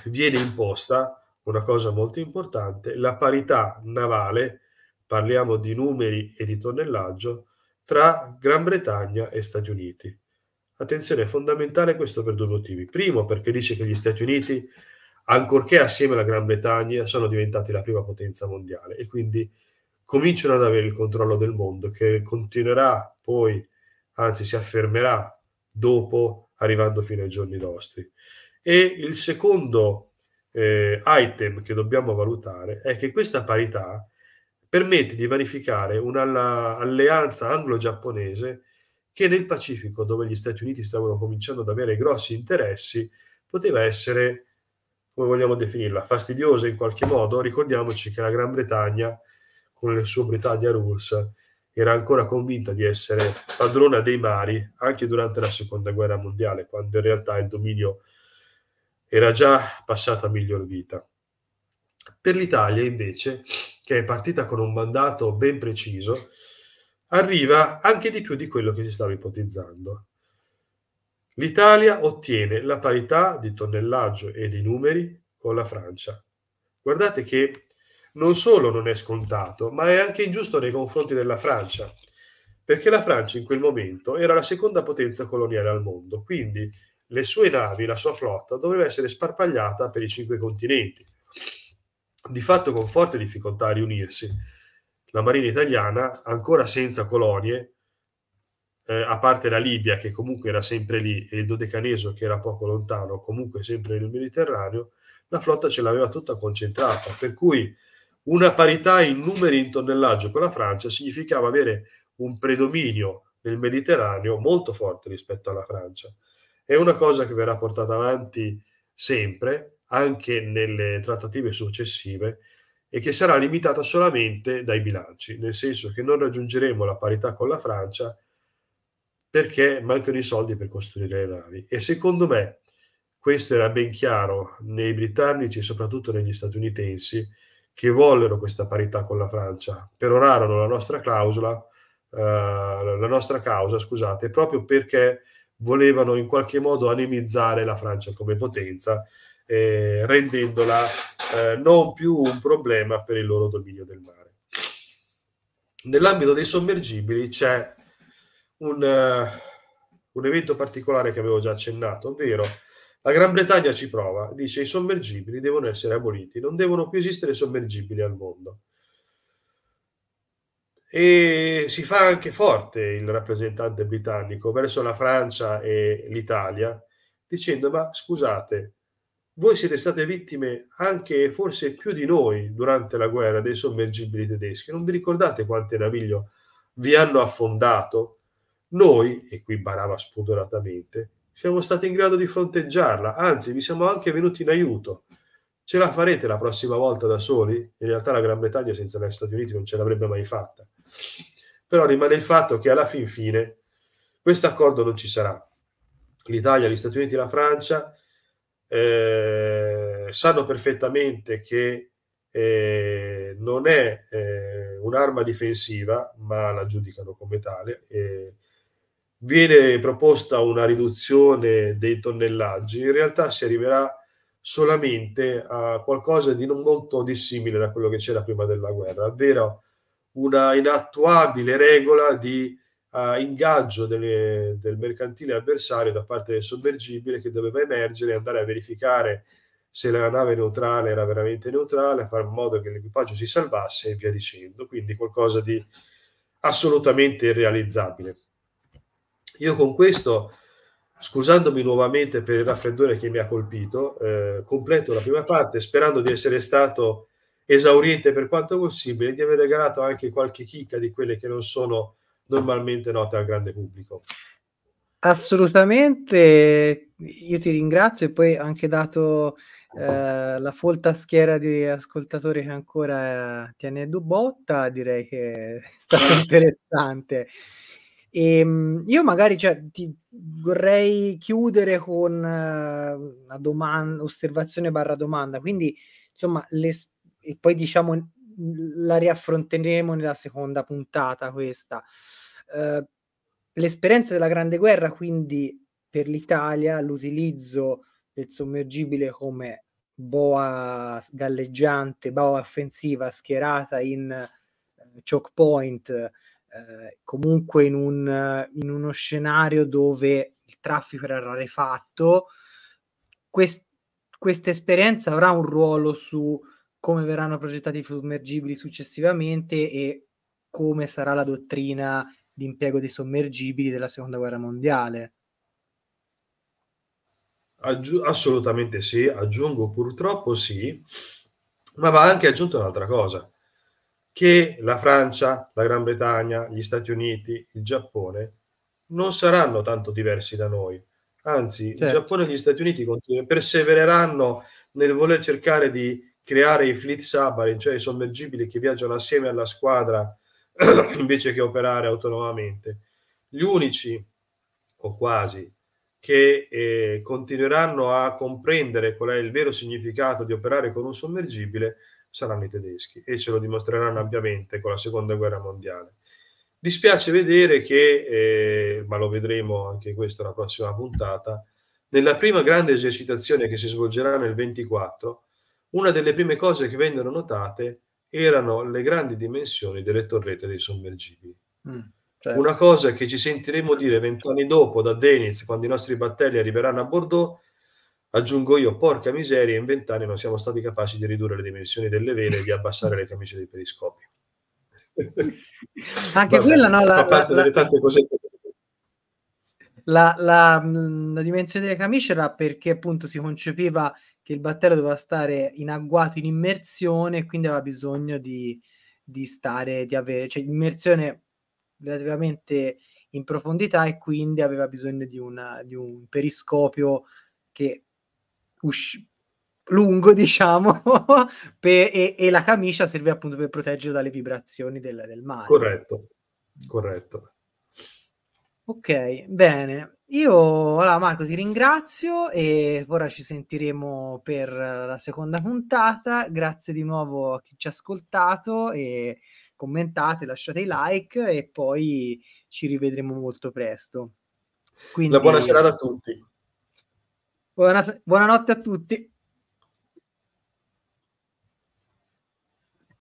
Viene imposta una cosa molto importante, la parità navale, parliamo di numeri e di tonnellaggio, tra Gran Bretagna e Stati Uniti. Attenzione, è fondamentale questo per due motivi. Primo, perché dice che gli Stati Uniti ancorché assieme alla Gran Bretagna sono diventati la prima potenza mondiale e quindi cominciano ad avere il controllo del mondo che continuerà poi, anzi si affermerà dopo, arrivando fino ai giorni nostri. E il secondo eh, item che dobbiamo valutare è che questa parità permette di vanificare un'alleanza anglo-giapponese che nel Pacifico, dove gli Stati Uniti stavano cominciando ad avere grossi interessi, poteva essere come vogliamo definirla, fastidiosa in qualche modo, ricordiamoci che la Gran Bretagna, con il suo Britannia Rules, era ancora convinta di essere padrona dei mari anche durante la seconda guerra mondiale, quando in realtà il dominio era già passato a miglior vita. Per l'Italia, invece, che è partita con un mandato ben preciso, arriva anche di più di quello che si stava ipotizzando. L'Italia ottiene la parità di tonnellaggio e di numeri con la Francia. Guardate che non solo non è scontato, ma è anche ingiusto nei confronti della Francia, perché la Francia in quel momento era la seconda potenza coloniale al mondo, quindi le sue navi, la sua flotta, doveva essere sparpagliata per i cinque continenti. Di fatto con forte difficoltà a riunirsi. La marina italiana, ancora senza colonie, eh, a parte la Libia che comunque era sempre lì e il Dodecaneso che era poco lontano, comunque sempre nel Mediterraneo, la flotta ce l'aveva tutta concentrata, per cui una parità in numeri in tonnellaggio con la Francia significava avere un predominio nel Mediterraneo molto forte rispetto alla Francia. È una cosa che verrà portata avanti sempre, anche nelle trattative successive, e che sarà limitata solamente dai bilanci, nel senso che non raggiungeremo la parità con la Francia perché mancano i soldi per costruire le navi. E secondo me questo era ben chiaro nei britannici e soprattutto negli statunitensi che vollero questa parità con la Francia, perorarono la nostra clausola, eh, la nostra causa, scusate, proprio perché volevano in qualche modo animizzare la Francia come potenza, eh, rendendola eh, non più un problema per il loro dominio del mare. Nell'ambito dei sommergibili c'è un, uh, un evento particolare che avevo già accennato, ovvero la Gran Bretagna ci prova, dice i sommergibili devono essere aboliti, non devono più esistere sommergibili al mondo. E si fa anche forte il rappresentante britannico verso la Francia e l'Italia, dicendo ma scusate, voi siete state vittime anche forse più di noi durante la guerra dei sommergibili tedeschi, non vi ricordate quante naviglio vi hanno affondato noi, e qui barava spudoratamente, siamo stati in grado di fronteggiarla, anzi vi siamo anche venuti in aiuto. Ce la farete la prossima volta da soli? In realtà la Gran Bretagna senza gli Stati Uniti non ce l'avrebbe mai fatta. Però rimane il fatto che alla fin fine questo accordo non ci sarà. L'Italia, gli Stati Uniti e la Francia eh, sanno perfettamente che eh, non è eh, un'arma difensiva, ma la giudicano come tale, eh, viene proposta una riduzione dei tonnellaggi, in realtà si arriverà solamente a qualcosa di non molto dissimile da quello che c'era prima della guerra, ovvero una inattuabile regola di uh, ingaggio delle, del mercantile avversario da parte del sommergibile che doveva emergere e andare a verificare se la nave neutrale era veramente neutrale, a fare in modo che l'equipaggio si salvasse e via dicendo, quindi qualcosa di assolutamente irrealizzabile. Io con questo, scusandomi nuovamente per il raffreddore che mi ha colpito, eh, completo la prima parte sperando di essere stato esauriente per quanto possibile e di aver regalato anche qualche chicca di quelle che non sono normalmente note al grande pubblico. Assolutamente, io ti ringrazio e poi anche dato eh, la folta schiera di ascoltatori che ancora eh, tiene dubotta, direi che è stato interessante. E, ehm, io magari cioè, ti vorrei chiudere con eh, una domanda, osservazione barra domanda, quindi insomma, le, e poi diciamo la riaffronteremo nella seconda puntata questa. Uh, l'esperienza della Grande Guerra, quindi per l'Italia, l'utilizzo del sommergibile come boa galleggiante, boa offensiva schierata in uh, choke point eh, comunque in, un, in, uno scenario dove il traffico era rarefatto, quest, questa esperienza avrà un ruolo su come verranno progettati i sommergibili successivamente e come sarà la dottrina di impiego dei sommergibili della seconda guerra mondiale. Aggi- assolutamente sì, aggiungo purtroppo sì, ma va anche aggiunta un'altra cosa che la Francia, la Gran Bretagna, gli Stati Uniti, il Giappone non saranno tanto diversi da noi. Anzi, certo. il Giappone e gli Stati Uniti persevereranno nel voler cercare di creare i fleet submarine, cioè i sommergibili che viaggiano assieme alla squadra invece che operare autonomamente. Gli unici, o quasi, che eh, continueranno a comprendere qual è il vero significato di operare con un sommergibile saranno i tedeschi e ce lo dimostreranno ampiamente con la seconda guerra mondiale. Dispiace vedere che, eh, ma lo vedremo anche questo la prossima puntata, nella prima grande esercitazione che si svolgerà nel 24, una delle prime cose che vennero notate erano le grandi dimensioni delle torrette dei sommergibili. Mm, certo. Una cosa che ci sentiremo dire vent'anni dopo da Deniz, quando i nostri battelli arriveranno a Bordeaux, Aggiungo io, porca miseria, in vent'anni non siamo stati capaci di ridurre le dimensioni delle vele e di abbassare le camicie dei periscopi. Anche Vabbè, quella, no? La, parte la, delle tante cose... La, la, mm, la dimensione delle camicie era perché appunto si concepiva che il battello doveva stare in agguato, in immersione, e quindi aveva bisogno di, di stare, di avere, cioè immersione relativamente in profondità e quindi aveva bisogno di, una, di un periscopio che usci- lungo, diciamo, per, e, e, la camicia serve appunto per proteggerlo dalle vibrazioni del, del mare. Corretto, corretto. Ok, bene. Io, allora Marco, ti ringrazio e ora ci sentiremo per la seconda puntata. Grazie di nuovo a chi ci ha ascoltato e commentate, lasciate i like e poi ci rivedremo molto presto. Quindi... Una buona serata a tutti. Buona, buonanotte a tutti.